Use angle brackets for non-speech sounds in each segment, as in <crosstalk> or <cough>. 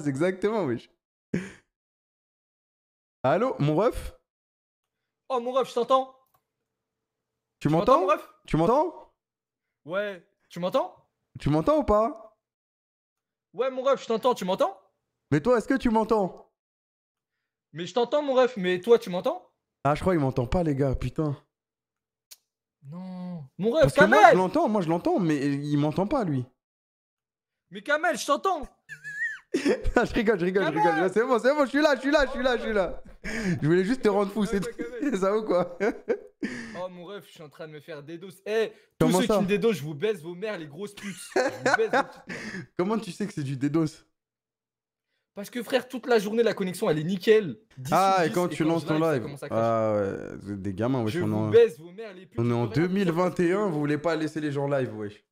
exactement, wesh. Allô, mon ref Oh, mon ref, je t'entends Tu m'entends Tu m'entends Ouais, tu m'entends Tu m'entends ou pas Ouais, mon ref, je t'entends, tu m'entends Mais toi, est-ce que tu m'entends Mais je t'entends, mon ref, mais toi, tu m'entends Ah, je crois il m'entend pas, les gars, putain. Non. Mon ref, Kamel je l'entends, moi, je l'entends, mais il m'entend pas, lui. Mais Kamel, je t'entends <laughs> je rigole, je rigole, je rigole. Ah, c'est bon, c'est bon, je suis là, je suis là, je suis là, je suis là. Je voulais juste te rendre fou, ah, c'est <laughs> ça ou quoi Oh mon ref, je suis en train de me faire dédose. Eh, tous ceux qui me dédosent, je vous baisse vos mères, les grosses puces. <laughs> Comment tu sais que c'est du dédose Parce que frère, toute la journée, la connexion, elle est nickel. ah, et quand tu lances ton live, ah ouais, des gamins, wesh. on On est en 2021, vous voulez pas laisser les gens live, wesh.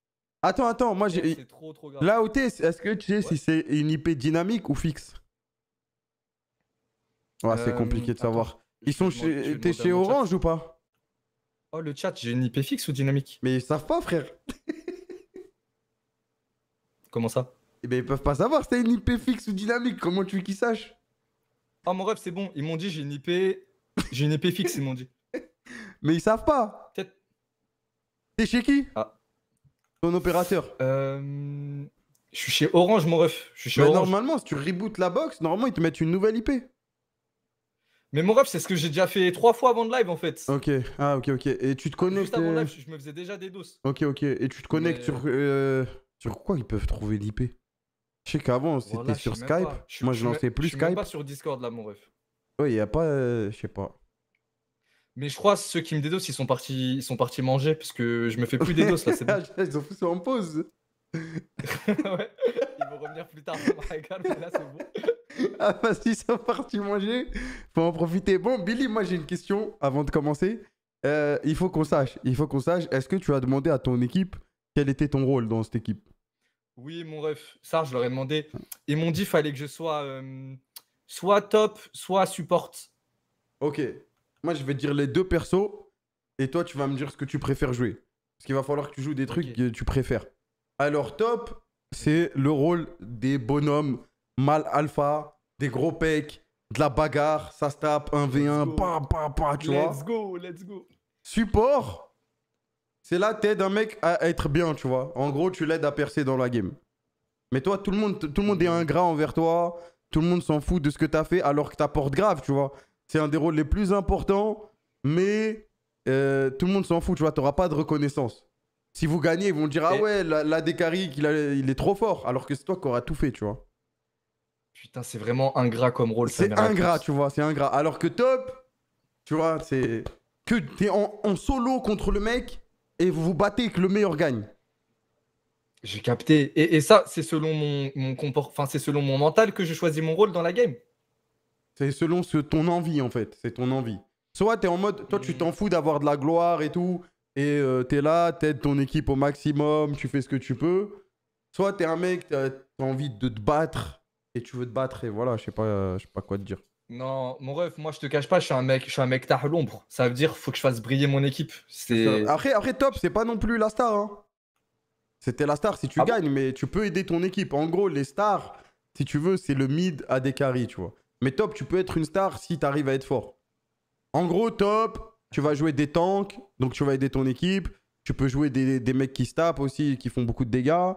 Attends, attends, moi j'ai. Là où t'es, est-ce que tu sais si c'est une IP dynamique ou fixe Ouais, c'est euh, compliqué de savoir. Ils sont chez. T'es chez Orange ou pas Oh, le chat, j'ai une IP fixe ou dynamique Mais ils savent pas, frère. <laughs> Comment ça Eh ben, ils peuvent pas savoir si une IP fixe ou dynamique. Comment tu veux qu'ils sachent Ah, mon ref, c'est bon. Ils m'ont dit, j'ai une IP. J'ai une IP fixe, ils m'ont dit. <laughs> Mais ils savent pas. T'es chez qui ah. Ton opérateur euh, Je suis chez Orange, mon ref. Je suis Normalement, si tu rebootes la box, normalement, ils te mettent une nouvelle IP. Mais mon ref, c'est ce que j'ai déjà fait trois fois avant de live, en fait. Ok, ah, ok, ok. Et tu te connectes. Juste euh, je me faisais déjà des doses. Ok, ok. Et tu te connectes sur. Euh, sur quoi ils peuvent trouver l'IP Je sais qu'avant, c'était sur Skype. Moi, je lançais plus Skype. Je suis même pas sur Discord, là, mon ref. il n'y a pas. je sais pas. Mais je crois ceux qui me dédossent, ils sont partis, ils sont partis manger parce que je me fais plus dédosser. là. <laughs> ils ont foutu en pause. <laughs> ouais. Ils vont revenir plus tard. là c'est bon. Ah bah si sont partis manger, faut en profiter. Bon Billy, moi j'ai une question avant de commencer. Euh, il faut qu'on sache, il faut qu'on sache, est-ce que tu as demandé à ton équipe quel était ton rôle dans cette équipe Oui mon ref, ça je leur ai demandé. Ils m'ont dit fallait que je sois euh, soit top, soit support. Ok, moi, je vais te dire les deux persos et toi, tu vas me dire ce que tu préfères jouer. Parce qu'il va falloir que tu joues des trucs que tu préfères. Alors, top, c'est le rôle des bonhommes mal alpha, des gros pecs, de la bagarre, ça se tape 1v1, pa, pa, pa, tu vois. Let's go, let's go. Support, c'est là, t'aides un mec à être bien, tu vois. En gros, tu l'aides à percer dans la game. Mais toi, tout le monde, tout le monde est ingrat envers toi. Tout le monde s'en fout de ce que tu as fait alors que t'apportes grave, tu vois. C'est un des rôles les plus importants, mais euh, tout le monde s'en fout, tu vois, t'auras pas de reconnaissance. Si vous gagnez, ils vont dire Ah ouais, la, la il, est trop fort, alors que c'est toi qui auras tout fait, tu vois. Putain, c'est vraiment ingrat comme rôle. C'est ingrat, tu vois, c'est ingrat. Alors que top, tu vois, c'est que t'es en, en, solo contre le mec et vous vous battez et que le meilleur gagne. J'ai capté. Et, ça, c'est selon mon, mon enfin, c'est selon mon mental que je choisis mon rôle dans la game. C'est selon ce, ton envie, en fait. C'est ton envie. Soit tu es en mode, toi, tu t'en fous d'avoir de la gloire et tout, et euh, t'es tu es là, t'aides ton équipe au maximum, tu fais ce que tu peux. Soit tu es un mec, tu as, envie de te battre, et tu veux te battre, et voilà, je sais pas, euh, je sais pas quoi te dire. Non, mon ref, moi je te cache pas, je suis un mec, je suis un mec tard l'ombre. Ça veut dire faut que je fasse briller mon équipe. C'est après, après top, c'est pas non plus la star. Hein. C'était la star si tu ah gagnes, mais tu peux aider ton équipe. En gros, les stars, si tu veux, c'est le mid à des carry, tu vois. Mais top, tu peux être une star si tu arrives à être fort. En gros, top, tu vas jouer des tanks, donc tu vas aider ton équipe. Tu peux jouer des, des mecs qui se tapent aussi, qui font beaucoup de dégâts.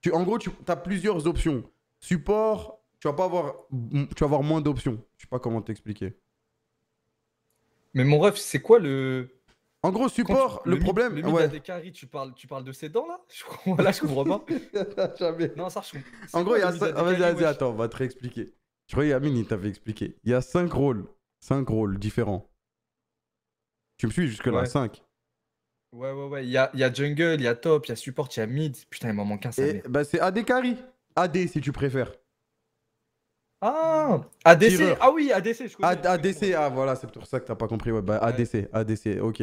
Tu, en gros, tu as plusieurs options. Support, tu vas pas avoir, tu vas avoir moins d'options. Je sais pas comment t'expliquer. Mais mon ref, c'est quoi le, en gros, support, le, problème. des caries, tu parles, de ses dents là je... comprends <laughs> pas. <laughs> Non, ça, je... En gros, il y a Vas-y, vas-y, attends, on va te réexpliquer. Je crois Yamine, il t'avait expliqué. Il y a cinq rôles. cinq rôles différents. Tu me suis jusque-là, 5. Ouais. Ouais, ouais, Il y a, y a, Jungle, il y a Top, il y a Support, il y a Mid. Putain, il m'en manque un, ça. Bah, c'est AD Carry. AD, si tu préfères. Ah ADC Ah oui, ADC, je connais. ADC, ah voilà, c'est pour ça que tu t'as pas compris. Ouais, bah, ADC, ADC, ok.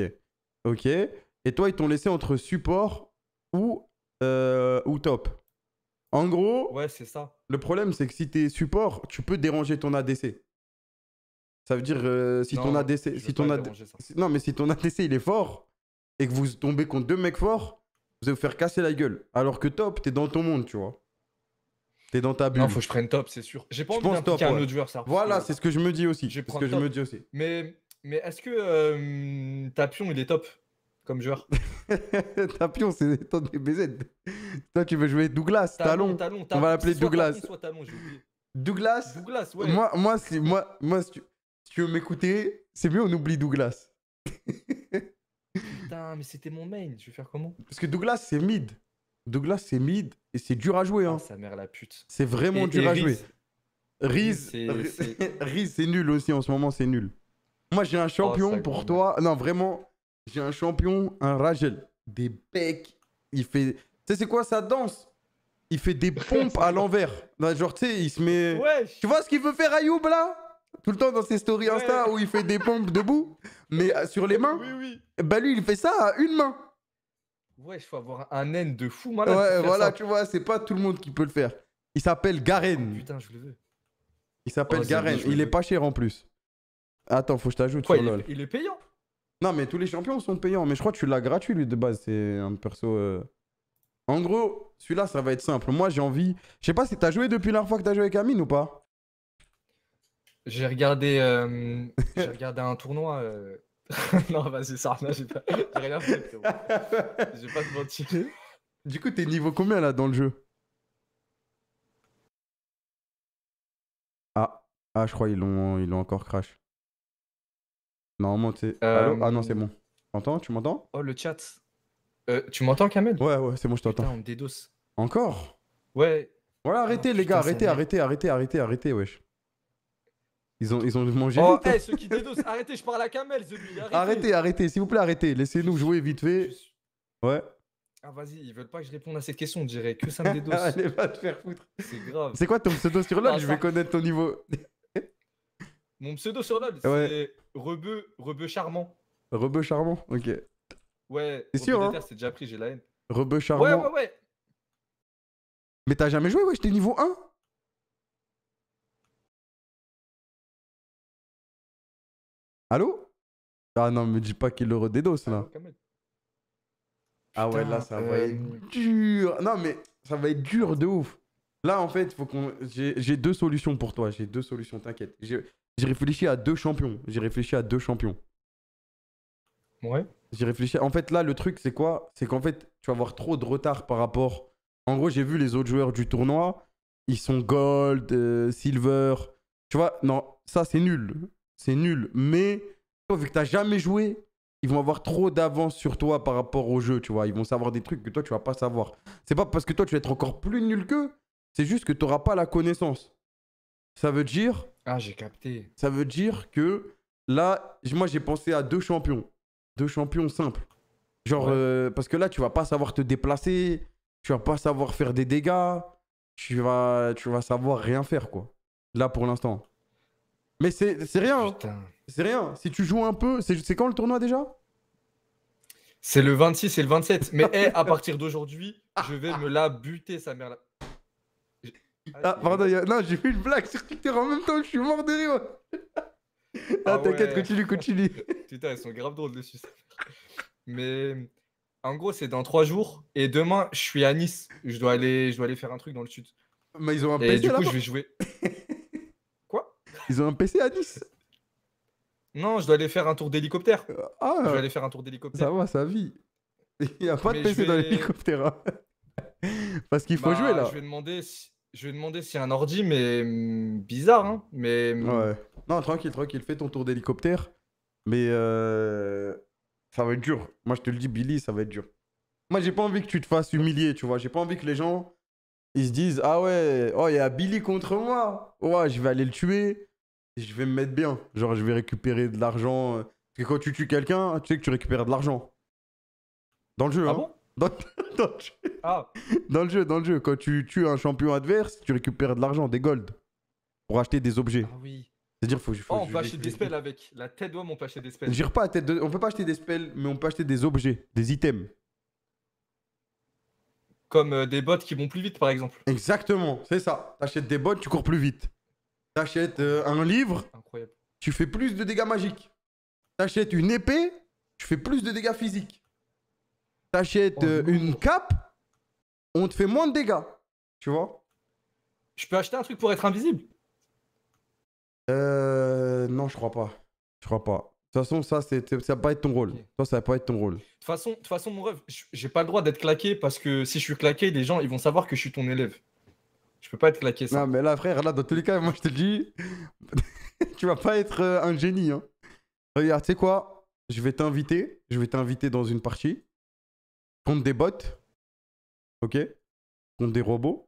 Ok. Et toi, ils t'ont laissé entre support ou, euh, ou top en gros, c'est ça. le problème, c'est que si t'es support, tu peux déranger ton ADC. Ça veut dire, euh, si ton ADC. Si Non, mais si ton ADC, il est fort, et que vous tombez contre deux mecs forts, vous allez vous faire casser la gueule. Alors que top, t'es dans ton monde, tu vois. T'es dans ta bulle. Non, faut que je prenne top, c'est sûr. J'ai pas envie un autre joueur, ça. Voilà, c'est ce que je me dis aussi. que je me dis aussi. Mais, mais est-ce que euh, ta pion il est top comme joueur <laughs> Tapion, c'est des BZ. Toi, tu veux jouer Douglas, Talon. on va l'appeler Douglas. Douglas. Moi, moi, si, moi, moi tu, veux m'écouter, c'est mieux, on oublie Douglas. Putain, mais c'était mon main, je vais faire comment Parce que Douglas, c'est mid. Douglas, c'est mid et c'est dur à jouer. Hein. Ah, sa mère la pute. C'est vraiment dur à jouer. <laughs> Riz, c'est nul aussi en ce moment, c'est nul. Moi, j'ai un oh, champion pour toi. Non, vraiment, j'ai un champion, un Rajel. Des becs. Il fait. Tu sais, c'est quoi sa danse Il fait des pompes à l'envers. Genre, tu sais, il se met. Ouais. Tu vois ce qu'il veut faire, Ayoub, là Tout le temps dans ses stories Insta où il fait des pompes debout, mais euh, sur les mains. Oui, oui. Bah, lui, il fait ça à une main. Ouais, il faut avoir un N de fou, malade. Ouais, voilà, tu vois, c'est pas tout le monde qui peut le faire. Il s'appelle Garen. Oh, putain, je le veux. Il s'appelle oh, Garen. il est pas cher en plus. Attends, faut que je t'ajoute sur LOL. il est payant non, mais tous les champions sont payants. Mais je crois que tu l'as gratuit, lui, de base. C'est un perso. Euh. En gros, celui-là, ça va être simple. Moi, j'ai envie. Je sais pas si tu as joué depuis la dernière fois que tu as joué avec Amine ou pas. J'ai regardé, euh, <laughs> regardé un tournoi. Euh. <laughs> non, vas-y, ça j'ai pas... rien fait, <laughs> Je vais pas te mentir. Du coup, t'es niveau combien là dans le jeu Ah, ah je crois ils l'ont ils l'ont encore crash. Normalement, Ah non, c'est bon. T'entends Tu m'entends Oh, le chat. Euh, tu m'entends, Kamel Ouais, ouais, c'est bon, je t'entends. on me Encore Ouais. Voilà, arrêtez, les gars, arrêtez, arrêtez, arrêtez, arrêtez, arrêtez, wesh. Ils ont, ils ont mangé. Oh, eh, hey, hein. ceux qui dédosent, arrêtez, je parle à Kamel, Zebui, arrêtez. Arrêtez, s'il vous plaît, arrêtez. Laissez-nous jouer vite fait. Ouais. Ah, vas-y, ils veulent pas que je réponde à cette question, on dirait que ça me <laughs> dédosse. Allez, va te faire foutre. C'est grave. C'est quoi ton pseudo sur LoL bah, Je vais connaître ton niveau. Mon pseudo sur LoL, c'est Rebeu, Rebeu Charmant. Rebeu Charmant, ok. Ouais, c'est sûr. Hein c'est déjà pris, j'ai la haine. Rebeu Charmant. Ouais, ouais, ouais. Mais t'as jamais joué, ouais, j'étais niveau 1. Allô Ah non, me dis pas qu'il le redédose là. Ah, ah ouais, là ça va être euh, dur. Non mais ça va être dur de ouf. Là en fait, faut qu'on j'ai deux solutions pour toi, j'ai deux solutions, t'inquiète. J'ai réfléchi à deux champions. J'ai réfléchi à deux champions. Ouais. J'ai réfléchi. En fait, là, le truc, c'est quoi C'est qu'en fait, tu vas avoir trop de retard par rapport. En gros, j'ai vu les autres joueurs du tournoi. Ils sont gold, euh, silver. Tu vois, non, ça, c'est nul. C'est nul. Mais toi, vu que t'as jamais joué, ils vont avoir trop d'avance sur toi par rapport au jeu, tu vois. Ils vont savoir des trucs que toi, tu vas pas savoir. C'est pas parce que toi, tu vas être encore plus nul qu'eux. C'est juste que tu n'auras pas la connaissance. Ça veut dire ah, j'ai capté. Ça veut dire que là, moi, j'ai pensé à deux champions. Deux champions simples. Genre, euh, parce que là, tu vas pas savoir te déplacer, tu vas pas savoir faire des dégâts, tu vas, tu vas savoir rien faire, quoi. Là, pour l'instant. Mais c'est rien. Hein. C'est rien. Si tu joues un peu, c'est quand le tournoi déjà C'est le 26 et le 27. Mais <laughs> à partir d'aujourd'hui, je vais me la buter, sa mère. Ah, ah pardon, non, j'ai vu une blague sur Twitter en même temps que je suis mort de rire. <laughs> Ah, ah, t'inquiète, continue, continue. <laughs> Putain, ils sont grave drôles dessus. Mais en gros, c'est dans 3 jours et demain, je suis à Nice. Je dois aller, je dois aller faire un truc dans le sud. Mais ils ont un PC. Et du coup, je vais jouer. <laughs> Quoi Ils ont un PC à Nice. Non, je dois aller faire un tour d'hélicoptère. Ah, je vais aller faire un tour d'hélicoptère. Ça va, ça vit Il n'y a pas de PC dans l'hélicoptère. Hein. Parce qu'il faut bah, jouer là. Je vais demander si... Je vais demander si un ordi, mais hmm, bizarre, hein. Mais hmm. non, tranquille, tranquille, fais ton tour d'hélicoptère, mais euh, ça va être dur. Moi, je te le dis, Billy, ça va être dur. Moi, j'ai pas envie que tu te fasses humilier, tu vois. J'ai pas envie que les gens ils se disent ah ouais, oh il y a Billy contre moi, ouais, je vais aller le tuer, je vais me mettre bien, genre je vais récupérer de l'argent. Euh, parce que quand tu tues quelqu'un, tu sais que tu récupères de l'argent dans le jeu. Ah hein. bon <laughs> Ah. Dans, le jeu. dans, le jeu. quand tu tues un champion adverse, tu récupères de l'argent, des golds, pour acheter des objets. Ah oui. C'est-à-dire, faut, faut oh, on peut acheter des spells avec. La tête d'homme, on peut acheter des spells. pas On peut pas acheter des spells, mais on peut acheter des objets, des items. Comme euh, des bottes qui vont plus vite, par exemple. Exactement, c'est ça. T'achètes des bottes, tu cours plus vite. T'achètes euh, un livre, tu fais plus de dégâts magiques. T'achètes une épée, tu fais plus de dégâts physiques. T'achètes oh, euh, une cape, on te fait moins de dégâts. Tu vois Je peux acheter un truc pour être invisible Euh. Non, je crois pas. Je crois pas. De toute façon, ça, c'est, ça va pas être ton rôle. Toi, ça va pas être ton rôle. De toute façon, de façon, mon rêve, j'ai pas le droit d'être claqué parce que si je suis claqué, les gens, ils vont savoir que je suis ton élève. Je peux pas être claqué, ça. Non, mais là, frère, là, dans tous les cas, moi, je te dis, <laughs> tu vas pas être euh, un génie. Hein. Regarde, tu sais quoi Je vais t'inviter. Je vais t'inviter dans une partie contre des bots, ok, contre des robots.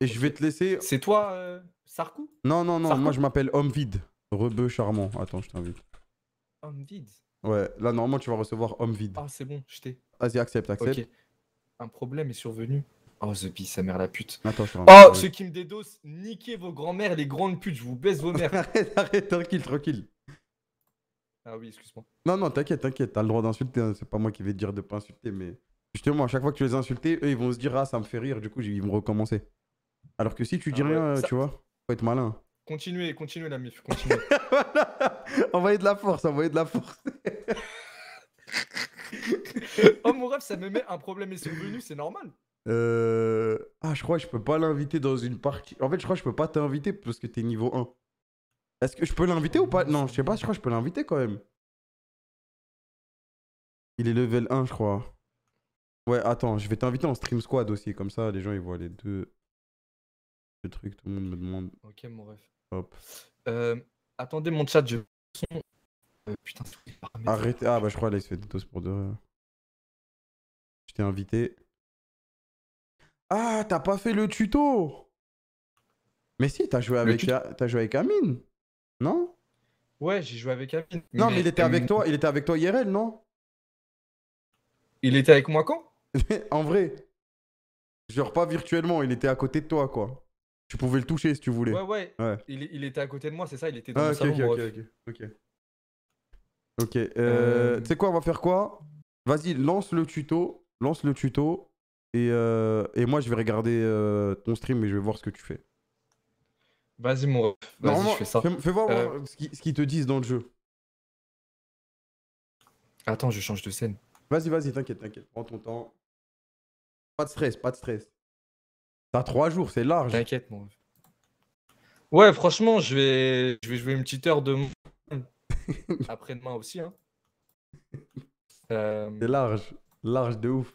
Et je vais te laisser. C'est toi, Sarko. Euh, Sarkou Non, non, non, moi je m'appelle Homme Vide. Rebeu charmant. Attends, je t'invite. Homme Vide Ouais, là normalement tu vas recevoir Homme Vide. Ah, c'est bon, je t'ai. Vas-y, accepte, accepte. Un problème est survenu. Oh, The Beast, sa mère la pute. Attends, je Oh, ceux qui me dédossent, niquez vos grands-mères, les grandes putes, je vous baisse vos mères. <laughs> arrête, arrête, tranquille, tranquille. Ah oui, excuse-moi. Non, non, t'inquiète, t'inquiète, t'as le droit d'insulter. Hein, c'est pas moi qui vais te dire de pas insulter, mais justement, à chaque fois que tu les insultes, eux, ils vont se dire Ah, ça me fait rire, du coup, ils vont recommencer. Alors que si tu dis ah rien, euh, tu vois, faut être malin. Continuez, continuez la mif, continuez. <laughs> Envoyez de la force, envoyez de la force. oh mon rêve, ça me met un problème et survenu, c'est normal. Euh, Ah, je crois que je peux pas l'inviter dans une partie. En fait, je crois que je peux pas t'inviter parce que t'es niveau 1. Est-ce que je peux l'inviter ou pas Non, je sais pas, je crois que je peux l'inviter quand même. Il est level 1, je crois. Ouais, attends, je vais t'inviter en stream squad aussi, comme ça les gens ils voient les deux. Le truc, tout le monde me demande. Ok, mon ref. Hop. Euh, attendez mon chat, je. Euh, putain, Arrêtez. Ah, bah je crois là il se fait des doses pour deux. Je t'ai invité. Ah, t'as pas fait le tuto Mais si, t'as joué, avec... joué avec Amine. Non Ouais, j'ai joué avec Amine. Non, mais, il était avec toi, il était avec toi IRL, non Il était avec moi quand <laughs> En vrai. Genre pas virtuellement, il était à côté de toi, quoi. Tu pouvais le toucher si tu voulais. Ouais, ouais. Il, était à côté de moi, c'est ça, il était dans ah, le Ok, ok, ok. Euh, euh. Tu sais quoi, on va faire quoi Vas-y, lance le tuto. Lance le tuto. Et, euh, et moi, je vais regarder ton stream et je vais voir ce que tu fais. Vas-y, mon Vas je fais ça. Fais, euh, voir, ce qu'ils te disent dans le jeu. Attends, je change de scène. Vas-y, vas-y, t'inquiète, t'inquiète. Prends ton temps. Pas de stress, pas de stress. T'as trois jours, c'est large. T'inquiète, mon Ouais, franchement, je vais, je vais jouer une petite heure de. <laughs> Après-demain aussi. Hein. Euh, c'est large, large de ouf.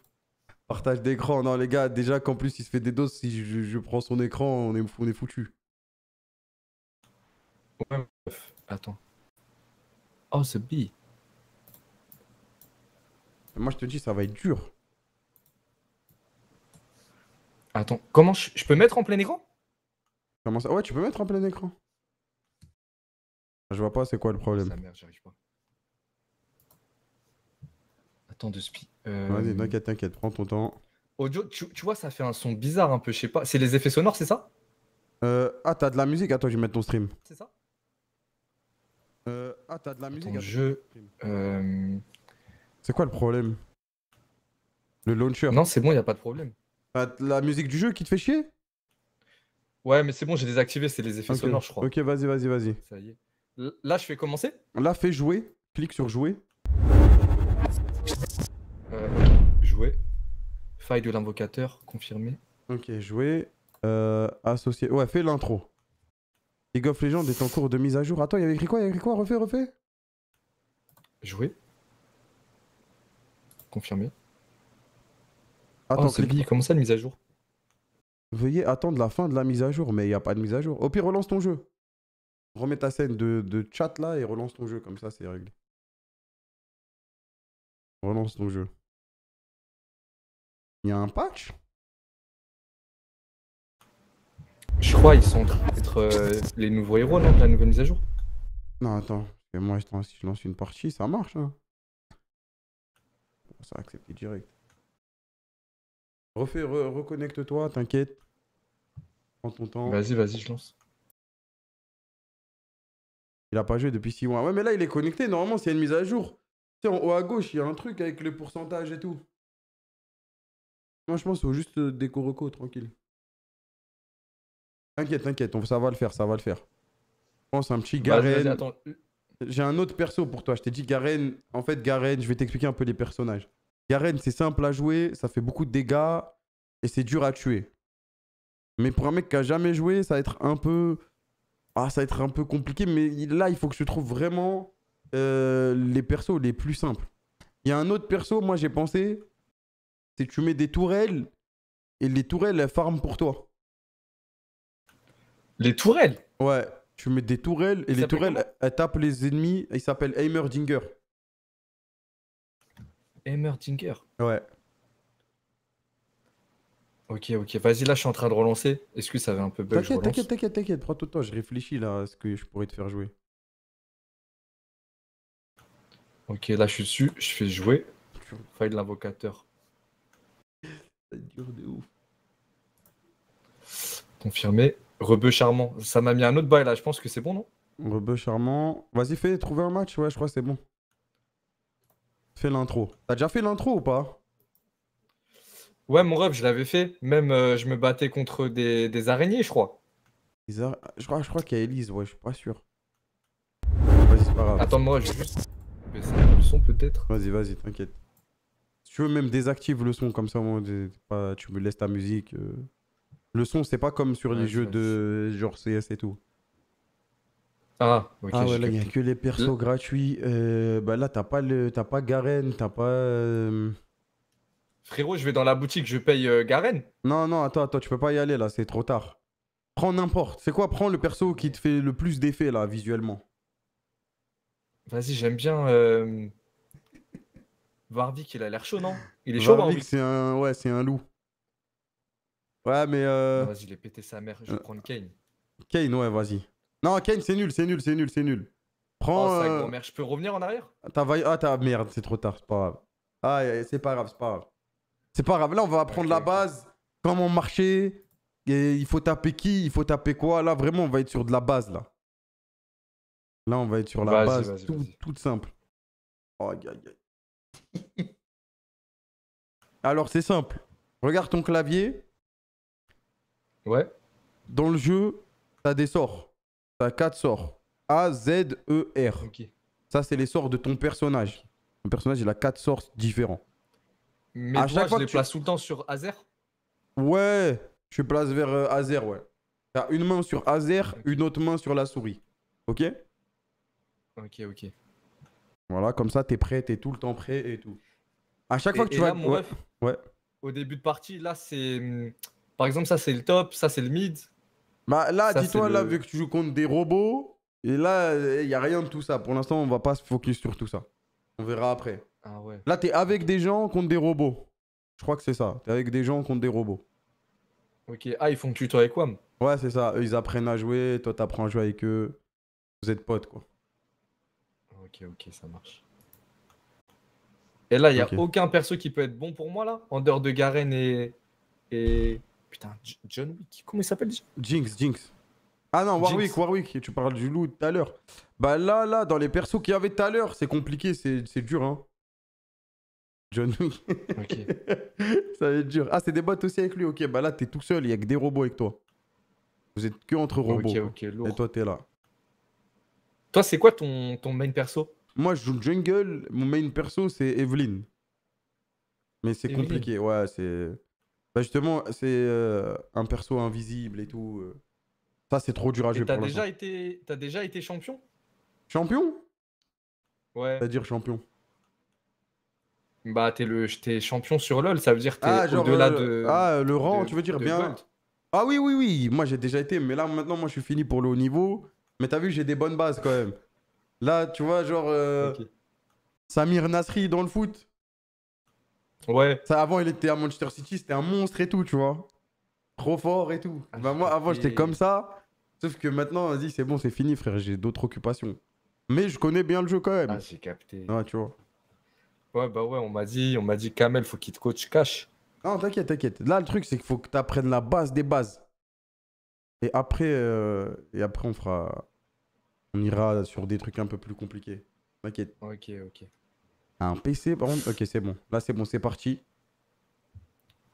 Partage d'écran. Non, les gars, déjà qu'en plus, il se fait des doses. Si je, je prends son écran, on est, on est foutu attends. Oh, c'est bi Moi, je te dis, ça va être dur. Attends, comment je, peux mettre en plein écran Comment ça Ouais, tu peux mettre en plein écran. Je vois pas c'est quoi le problème. Attends, de spi. Euh... Vas-y, t'inquiète, t'inquiète, prends ton temps. Audio, tu, vois, ça fait un son bizarre un peu, je sais pas. C'est les effets sonores, c'est ça euh, Ah, t'as de la musique, attends, je vais mettre ton stream. C'est ça euh, ah, t'as de la musique jeu. Euh, c'est quoi le problème Le launcher Non, c'est bon, y a pas de problème. de la musique du jeu qui te fait chier Ouais, mais c'est bon, j'ai désactivé, c'est les effets sonores, je crois. Ok, vas-y, vas-y, vas-y. Ça y est. là, je fais commencer Là, fais jouer. Clique sur jouer. Euh, jouer. Faille de l'invocateur, confirmé. Ok, jouer. associé. Ouais, fais l'intro. League of Legends est en cours de mise à jour. Attends, il y avait écrit quoi Il y avait écrit quoi Refait, refait. Jouer. Confirmer. Attends, ah, c'est comment ça, la mise à jour Veuillez attendre la fin de la mise à jour, mais il n'y a pas de mise à jour. Au pire, relance ton jeu. Remets ta scène de, de chat là et relance ton jeu, comme ça c'est réglé. Relance ton jeu. Il y a un patch Je crois ils sont être euh, les nouveaux héros, de la nouvelle mise à jour Non, attends. moi, attends, si je lance une partie, ça marche. Hein. Ça a accepté direct. Refais, reconnecte-toi, t'inquiète. Prends ton temps. Vas-y, vas-y, je lance. Il a pas joué depuis 6 mois. Ouais, mais là, il est connecté. Normalement, c'est une mise à jour. Tu sais, en haut à gauche, il y a un truc avec le pourcentage et tout. Moi, je pense qu'il juste euh, déco-reco, tranquille. T'inquiète, t'inquiète, ça va le faire, ça va le faire. Je pense un petit bah, Garen. J'ai un autre perso pour toi. Je t'ai dit Garen. En fait, Garen, je vais t'expliquer un peu les personnages. Garen, c'est simple à jouer, ça fait beaucoup de dégâts et c'est dur à tuer. Mais pour un mec qui a jamais joué, ça va être un peu. Ah, ça va être un peu compliqué, mais là, il faut que je trouve vraiment euh, les persos les plus simples. Il y a un autre perso, moi j'ai pensé, c'est tu mets des tourelles et les tourelles elles farment pour toi. Les tourelles Ouais, tu mets des tourelles et les tourelles, elles tapent les ennemis. Il s'appellent Heimerdinger. dinger Ouais. Ok, ok. Vas-y, là, je suis en train de relancer. Est-ce que ça avait un peu bug T'inquiète, t'inquiète, t'inquiète, t'inquiète. Prends ton temps. Je réfléchis là à ce que je pourrais te faire jouer. Ok, là, je suis dessus. Je fais jouer. Faille de l'invocateur. Ça dure de ouf. Confirmé. Rebeu Charmant, ça m'a mis un autre bail là, je pense que c'est bon, non Rebeu Charmant. Vas-y, fais trouver un match, ouais, je crois que c'est bon. Fais l'intro. T'as déjà fait l'intro ou pas Ouais, mon ref, je l'avais fait. Même, euh, je me battais contre des, araignées, je crois. Je crois, je crois qu'il y a Elise, ouais, je suis pas sûr. Vas-y, c'est pas grave. Attends, moi, je juste. le son peut-être Vas-y, vas-y, t'inquiète. Si tu veux, même désactive le son, comme ça, au tu me laisses ta musique. Euh. Le son, c'est pas comme sur les jeux de genre CS et tout. Ah, ok. Ah ouais, il n'y a que les persos hmm. gratuits. Euh, bah là, t'as pas, le... pas Garen, t'as pas. Euh, Frérot, je vais dans la boutique, je paye euh, Garen. Non, non, attends, attends, tu peux pas y aller là, c'est trop tard. Prends n'importe. C'est quoi Prends le perso qui te fait le plus d'effet là, visuellement. Vas-y, j'aime bien. Varvik, il a l'air chaud, non Il est chaud, Varvik, c'est un... Ouais, c'est un loup. Ouais, mais. Euh... Vas-y, il est pété sa mère. Je vais euh, prendre Kane. Kane, ouais, vas-y. Non, Kane, c'est nul, c'est nul, c'est nul, c'est nul. Prends. Oh, euh, je peux revenir en arrière as... Ah, t'as. Merde, c'est trop tard, c'est pas grave. Ah, c'est pas grave, c'est pas grave. C'est pas grave. Là, on va apprendre la base. Comment marcher. Et il faut taper qui Il faut taper quoi Là, vraiment, on va être sur de la base, là. Là, on va être sur la base. Tout, toute simple. Oh, aïe, aïe. <laughs> Alors, c'est simple. Regarde ton clavier. Ouais. Dans le jeu, t'as des sorts. T'as quatre sorts. A, Z, E, R. Ok. Ça, c'est les sorts de ton personnage. Ton personnage, il a quatre sorts différents. Mais à chaque les place tout le temps sur Azer Ouais, je place vers euh, Azer, ouais. T'as une main sur Azer, une autre main sur la souris. Ok Ok, ok. Voilà, comme ça, t'es prêt, t'es tout le temps prêt et tout. À chaque fois que tu vas. ouais. Au début de partie, là, c'est hum, par exemple, ça c'est le top, ça c'est le mid. Bah, là, dis-toi, là, vu que tu joues contre des robots, et là, il n'y a rien de tout ça. Pour l'instant, on va pas se focus sur tout ça. On verra après. Ah là, tu es avec des gens contre des robots. Je crois que c'est ça. Tu es avec des gens contre des robots. Ok. Ah, ils font que tu avec WAM Ouais, c'est ça. ils apprennent à jouer. Toi, t'apprends à jouer avec eux. Vous êtes potes, quoi. Ok, ok, ça marche. Et là, il n'y a aucun perso qui peut être bon pour moi, là En dehors de Garen et. et... Putain, John Wick. Comment il s'appelle Jinx, Jinx. Ah non, Warwick, Warwick. Tu parles du loup tout à l'heure. Bah là, là, dans les persos qu'il y avait tout à l'heure, c'est compliqué, c'est dur, hein. John Wick. Ok. <laughs> ça va être dur. Ah, c'est des bots aussi avec lui. Ok, bah là, t'es tout seul, il n'y a que des robots avec toi. Vous êtes que entre robots. Ok, ok, Et toi, t'es là. Toi, c'est quoi ton, ton main perso Moi, je joue le jungle. Mon main perso, c'est Evelyn. Mais c'est compliqué, ouais, c'est. Bah justement, c'est euh, un perso invisible et tout. Euh. Ça, c'est trop dur à jouer t'as déjà été, t'as déjà été champion Champion Ouais. C'est-à-dire champion. Bah t'es le, champion sur LoL, ça veut dire que t'es ah, au-delà euh, de. ah, le rang, tu veux dire bien. Ah oui, oui, oui, moi j'ai déjà été, mais là maintenant, moi je suis fini pour le haut niveau. Mais t'as vu, j'ai des bonnes bases quand même. Là, tu vois, genre Samir Nasri dans le foot. Ouais. avant, il était à Manchester City, c'était un monstre et tout, tu vois. Trop fort et tout. Ah, bah, moi, avant, j'étais comme ça. Sauf que maintenant, vas dit c'est bon, c'est fini, frère. J'ai d'autres occupations. Mais je connais bien le jeu quand même. Ah, j'ai capté. Ouais, ah, tu vois. Ouais, bah ouais, on m'a dit, on m'a dit, Kamel, faut qu'il te coach cash. Non, t'inquiète, t'inquiète. Là, le truc, c'est qu'il faut que tu apprennes la base des bases. Et après, euh, et après, on fera. On ira sur des trucs un peu plus compliqués. T'inquiète. Ok, ok. Un PC, par contre Ok, c'est bon. Là, c'est bon, c'est parti.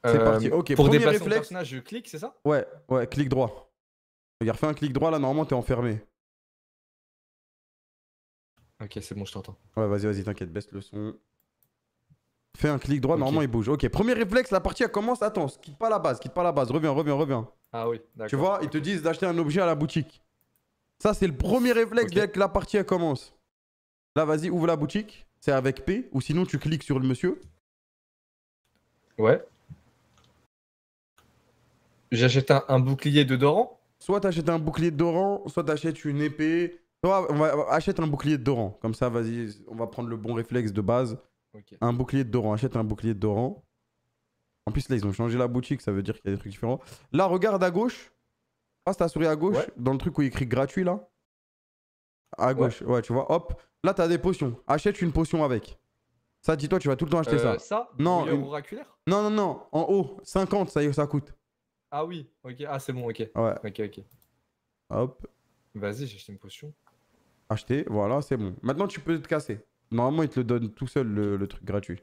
C'est euh, parti. Ok, pour premier réflexe. je clique, c'est ça Ouais, ouais, clic droit. Regarde, fais un clic droit là, normalement, t'es enfermé. Ok, c'est bon, je t'entends. Ouais, vas-y, vas-y, t'inquiète, baisse le son. Fais un clic droit, normalement il bouge. Ok, premier réflexe, la partie elle commence. Attends, quitte pas la base, quitte pas la base, reviens, reviens, reviens. Ah oui, d'accord. Tu vois, ils te disent d'acheter un objet à la boutique. Ça, c'est le premier réflexe dès que la partie elle commence. Là, vas-y, ouvre la boutique c'est avec P, ou sinon tu cliques sur le monsieur. Ouais. J'achète un, bouclier de Doran Soit t'achètes un bouclier de Doran, soit t'achètes une épée. achète un bouclier de Doran. Comme ça, vas-y, on va prendre le bon réflexe de base. Un bouclier de Doran, achète un bouclier de Doran. En plus, là, ils ont changé la boutique, ça veut dire qu'il y a des trucs différents. Là, regarde à gauche. Passe ah, ta souris à gauche, dans le truc où il écrit gratuit, là. À gauche, ouais, tu vois, hop. Là, t'as des potions. Achète une potion avec. Ça, dis-toi, tu vas tout le temps acheter euh, ça. Ça Non. non, non, non. En haut, 50, ça, ça coûte. Ah oui, ok. Ah, c'est bon, ok. Ouais. Ok, ok. Hop. Vas-y, j'ai acheté une potion. Acheter, voilà, c'est bon. Maintenant, tu peux te casser. Normalement, il te le donne tout seul, le, truc gratuit.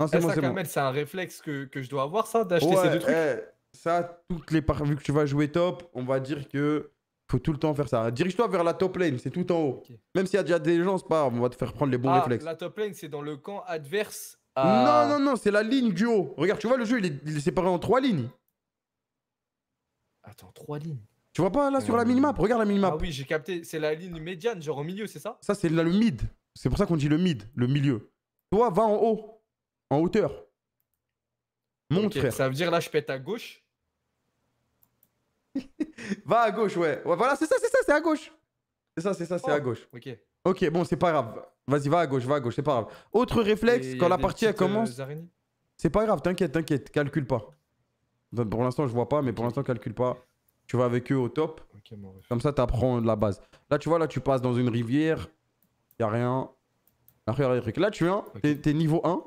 Non, c'est eh, bon, c'est bon. C'est un réflexe que, que, je dois avoir, ça, d'acheter ces deux trucs. Ouais, eh, ça, toutes les par... vu que tu vas jouer top, on va dire que faut tout le temps faire ça. Dirige-toi vers la top lane, c'est tout en haut. Même s'il y a déjà des gens, c'est pas on va te faire prendre les bons ah, réflexes. La top lane, c'est dans le camp adverse. Non, non, non, c'est la ligne du haut. Regarde, tu vois, le jeu, il est, séparé en trois lignes. Attends, trois lignes Tu vois pas là sur la euh, mini-map Regarde la minimap. Ah oui, j'ai capté, c'est la ligne médiane, genre au milieu, c'est ça Ça, c'est le mid. C'est pour ça qu'on dit le mid, le milieu. Toi, va en haut, en hauteur. Montre. Ça veut dire là, je pète à gauche. Va à gauche, ouais. voilà, c'est ça, c'est ça, c'est à gauche. C'est ça, c'est ça, c'est à oh, gauche. Ok. Ok, bon, c'est pas grave. Vas-y, va à gauche, va à gauche, c'est pas grave. Autre réflexe, quand la partie elle euh, commence. c'est pas grave, t'inquiète, t'inquiète, calcule pas. Pour l'instant, je vois pas, mais pour l'instant, calcule pas. Tu vas avec eux au top. Comme ça, t'apprends de la base. Là, tu vois, là, tu passes dans une rivière. Y a rien. Là, tu viens, t'es niveau 1.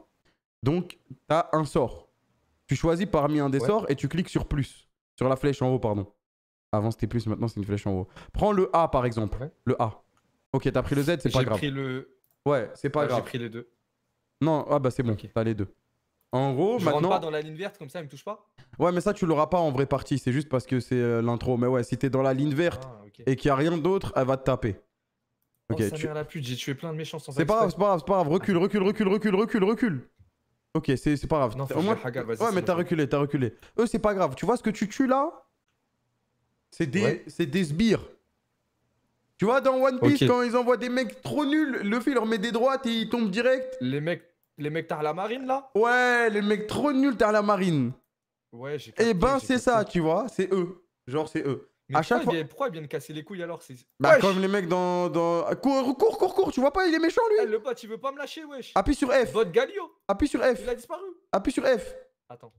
Donc, t'as un sort. Tu choisis parmi un des sorts et tu cliques sur plus. Sur la flèche en haut, pardon. Avant c'était plus, maintenant c'est une flèche en haut. Prends le A par exemple. Le A. Ok, t'as pris le Z, c'est pas grave. J'ai pris le. Ouais, c'est pas ah, grave. J'ai pris les deux. Non, ah bah c'est bon, t'as les deux. En gros, maintenant... je maintenant. pas dans la ligne verte comme ça, il me touche pas Ouais, mais ça, tu l'auras pas en vraie partie. C'est juste parce que c'est euh, l'intro. Mais ouais, si t'es dans la ligne verte ah, et qu'il y a rien d'autre, elle va te taper. Oh, ok, oh, ça tu. la pute, j'ai tué plein de méchants sans C'est c'est pas grave, c'est pas grave. Recule, recule, recule, recule, recule, recule. Ok, c'est pas grave. Non, moins... ouais, mais t'as reculé, t'as reculé. Eux, c'est pas grave. Tu vois ce que tu tues là c'est des, sbires. Tu vois, dans One Piece, quand ils envoient des mecs trop nuls, le Luffy leur met des droites et ils tombent direct. Les mecs, les mecs t'as la marine là Ouais, les mecs trop nuls t'as la marine. Ouais, j'ai Eh ben, c'est ça, tu vois, c'est eux. Genre, c'est eux. Mais à chaque fois. pourquoi ils viennent casser les couilles alors Bah, comme les mecs dans. dans... Cours, cours, cours, tu vois pas, il est méchant lui. Eh, le pas me lâcher, wesh. Appuie sur F. Votre Galio. Appuie sur F. Il a disparu. Appuie sur F. Attends.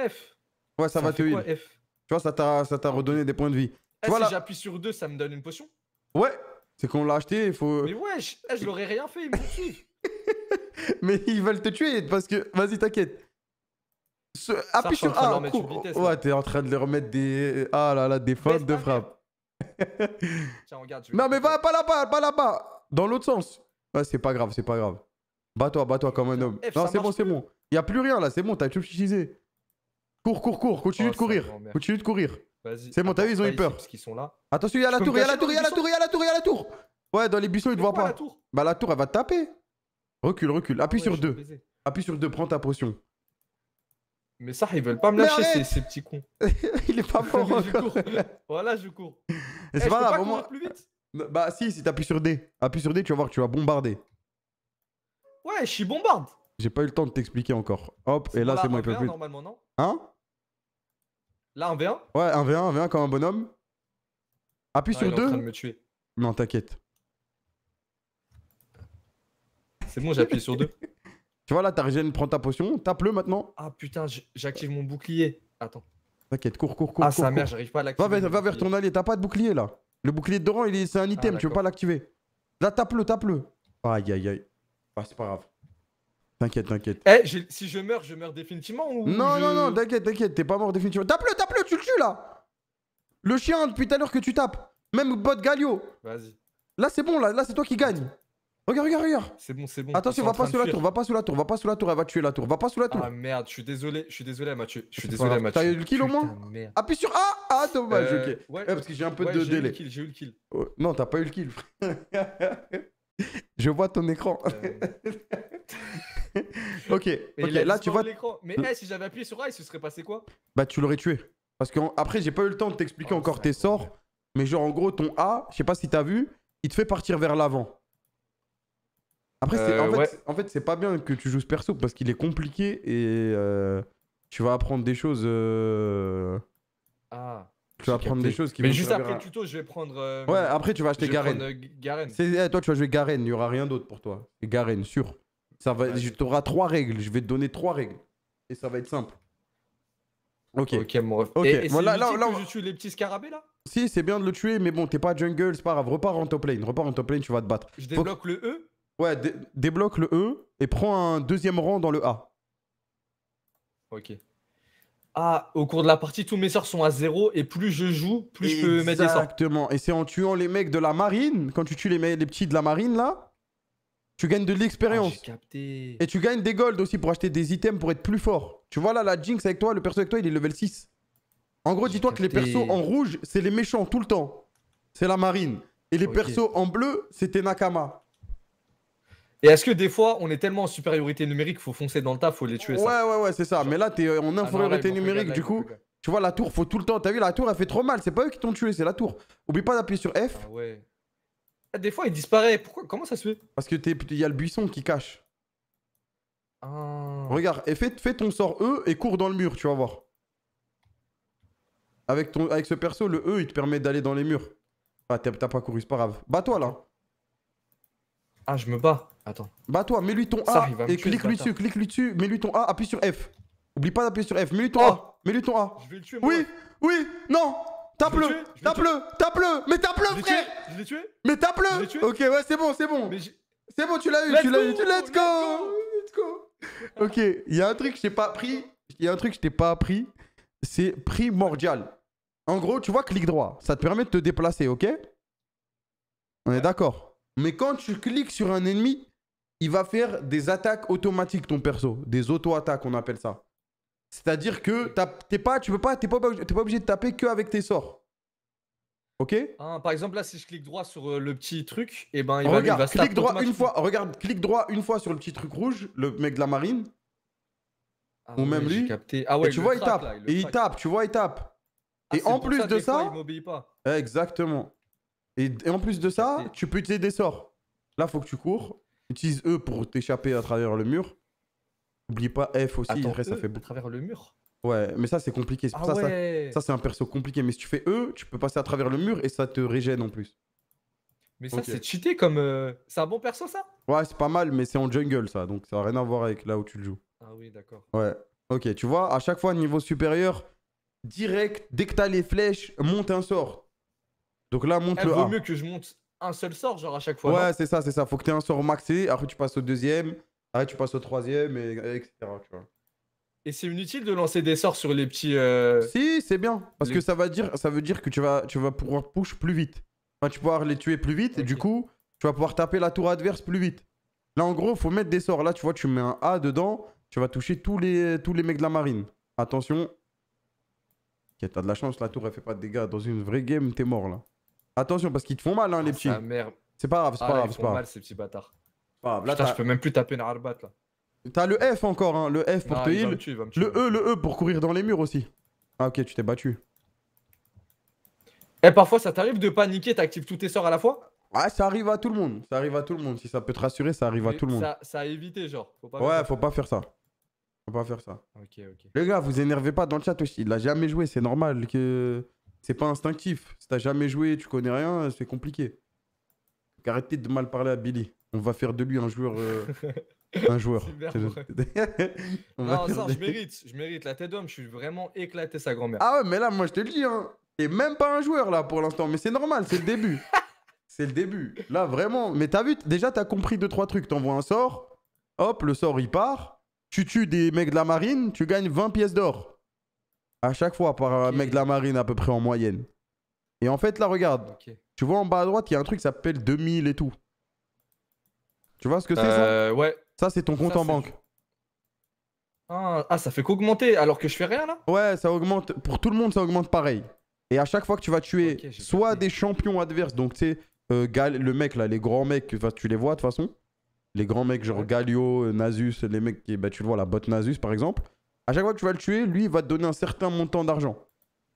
F. Ouais, ça, va te F tu vois, ça t'a redonné des points de vie. Eh, voilà. Si j'appuie sur 2, ça me donne une potion Ouais, c'est qu'on l'a acheté, il faut. Mais wesh, eh, je l'aurais rien fait, <laughs> Mais ils veulent te tuer parce que. Vas-y, t'inquiète. Appuie sur Ah, ouais, t'es en train de leur mettre des. Ah là là, des fautes de frappe. Tiens, regarde, non, mais va pas là-bas, pas là-bas. Dans l'autre sens. Ouais, c'est pas grave, c'est pas grave. Bats-toi, bats-toi comme un homme. non, c'est bon, c'est bon. Y a plus rien là, c'est bon, t'as tout utilisé. Cours, cours, cours, oh, continue de courir. Continue de courir. C'est bon, t'as vu, ils ont eu peur. Parce sont là. Attention, il y a la tour, il y a la tour, il y a la tour, il y a la tour, il y a la tour. Ouais, dans les buissons, ils te voient pas. Bah, la tour, elle va te taper. Recule, recule. Appuie sur 2. Appuie sur 2, prends ta potion. Mais ça, ils veulent pas me lâcher, ces, ces, petits cons. <laughs> il est pas fort <laughs> voilà, je cours. Et <laughs> c'est eh, pas là, au moins. bah, si, si t'appuies sur D. Appuie sur D, tu vas voir tu vas bombarder. Ouais, je suis bombarde. J'ai pas eu le temps de t'expliquer encore. Hop, et là, c'est moi, il peut plus. Normalement, non Hein Là, un v 1 Ouais, un v 1 un v 1 comme un bonhomme. Appuie sur 2. me tuer. Non, t'inquiète. C'est bon, j'appuie sur 2. <laughs> Tu vois, là, ta prend ta potion, tape-le maintenant. Ah putain, j'active mon bouclier. Attends. T'inquiète, cours, cours, cours. Ah, ça sa mère, j'arrive pas à l'activer. Va, vers ton allié, t'as pas de bouclier là. Le bouclier de Doran, c'est un ah, item, tu peux pas l'activer. Là, tape-le, tape-le. Aïe, aïe, aïe. Ah, c'est pas grave. T'inquiète, t'inquiète. Eh, si je meurs, je meurs définitivement ou Non, non, non, t'inquiète, t'inquiète, t'es pas mort définitivement. Tape-le, tape-le, tu le tues là Le chien depuis tout à l'heure que tu tapes. Même bot Galio. Vas-y, Là, c'est bon, là, là c'est toi qui gagne. Regarde, regarde, regarde. c'est bon, c'est bon. Attention, va pas sous la tour, va pas sous la tour, va pas sous la tour, elle va tuer la tour, va pas sous la tour. Ah merde, je suis désolé, je suis désolé Mathieu. Je suis désolé Mathieu. T'as eu le kill au moins Appuie sur A Ah, dommage, euh, ok. ouais, parce que j'ai un peu de j'ai eu le délai. kill, J'ai eu le kill. Oh, non, t'as pas eu le kill, frère. <laughs> Je vois ton écran. Euh. <laughs> <laughs> ok, là tu vois. Mais eh, si j'avais appuyé sur A, il se serait passé quoi Bah, tu l'aurais tué. Parce que après, j'ai pas eu le temps de t'expliquer ah, encore tes sorts. Mais genre, en gros, ton A, je sais pas si t'as vu, il te fait partir vers l'avant. Après, euh, en fait, c'est pas bien que tu joues ce perso parce qu'il est compliqué et euh, tu vas apprendre des choses. Euh, ah. Tu vas apprendre des choses qui Mais juste après le tuto, je vais prendre. ouais, après, tu vas acheter Garen. Garen. Eh, toi, tu vas jouer Garen, il y aura rien d'autre pour toi. Garen, sûr. Ça va, auras trois règles. Je vais te donner trois règles. Et ça va être simple. Ok. Ok, moi. Et, voilà, là, que je tue les petits scarabées là Si, c'est bien de le tuer, mais bon, t'es pas jungle, c'est pas grave. Repars en top lane. Repars en top lane, tu vas te battre. Je débloque le E Ouais, débloque le E et prends un deuxième rang dans le A. Ok. Ah, au cours de la partie, tous mes sorts sont à zéro et plus je joue, plus je peux mettre des sorts. Exactement. Et c'est en tuant les mecs de la marine, quand tu tues les, les petits de la marine là, tu gagnes de l'expérience. Ah, Et tu gagnes des gold aussi pour acheter des items pour être plus fort. Tu vois là, la Jinx avec toi, le perso avec toi, il est level 6. En gros, dis-toi que les persos en rouge, c'est les méchants tout le temps. C'est la marine. Et les persos en bleu, c'était Nakama. Et est-ce que des fois, on est tellement en supériorité numérique, faut foncer dans le tas, faut les tuer Ouais, ouais, ouais, c'est ça. Mais là, t'es en ah infériorité numérique, du coup. Tu vois, la tour, faut tout le temps. T'as vu, la tour, elle fait trop mal. C'est pas eux qui t'ont tué, c'est la tour. Oublie pas d'appuyer sur F. Ah ouais. Des fois, il disparaît. Comment ça se fait Parce que il y a le buisson qui cache. Ah. Regarde, fais, ton sort E et cours dans le mur, tu vas voir. Avec, ton, avec ce perso, le E, il te permet d'aller dans les murs. Ah, t'as pas couru, c'est pas grave. Bats-toi, là. Ah, je me bats. Attends. Bats-toi, mets-lui ton A et clique-lui dessus, clique-lui dessus, mets-lui ton A, appuie sur F. Oublie pas d'appuyer sur F, mets-lui ton A, oh. mets-lui ton A. Je vais le tuer, moi. Oui, oui, non, Tape-le, tape-le, tape-le, mais tape-le, frère. Je l'ai tué. Mais tape-le. Ok, ouais, c'est bon, c'est bon. C'est bon, tu l'as eu, tu l'as eu. Let's go. Let's go. Ok, il y a un truc que je t'ai pas appris. Il y a un truc que je t'ai pas appris. C'est primordial. En gros, tu vois, clic droit, ça te permet de te déplacer, ok On est d'accord. Mais quand tu cliques sur un ennemi, il va faire des attaques automatiques, ton perso. Des auto-attaques, on appelle ça. C'est-à-dire que t'es pas, tu peux pas, t'es pas, obligé de taper que avec tes sorts. Ok hein, Par exemple, là, si je clique droit sur euh, le petit truc, et eh ben il va, regarde, clique droit une fois. Regarde, clique droit une fois sur le petit truc rouge, le mec de la marine. Ah ou même lui. Ah ouais, et tu vois, il tape. et tape, tu vois, il tape. et en plus de ça. Exactement. Et, en plus de ça, tu peux utiliser des sorts. Là, faut que tu cours. Utilise E pour t'échapper à travers le mur. Oublie pas F aussi, après, ça fait e fait. À travers le mur Ouais, mais ça c'est compliqué. Ah ça, ça, c'est un perso compliqué. Mais si tu fais E, tu peux passer à travers le mur et ça te régène en plus. Mais ça, c'est cheaté comme. Euh, c'est un bon perso, ça Ouais, c'est pas mal, mais c'est en jungle, ça. Donc, ça n'a rien à voir avec là où tu le joues. Ah oui, d'accord. Ouais. Ok, tu vois, à chaque fois, niveau supérieur, direct, dès que t'as les flèches, monte un sort. Donc là, monte eh, le vaut vaut mieux que je monte un seul sort, genre à chaque fois. Ouais, c'est ça, c'est ça. Faut que tu aies un sort maxé. Après, tu passes au deuxième. Ah, tu passes au troisième, et, etc. Tu vois. Et c'est inutile de lancer des sorts sur les petits. Euh, si, c'est bien. Parce que ça, va dire, ça veut dire que tu vas, tu vas pouvoir push plus vite. tu vas pouvoir les tuer plus vite et du coup, tu vas pouvoir taper la tour adverse plus vite. Là, en gros, faut mettre des sorts. Là, tu vois, tu mets un A dedans, tu vas toucher tous les, tous les mecs de la marine. Attention. Ok, t'as de la chance, la tour, elle fait pas de dégâts. Dans une vraie game, t'es mort là. Attention, parce qu'ils te font mal, hein, les ah, petits. merde. C'est pas grave, c'est ah, pas grave, c'est pas font mal ces petits bâtards là, je peux même plus taper une arbat là. T'as le F encore, hein, le F pour te heal. le E, le E pour courir dans les murs aussi. Ah ok, tu t'es battu. Et eh, parfois ça t'arrive de paniquer, t'actives tous tes sorts à la fois Ouais, ça arrive à tout le monde. Ça arrive à tout le monde. Si ça peut te rassurer, ça arrive à tout le monde. Ça, ça a évité, genre. Faut pas ouais, faut pas faire ça. Faut pas faire ça. Les gars, vous énervez pas dans le chat. aussi Il a jamais joué, c'est normal que. C'est pas instinctif. Si t'as jamais joué, tu connais rien, c'est compliqué. arrêtez de mal parler à Billy on va faire de lui un joueur. Euh, un joueur. <laughs> <laughs> non, ça, je mérite, je mérite la tête d'homme, je suis vraiment éclaté sa grand-mère. Ah ouais, mais là, moi, je te le dis, hein, t'es même pas un joueur là pour l'instant, mais c'est normal, c'est le début. <laughs> c'est le début. Là, vraiment, mais t'as vu, déjà, t'as compris deux, trois trucs. T'envoies un sort, hop, le sort, il part. Tu tues des mecs de la marine, tu gagnes 20 pièces d'or. À chaque fois, par un mec de la marine, à peu près en moyenne. Et en fait, là, regarde, tu vois en bas à droite, il y a un truc qui s'appelle 2000 et tout. Tu vois ce que c'est ça euh, Ouais. Ça, c'est ton compte en banque. Ah, ah, ça fait qu'augmenter alors que je fais rien là Ouais, ça augmente. Pour tout le monde, ça augmente pareil. Et à chaque fois que tu vas tuer soit des champions adverses, donc tu sais, euh, le mec là, les grands mecs, tu les vois de toute façon. Les grands mecs genre Galio, Nasus, les mecs qui, bah, tu le vois, la botte Nasus par exemple. À chaque fois que tu vas le tuer, lui, il va te donner un certain montant d'argent.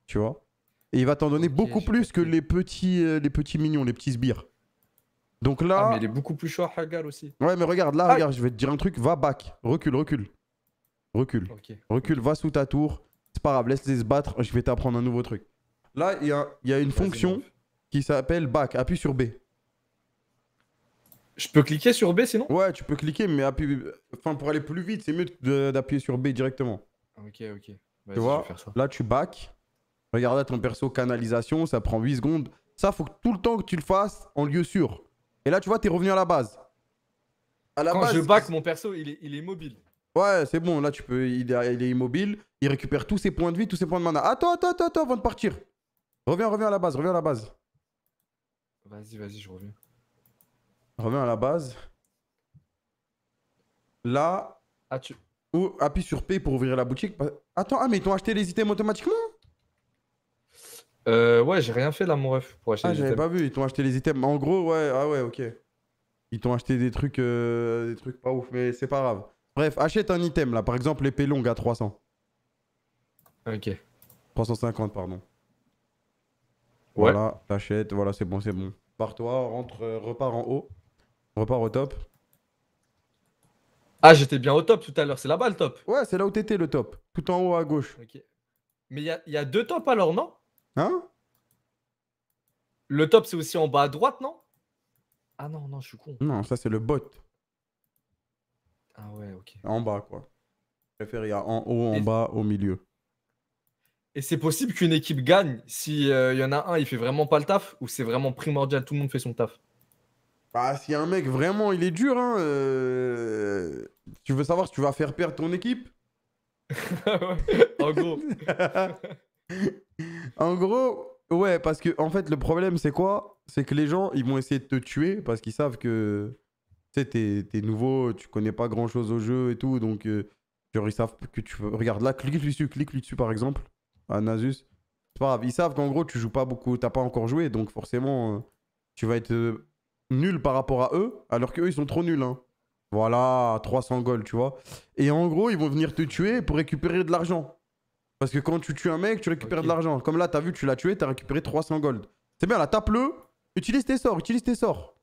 Tu vois Et il va t'en donner beaucoup plus que les petits, euh, les petits mignons, les petits sbires. Donc là. Ah, mais il est beaucoup plus chaud à Hagar aussi. Ouais, mais regarde, là, ah, regarde, je vais te dire un truc. Va back. Recule, recule. Recule. Ok. Recule, va sous ta tour. C'est pas grave, laisse-les se battre. Je vais t'apprendre un nouveau truc. Là, il y a, une fonction qui s'appelle back. Appuie sur B. Je peux cliquer sur B sinon Ouais, tu peux cliquer, mais appuie... enfin, pour aller plus vite, c'est mieux d'appuyer sur B directement. Ok, ok. Tu vois, là, tu back. Regarde là ton perso canalisation, ça prend 8 secondes. Ça, faut tout le temps que tu le fasses en lieu sûr. Et là, tu vois, t'es revenu à la base. À la Quand je back, mon perso, il est, il est mobile. Ouais, c'est bon, là, tu peux. Il est, immobile. Il récupère tous ses points de vie, tous ses points de mana. Attends, attends, attends, attends avant de partir. Reviens, reviens à la base, reviens à la base. Vas-y, vas-y, je reviens. Reviens à la base. Là. Ou ah, appuie sur P pour ouvrir la boutique. Attends, ah, mais ils t'ont acheté les items automatiquement euh, ouais, j'ai rien fait là, mon ref, pour acheter Ah, j'avais pas vu, ils t'ont acheté les items. En gros, ouais, ah ouais, ok. Ils t'ont acheté des trucs, euh, des trucs pas ouf, mais c'est pas grave. Bref, achète un item là, par exemple l'épée longue à 300. Ok. 350, pardon. Voilà, t'achètes, voilà, c'est bon, c'est bon. Pars-toi, rentre, euh, repars en haut, repars au top. Ah, j'étais bien au top tout à l'heure, c'est là-bas le top. Ouais, c'est là où t'étais le top, tout en haut à gauche. Mais il y a, y a deux tops alors, non Hein Le top, c'est aussi en bas à droite, non Ah non, non, je suis con. Non, ça, c'est le bot. Ah ouais, ok. En bas, quoi. Je préfère, il y a en haut, en bas, au milieu. Et c'est possible qu'une équipe gagne s'il euh, il y en a un, il fait vraiment pas le taf ou c'est vraiment primordial, tout le monde fait son taf Bah, si un mec vraiment, il est dur, hein, euh, tu veux savoir si tu vas faire perdre ton équipe <laughs> En gros. <laughs> en gros, ouais, parce que en fait, le problème, c'est quoi C'est que les gens, ils vont essayer de te tuer parce qu'ils savent que tu sais, t'es, nouveau, tu connais pas grand chose au jeu et tout, donc euh, genre, ils savent que tu. Regarde là, clique lui dessus, clique lui dessus par exemple, à Nasus. C'est pas grave, ils savent qu'en gros, tu joues pas beaucoup, t'as pas encore joué, donc forcément, euh, tu vas être euh, nul par rapport à eux, alors qu'eux, ils sont trop nuls, hein. Voilà, 300 gold tu vois. Et en gros, ils vont venir te tuer pour récupérer de l'argent. Parce que quand tu tues un mec, tu récupères de l'argent. Comme là, t'as vu, tu l'as tué, t'as récupéré 300 gold. C'est bien, là, tape-le. Utilise tes sorts, utilise tes sorts.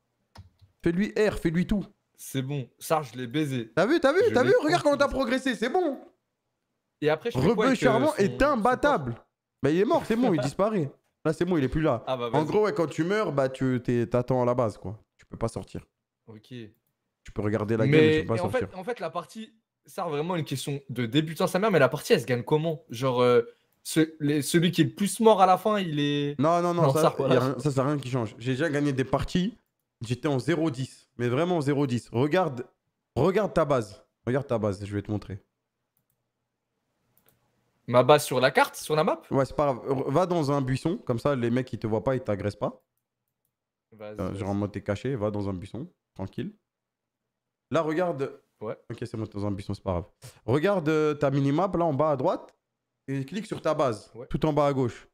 Fais-lui R, fais-lui tout. C'est bon, ça, je l'ai baisé. T'as vu, t'as vu, t'as vu, regarde comment t'as progressé, c'est bon. Et après, je Rebeu euh, charmant est imbattable. Mais bah, il est mort, c'est bon, il <laughs> disparaît. Là, c'est bon, il est plus là. Ah, bah, en gros, quand tu meurs, bah, tu t'attends à la base, quoi. Tu peux pas sortir. Ok. Tu peux regarder la gueule, game, mais tu peux pas sortir. En en fait, la partie, ça, vraiment une question de débutant sa mère, mais la partie, elle se gagne comment Genre, euh, celui qui est le plus mort à la fin, il est. Non, non, non, ça, ça, rien, ça, rien qui change. J'ai déjà gagné des parties, j'étais en 0-10, mais vraiment 0-10. Regarde, regarde ta base. Regarde ta base, je vais te montrer. Ma base sur la carte, sur la map Ouais, c'est pas grave. Va dans un buisson, comme ça, les mecs, ils te voient pas, ils t'agressent pas. Euh, genre en mode t'es caché, va dans un buisson, tranquille. Là, regarde Ok, c'est bon, tes ambitions, c'est pas grave. Regarde euh, ta minimap là en bas à droite et clique sur ta base, tout en bas à gauche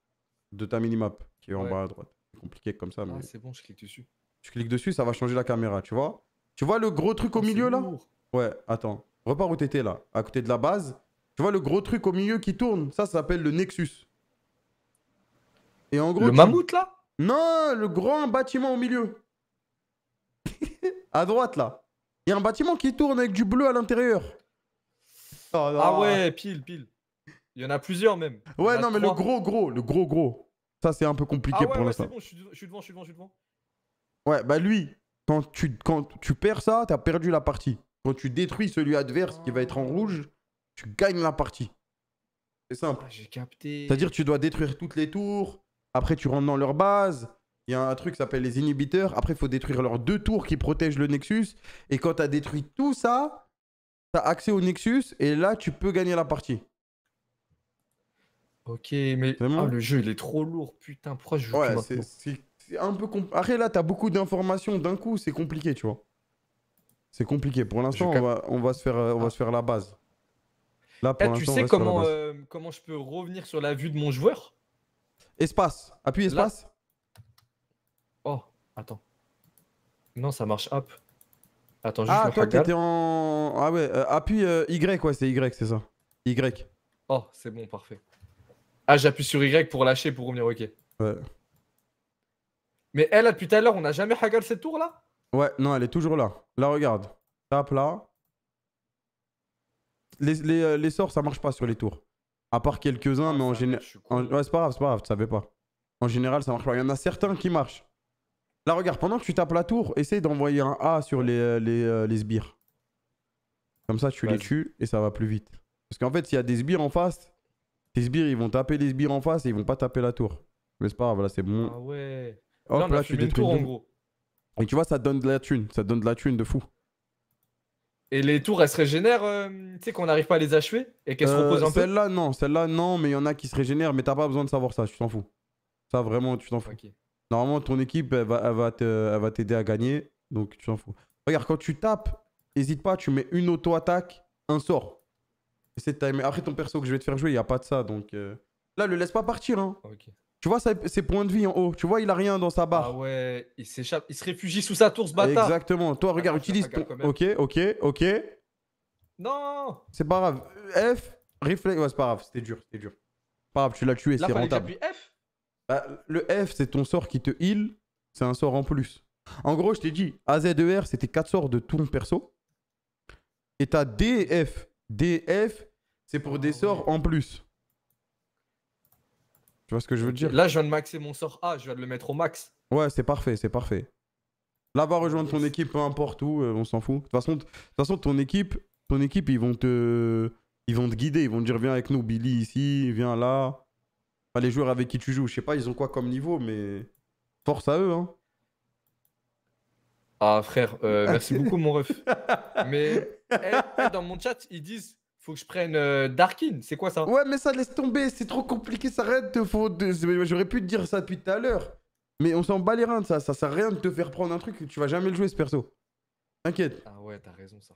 de ta minimap qui est en bas à droite. C'est compliqué comme ça, ah, mais Ah, c'est bon, je clique dessus. tu cliques dessus, ça va changer la caméra, tu vois. Tu vois le gros truc au oh, milieu là Ouais, attends. Repars où t'étais là, à côté de la base. Tu vois le gros truc au milieu qui tourne Ça, s'appelle le Nexus. Et en gros. Le mammouth là Non, le grand bâtiment au milieu. <laughs> à droite là. Il y a un bâtiment qui tourne avec du bleu à l'intérieur. Oh ah ouais, pile, pile. Il y en a plusieurs même. Ouais, non, mais le gros, gros, le gros, gros. Ça, c'est un peu compliqué ah pour ouais, l'instant. bon, je suis, devant, je suis devant, je suis devant. Ouais, bah lui, quand tu, quand tu perds ça, tu as perdu la partie. Quand tu détruis celui adverse qui va être en rouge, tu gagnes la partie. C'est simple. Ah, j'ai capté. C'est-à-dire, tu dois détruire toutes les tours. Après, tu rentres dans leur base il y a un truc qui s'appelle les inhibiteurs. Après, il faut détruire leurs deux tours qui protègent le Nexus. Et quand tu as détruit tout ça, tu as accès au Nexus. Et là, tu peux gagner la partie. Ok, mais ah, le jeu, il est trop lourd. Putain, proche je ouais, c'est un peu compliqué. Après, là, tu as beaucoup d'informations d'un coup. C'est compliqué, tu vois. C'est compliqué. Pour l'instant, on, va, se faire, euh, on va ah. se faire la base. Là, tu sais comment, comment je peux revenir sur la vue de mon joueur Espace. Appuie espace. Oh, attends. Non, ça marche up. Attends, juste ah, toi, t'étais en. Ah ouais, euh, appuie euh, Y, ouais, c'est Y, c'est ça. Y. Oh, c'est bon, parfait. Ah, j'appuie sur Y pour lâcher pour revenir, ok. Ouais. Mais elle, depuis tout à l'heure, on n'a jamais hagal cette tour là Ouais, non, elle est toujours là. Là, regarde. Tape là. Euh, les, sorts, ça marche pas sur les tours. À part quelques-uns, ah, mais en général. Ouais, c'est pas grave, c'est pas grave, tu savais pas. En général, ça marche pas. Il y en a certains qui marchent regarde, pendant que tu tapes la tour, essaie d'envoyer un A sur les, euh, les, euh, les sbires. Comme ça, tu les tues et ça va plus vite. Parce qu'en fait, s'il y a des sbires en face, tes sbires, ils vont taper les sbires en face et ils vont pas taper la tour. Mais c'est pas grave, là, c'est bon. Ah ouais. Hop, là, tu détruis Et tu vois, ça donne de la thune. Ça donne de la thune de fou. Et les tours, elles se régénèrent, euh, tu sais, qu'on n'arrive pas à les achever et qu'elles se reposent un peu Celle-là, non. Celle-là, non, mais il y en a qui se régénèrent, mais t'as pas besoin de savoir ça, tu t'en fous. Ça, vraiment, tu t'en fous. Normalement, ton équipe, elle va, va t'aider à gagner. Donc, tu t'en fous. Regarde, quand tu tapes, n'hésite pas, tu mets une auto-attaque, un sort. c'est timer. Après, ton perso que je vais te faire jouer, il n'y a pas de ça. Donc, euh. là, le laisse pas partir. Hein. Tu vois ses points de vie en haut. Tu vois, il a rien dans sa barre. Ah ouais, il s'échappe. Il se réfugie sous sa tour, ce bâtard. Exactement. Toi, regarde, utilise ton. Ok, ok, ok. Non C'est pas grave. F, réflexe. c'est pas grave. C'était dur, c'était dur. Pas grave, tu l'as tué, c'est rentable. F bah, le F, c'est ton sort qui te heal, c'est un sort en plus. En gros, je t'ai dit, AZER, c'était 4 sorts de ton perso. Et t'as DF. DF, c'est pour des sorts en plus. Tu vois ce que je veux dire Là, je viens de maxer mon sort A, je viens de le mettre au max. Ouais, c'est parfait, c'est parfait. Là, va rejoindre ton équipe, peu importe où, euh, on s'en fout. De toute façon, façon, ton équipe, ton équipe, ils vont te, ils vont te guider, ils vont te dire viens avec nous, Billy ici, viens là les joueurs avec qui tu joues, je sais pas, ils ont quoi comme niveau, mais force à eux. Hein. Ah frère, euh, merci beaucoup mon ref. <laughs> Mais eh, eh, dans mon chat, ils disent faut que je prenne euh, Darkin. C'est quoi ça Ouais, mais ça laisse tomber. C'est trop compliqué. Ça arrête. J'aurais pu te dire ça depuis tout à l'heure. Mais on s'en bat les reins de ça. Ça sert à rien de te faire prendre un truc. Tu vas jamais le jouer ce perso. T'inquiète. Ah ouais, t'as raison ça.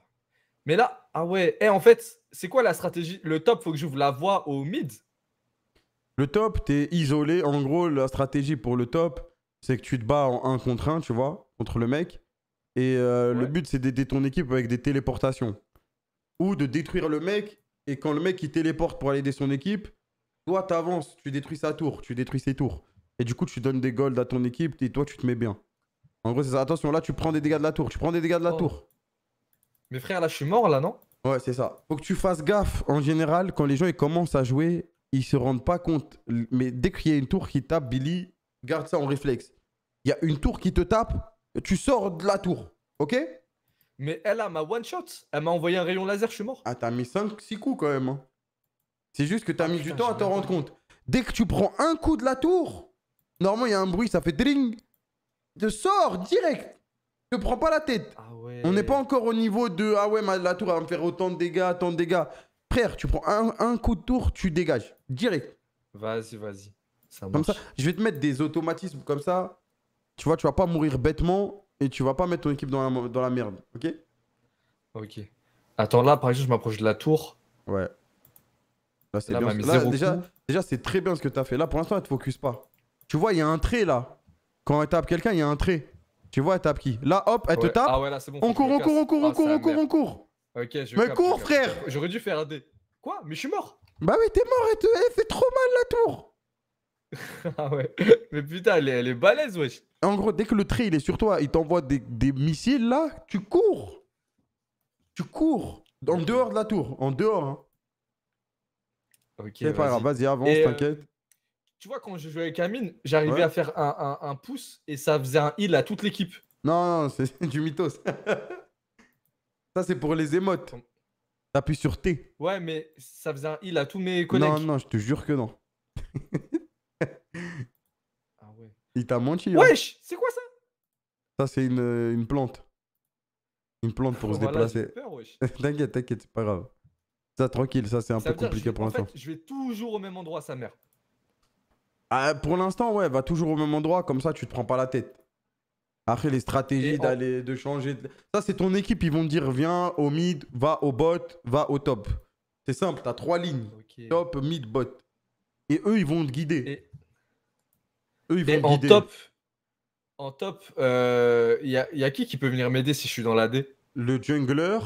Mais là, ah ouais. Et eh, en fait, c'est quoi la stratégie Le top, faut que j'ouvre la voie au mid. Le top, t'es isolé. En gros, la stratégie pour le top, c'est que tu te bats en 1 contre 1, tu vois, contre le mec. Et euh, le but, c'est d'aider ton équipe avec des téléportations. Ou de détruire le mec. Et quand le mec, il téléporte pour aller aider son équipe, toi, t'avances, tu détruis sa tour, tu détruis ses tours. Et du coup, tu donnes des golds à ton équipe et toi, tu te mets bien. En gros, c'est ça. Attention, là, tu prends des dégâts de la tour. Tu prends des dégâts de la oh. tour. Mais frère, là, je suis mort, là, non Ouais, c'est ça. Faut que tu fasses gaffe en général quand les gens ils commencent à jouer ils se rendent pas compte. Mais dès qu'il y a une tour qui tape, Billy, garde ça en réflexe. Il y a une tour qui te tape, tu sors de la tour, ok Mais elle a ma one shot, elle m'a envoyé un rayon laser, je suis mort. Ah, t'as mis 5-6 coups quand même. Hein. C'est juste que t'as ah, mis du temps à te rendre compte. Dès que tu prends un coup de la tour, normalement il y a un bruit, ça fait dring. Tu sors direct. ne prends pas la tête. Ah On n'est pas encore au niveau de Ah ouais, la tour va me faire autant de dégâts, tant de dégâts. Frère, tu prends un, coup de tour, tu dégages. Direct. Vas-y, vas-y. comme ça, je vais te mettre des automatismes comme ça. Tu vois, tu vas pas mourir bêtement et tu vas pas mettre ton équipe dans la, dans la merde. Ok Ok. Attends, là, par exemple, je m'approche de la tour. Ouais. Là, c'est bien. déjà, déjà c'est très bien ce que tu as fait. Là, pour l'instant, elle te focus pas. Tu vois, il y a un trait là. Quand elle tape quelqu'un, il y a un trait. Tu vois, elle tape qui Là, hop, elle te tape. Ah ouais, là, bon, on court, on court, on court, on ah, court, on court. Ok, Mais cours, frère J'aurais dû faire un dé. Quoi Mais je suis mort Bah oui, t'es mort elle fait eh, trop mal la tour <laughs> Ah ouais. Mais putain, elle est, elle balèze, wesh. En gros, dès que le trait il est sur toi, il t'envoie des, missiles là, tu cours Tu cours En dehors de la tour, en dehors. Hein. Ok. C'est pas grave, vas-y, avance, euh, t'inquiète. Tu vois, quand je jouais avec Amine, j'arrivais à faire un, un pouce et ça faisait un heal à toute l'équipe. Non, non, c'est <laughs> du mythos. <laughs> Ça, c'est pour les émotes. T'appuies sur T. Ouais, mais ça faisait un il à tous mes collègues. Non, non, je te jure que non. <laughs> ah ouais. Il t'a menti. Hein. Wesh, c'est quoi ça Ça, c'est une, euh, plante. Une plante pour se <laughs> déplacer. <laughs> t'inquiète, t'inquiète, c'est pas grave. Ça, tranquille, ça, c'est un peu compliqué pour l'instant. je vais toujours au même endroit, sa mère. Ah, pour l'instant, ouais, va toujours au même endroit, comme ça, tu te prends pas la tête. Après, les stratégies d'aller, de changer. Ça, c'est ton équipe. Ils vont te dire viens au mid, va au bot, va au top. C'est simple. t'as trois lignes top, mid, bot. Et eux, ils vont te guider. Eux, ils vont te en guider. Top, en top, il euh, y, a, qui qui peut venir m'aider si je suis dans l'AD Le jungler.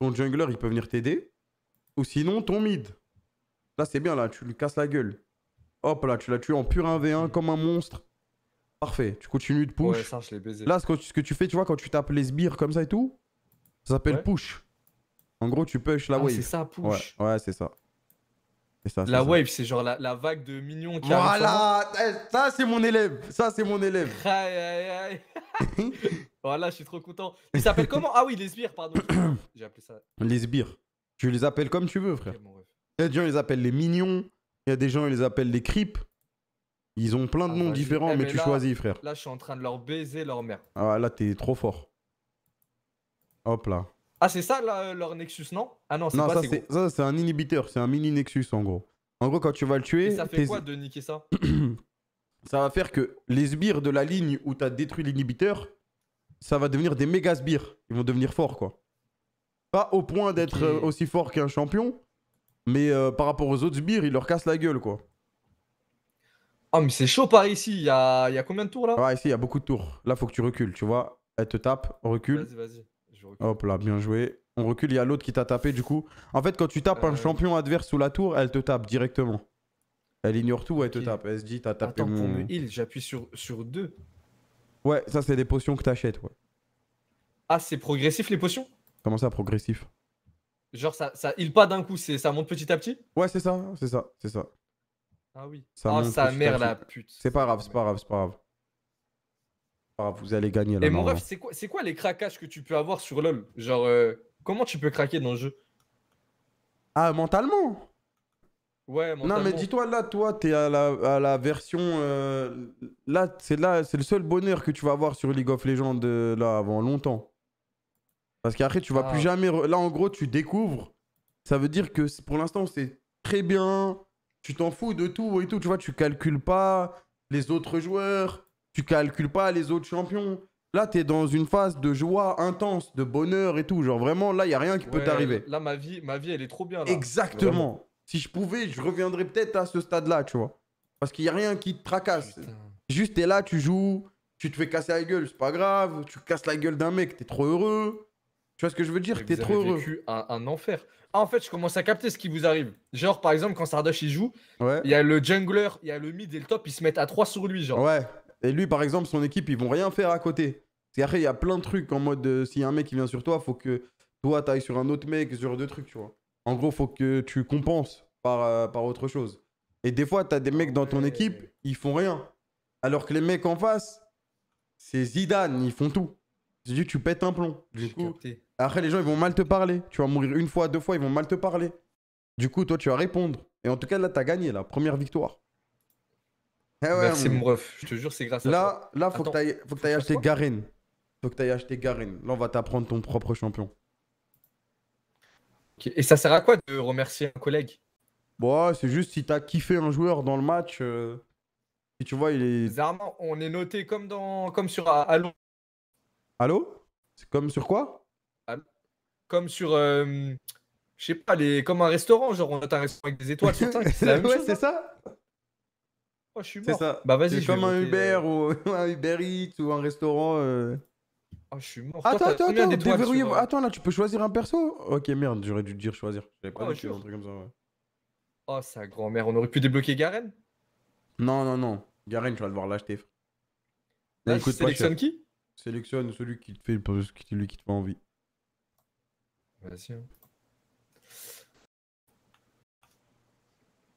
Ton jungler, il peut venir t'aider. Ou sinon, ton mid. Là, c'est bien. Là, tu lui casses la gueule. Hop là, tu l'as tué en pur 1v1 comme un monstre. Parfait, tu continues de push. Là, ce que, ce que, tu fais, tu vois, quand tu tapes les sbires comme ça et tout, ça s'appelle push. En gros, tu push la ah, wave. C'est ça, push. Ouais, c'est ça. la wave, c'est genre la, la, vague de mignons qui Voilà, eh, ça c'est mon élève. Ça c'est mon élève. <laughs> Aïe, <laughs> voilà, je suis trop content. Il s'appelle comment Ah oui, les sbires, pardon. <coughs> J'ai appelé ça. Les sbires. Tu les appelles comme tu veux, frère. Il y a des gens, ils les appellent les mignons. Il y a des gens, ils les appellent les creeps. Ils ont plein de ah noms bah, différents, mais, tu choisis, frère. Là, je suis en train de leur baiser leur mère. Ah, là, t'es trop fort. Hop là. Ah, c'est ça euh, leur Nexus, non Ah non, c'est pas ça. c'est un inhibiteur, c'est un mini Nexus en gros. En gros, quand tu vas le tuer. ça fait quoi de niquer ça <clears throat> Ça va faire que les sbires de la ligne où t'as détruit l'inhibiteur, ça va devenir des méga sbires. Ils vont devenir forts, quoi. Pas au point d'être euh, aussi fort qu'un champion, mais euh, par rapport aux autres sbires, ils leur cassent la gueule, quoi. Oh mais c'est chaud par ici. Il y a... combien de tours là Ouais, ah, ici, il y a beaucoup de tours. Là, faut que tu recules, tu vois. Elle te tape, recule. Vas-y, vas-y. Hop là, bien joué. On recule, il y a l'autre qui t'a tapé du coup. En fait, quand tu tapes un euh, champion adverse sous la tour, elle te tape directement. Elle ignore tout, elle te tape. Elle se dit, t'as tapé Attends, pour me heal, j'appuie sur, sur Ouais, ça, c'est des potions que t'achètes, ouais. Ah, c'est progressif les potions Comment ça, progressif Genre, ça, ça heal pas d'un coup, ça monte petit à petit Ouais, c'est ça, c'est ça, c'est ça. Ah oui. Ça ah, sa mère la pute. C'est pas grave, c'est pas grave, c'est pas grave. vous allez gagner là. Et mon ref, c'est quoi, c'est quoi les craquages que tu peux avoir sur l'homme Genre, euh, comment tu peux craquer dans le jeu Ah, mentalement Ouais, mentalement. Non, mais dis-toi, là, toi, t'es à la, à la version. Euh, là, c'est là, c'est le seul bonheur que tu vas avoir sur League of Legends là avant longtemps. Parce qu'après, tu vas ah. plus jamais. Là, en gros, tu découvres. Ça veut dire que pour l'instant, c'est très bien tu t'en fous de tout et tout. Tu vois, tu calcules pas les autres joueurs, tu calcules pas les autres champions. Là, tu es dans une phase de joie intense, de bonheur et tout. Genre vraiment, là, il y a rien qui peut t'arriver. Là, ma vie, ma vie, elle est trop bien. Exactement. Si je pouvais, je reviendrais peut-être à ce stade-là, tu vois. Parce qu'il y a rien qui te tracasse. Juste, tu là, tu joues, tu te fais casser la gueule, c'est pas grave. Tu casses la gueule d'un mec, tu es trop heureux. Tu vois ce que je veux dire T'es trop heureux. vécu un, un enfer en fait, je commence à capter ce qui vous arrive. Genre, par exemple, quand Sardash il joue, il y a le jungler, il y a le mid et le top, ils se mettent à 3 sur lui, genre. Ouais. Et lui, par exemple, son équipe, ils vont rien faire à côté. Parce qu'après, il y a plein de trucs en mode euh, s'il y a un mec qui vient sur toi, faut que toi t'ailles sur un autre mec, sur deux trucs, tu vois. En gros, faut que tu compenses par, euh, par autre chose. Et des fois, t'as des mecs dans ton équipe, ils font rien. Alors que les mecs en face, c'est Zidane, ils font tout. Tu dis, tu pètes un plomb. Du coup, capté. Après, les gens, ils vont mal te parler. Tu vas mourir une fois, deux fois, ils vont mal te parler. Du coup, toi, tu vas répondre. Et en tout cas, là, t'as gagné, la première victoire. Eh Merci, mm. mon ref. Je te jure, c'est grâce à toi. Là, faut que t'ailles acheter Garen. Faut que t'ailles acheter Garen. Là, on va t'apprendre ton propre champion. Et ça sert à quoi de remercier un collègue Bon, bah, c'est juste si t'as kiffé un joueur dans le match. Euh, tu vois, il est. Bizarrement, on est noté comme, dans... comme sur Allô Allo C'est comme sur quoi comme sur. Euh, je sais pas, les, comme un restaurant, genre on a un restaurant avec des étoiles C'est la <laughs> même chose. c'est hein. ça Oh, je suis mort. Ça. Bah vas-y. comme un Uber euh. ou <laughs> un Uber Eats ou un restaurant. Euh. Oh, je suis mort. Attends, attends, attends. Sur... Attends, là, tu peux choisir un perso Ok, merde, j'aurais dû dire choisir. J'avais pas oh, un truc comme ça, Oh, sa grand-mère, on aurait pu débloquer Garen Non, non, non. Garen, tu vas devoir l'acheter. Là, qui Sélectionne celui qui te fait, celui qui te fait envie. Vas-y.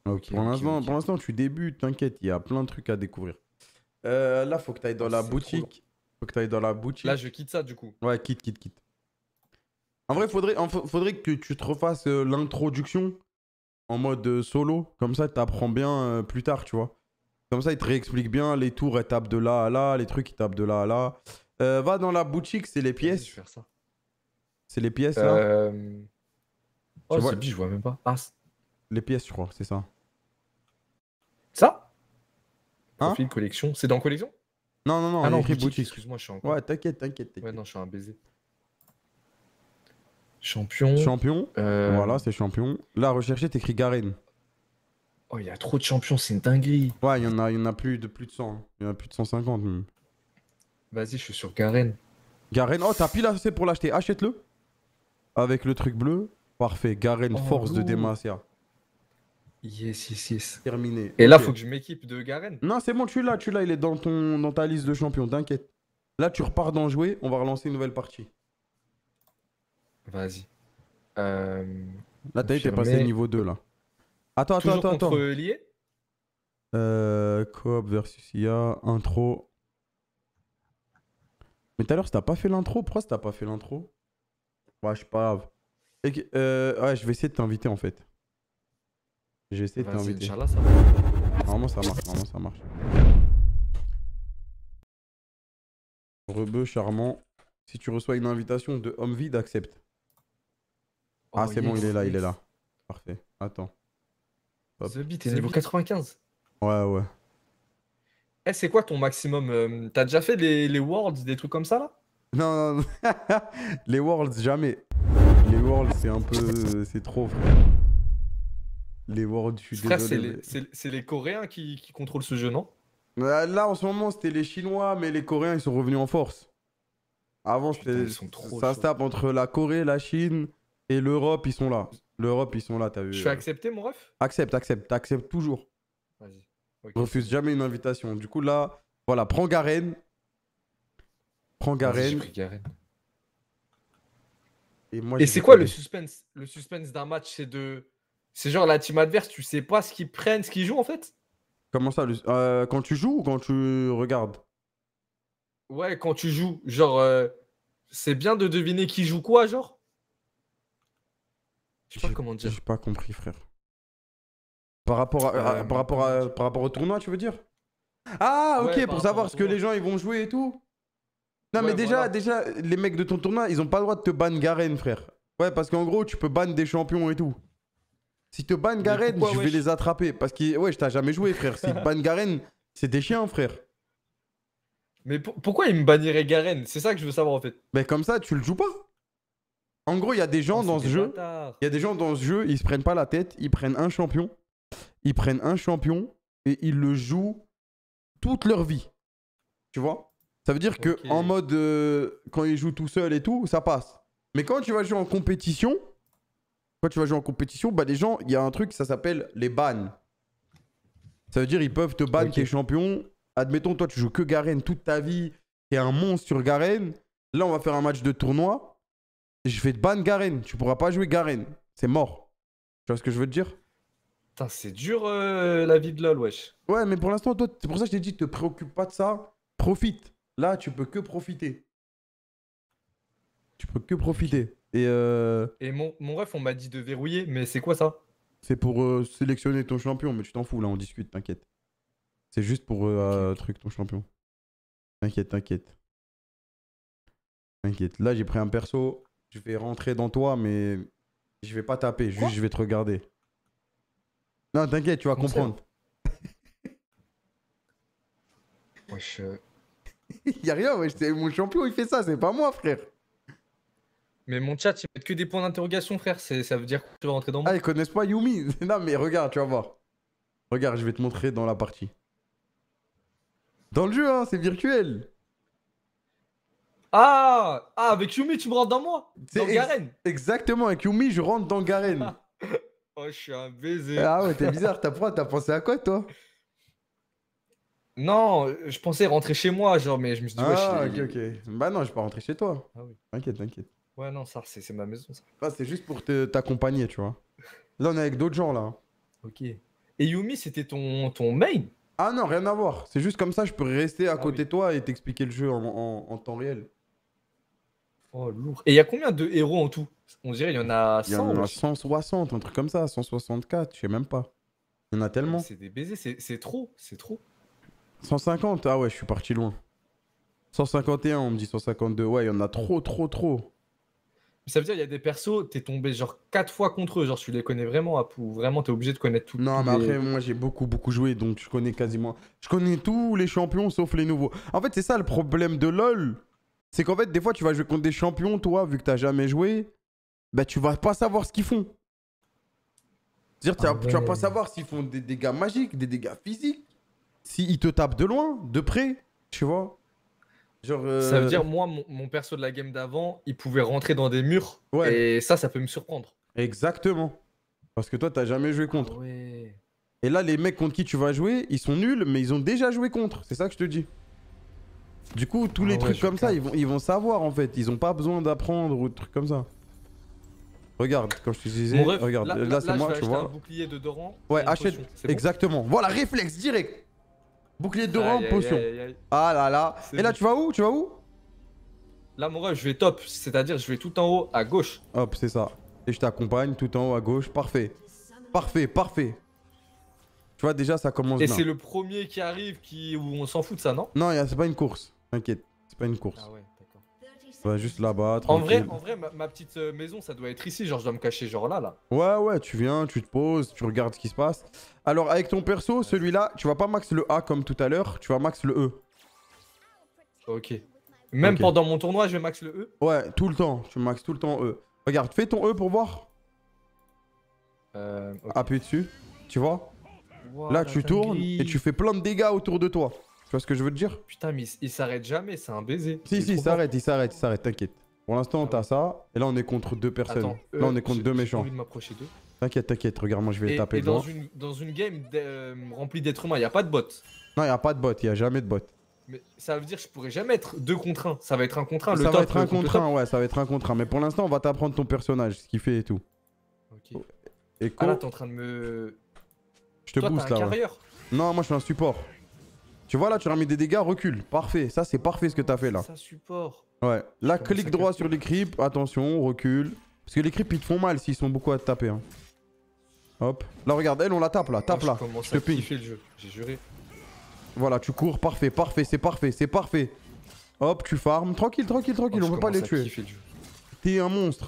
Bah, hein. pour l'instant, tu débutes, t'inquiète, il y a plein de trucs à découvrir. Euh, là, faut que t'ailles dans ah, la boutique. Faut que dans la boutique. Là, je quitte ça du coup. Ouais, quitte, quitte, quitte. En vrai, faudrait, faudrait que tu te refasses euh, l'introduction en mode euh, solo. Comme ça, t'apprends bien plus tard, tu vois. Comme ça, il te réexplique bien les tours, elles tapent de là à là, les trucs, ils tapent de là à là. va dans la boutique, c'est les pièces. Je faire ça. C'est les pièces là euh... Oh, je vois même pas. Ah, les pièces, je crois, c'est ça. Ça hein Profil collection. C'est dans collection Non, non, non, ah, non boutique. boutique. Excuse-moi, je suis encore. Ouais, t'inquiète, t'inquiète. Ouais, non, je suis un baiser. Champion. Champion. Euh, voilà, c'est champion. Là, recherché, t'écris Garen. Oh, il y a trop de champions, c'est une dinguerie. Ouais, il y en a, y en a plus de plus de 100. Hein. Il y en a plus de 150 Vas-y, je suis sur Garen. Garen, oh, t'as pile assez pour l'acheter. Achète-le. Avec le truc bleu, parfait. Garen, force de oh. Demacia. Yes, yes, yes. Terminé. Et là, faut que je m'équipe de Garen. Non, c'est bon, tu l'as, tu l'as. Il est dans, ton, dans ta liste de champions, t'inquiète. Là, tu repars d'en jouer, on va relancer une nouvelle partie. Vas-y. Euh... Là, t'as t'es passé niveau 2, là. Attends, attends, attends. Contre attends. Lié euh, Coop versus IA, intro. Mais tout à l'heure, si t'as pas fait l'intro, pourquoi si t'as pas fait l'intro je pas euh, je vais essayer de t'inviter en fait. Je vais de t'inviter. Normalement ça marche, ça marche. Rebeu charmant. Si tu reçois une invitation de homme vide, accepte. ah, c'est bon, il est là, il est là. Parfait. Attends. niveau 95 Ouais, ouais. Eh, c'est quoi ton maximum euh, T'as déjà fait les, les Worlds, des trucs comme ça là non, non, non. <laughs> Les Worlds, jamais. Les Worlds, c'est un peu. C'est trop, frère. Les Worlds, je suis désolé. C'est les, Coréens qui, contrôlent ce jeu, non bah, Là, en ce moment, c'était les Chinois, mais les Coréens, ils sont revenus en force. Avant, sont trop ça se tape entre la Corée, la Chine et l'Europe, ils sont là. L'Europe, ils sont là, t'as vu. Je suis euh. accepté, mon ref Accepte, accepte, accepte toujours. Vas-y. Refuse jamais une invitation. Du coup, là, voilà, prends Garen, prends Garen. Et, Et c'est quoi le suspense Le suspense d'un match, c'est de. C'est genre la team adverse, tu sais pas ce qu'ils prennent, ce qu'ils jouent en fait Comment ça euh, Quand tu joues ou quand tu regardes Ouais, quand tu joues. Genre, euh, c'est bien de deviner qui joue quoi, genre Je sais pas comment dire. J'ai pas compris, frère. Par rapport, euh, rapport rapport au tournoi, tu veux dire Ah, ok, pour savoir ce que les gens ils vont jouer et tout non, mais déjà, déjà, les mecs de ton tournoi, ils ont pas le droit de te ban Garen, frère. Ouais, parce qu'en gros, tu peux ban des champions et tout. Si te ban Garen, je vais les attraper. Parce que, ouais, je t'ai jamais joué, frère. Si <laughs> ban Garen, c'est des chiens, frère. Mais pourquoi ils me banniraient Garen C'est ça que je veux savoir, en fait. Mais comme ça, tu le joues pas. En gros, il y a des gens oh, dans ce jeu. Il y a des gens dans ce jeu, ils se prennent pas la tête. Ils prennent un champion. Ils prennent un champion et ils le jouent toute leur vie. Tu vois ça veut dire que en mode euh, quand il joue tout seul et tout, ça passe. Mais quand tu vas jouer en compétition, quand tu vas jouer en compétition, bah les gens, il y a un truc, ça s'appelle les bans. Ça veut dire ils peuvent te ban tes champions. Admettons toi tu joues que Garen toute ta vie, t'es un monstre sur Garen. Là on va faire un match de tournoi. Je vais te ban Garen, tu pourras pas jouer Garen, c'est mort. Tu vois ce que je veux te dire Putain, c'est dur euh, la vie de LoL, wesh. Ouais, mais pour l'instant, toi, c'est pour ça que je t'ai dit, te préoccupe pas de ça, profite. Là, tu peux que profiter. Tu peux que profiter. Euh, Et, mon, mon ref, on m'a dit de verrouiller, mais c'est quoi ça c'est pour euh, sélectionner ton champion, mais tu t'en fous, là, on discute, t'inquiète. C'est juste pour euh, truc ton champion. T'inquiète, t'inquiète. T'inquiète. Là, j'ai pris un perso. Je vais rentrer dans toi, mais je vais pas taper. juste, je vais te regarder. Non, t'inquiète, tu vas comprendre. Wesh il <laughs> y a rien, ouais, mon champion, il fait ça, c'est pas moi, frère. Mais mon chat, ils mettent que des points d'interrogation, frère. Ça veut dire que tu vas rentrer dans moi Ah, ils connaissent pas Yumi. <laughs> non, mais regarde, tu vas voir. Regarde, je vais te montrer dans la partie. Dans le jeu, hein, c'est virtuel. Ah, ah, avec Yumi, tu me rentres dans moi Dans Garen Exactement, avec Yumi, je rentre dans Garen. <laughs> oh, je suis un baiser. Ah ouais, t'es bizarre. T'as pensé à quoi, toi non, je pensais rentrer chez moi, genre, mais je me suis dit, Ah, ok, ok. Bah non, je vais pas rentrer chez toi. Ah oui. T'inquiète, t'inquiète. Ouais, non, ça, c'est ma maison, ça. c'est juste pour t'accompagner, tu vois. Là, on est avec d'autres gens, là. Ok. Et Yumi, c'était ton, ton main Ah non, rien à voir. C'est juste comme ça, je peux rester à ah côté de toi et t'expliquer le jeu en, temps réel. Oh, lourd. Et il y a combien de héros en tout On dirait il y en a Il y en a 160, un truc comme ça, 164, je sais même pas. Il y en a tellement. C'est des baisers, c'est trop, c'est trop. 150 Ah ouais, je suis parti loin. 151, on me dit 152. Ouais, il y en a trop, trop, trop. Ça veut dire, il y a des persos, t'es tombé genre 4 fois contre eux. Genre, tu les connais vraiment, à pour vraiment, t'es obligé de connaître tout. Non, mais après, moi, j'ai beaucoup, beaucoup joué, donc je connais quasiment. Je connais tous les champions sauf les nouveaux. En fait, c'est ça le problème de LoL. C'est qu'en fait, des fois, tu vas jouer contre des champions, toi, vu que t'as jamais joué, bah, tu vas pas savoir ce qu'ils font. -dire, tu, ah tu vas pas savoir s'ils font des dégâts magiques, des dégâts physiques. S'ils te tape de loin, de près, tu vois. Euh, ça veut dire, moi, mon, perso de la game d'avant, il pouvait rentrer dans des murs. Ouais. Et ça, ça peut me surprendre. Exactement. Parce que toi, t'as jamais joué contre. Ah ouais. Et là, les mecs contre qui tu vas jouer, ils sont nuls, mais ils ont déjà joué contre. C'est ça que je te dis. Du coup, tous ah les trucs comme ça, ils vont, ils vont savoir en fait. Ils ont pas besoin d'apprendre ou de trucs comme ça. Regarde, quand je te disais, regarde, là, c'est moi, je tu vois. Un bouclier de Doran. Ouais, achète, exactement. voilà, réflexe direct. Bouclier de rang, potion. Ah là là. Et là, tu vas où Tu vas où Là, mon je vais top. C'est-à-dire, je vais tout en haut à gauche. Hop, c'est ça. Et je t'accompagne tout en haut à gauche. Parfait. Parfait, parfait. Tu vois, déjà, ça commence Et c'est le premier qui arrive qui... où on s'en fout de ça, non Non, c'est pas une course. T'inquiète, c'est pas une course. Ah ouais. Bah, juste là-bas. En vrai, en vrai ma, petite euh, maison, ça doit être ici. Genre, je dois me cacher, genre là, là. Ouais, ouais, tu viens, tu te poses, tu regardes ce qui se passe. Alors, avec ton perso, celui-là, tu vas pas max le A comme tout à l'heure, tu vas max le E. Ok. Même pendant mon tournoi, je vais max le E Ouais, tout le temps. Tu max tout le temps E. Regarde, fais ton E pour voir. Euh, Appuie dessus. Tu vois Là, tu tournes et tu fais plein de dégâts autour de toi vois ce que je veux te dire Putain, mais il, s'arrête jamais, c'est un baiser. Si, si, il s'arrête, il s'arrête, il s'arrête, t'inquiète. Pour l'instant, t'as ah. ça, et là, on est contre deux personnes. là, on euh, est contre deux méchants. T'inquiète, t'inquiète, regarde, moi, je vais les taper. Et dans une, dans une game euh, remplie d'êtres humains, y a pas de bot. Non, y a pas de bot, y a jamais de bot. Mais ça veut dire que je pourrais jamais être deux contre un. Ça va être un contre un. ça va être un contre un, ouais, ça va être un contre un. Mais pour l'instant, on va t'apprendre ton personnage, ce qu'il fait et tout. Ok. Et quoi ah là, t'es en train de me. Je te booste là. Non, moi, je suis un support. Tu vois là, tu mis des dégâts, recule. Parfait. Ça, c'est parfait ce que t'as fait là. Ça support. Ouais. Là, clic droit sur les creeps. Attention, recule. Parce que les creeps, ils te font mal s'ils sont beaucoup à te taper. Hein. Hop. Là, regarde, elle, on la tape là. Tape ah, là. Je, te ping. le jeu. J'ai juré. Voilà, tu cours. Parfait, parfait. C'est parfait, c'est parfait. Hop, tu farmes. Tranquille, tranquille, tranquille. Oh, on peut pas les tuer. T'es un monstre.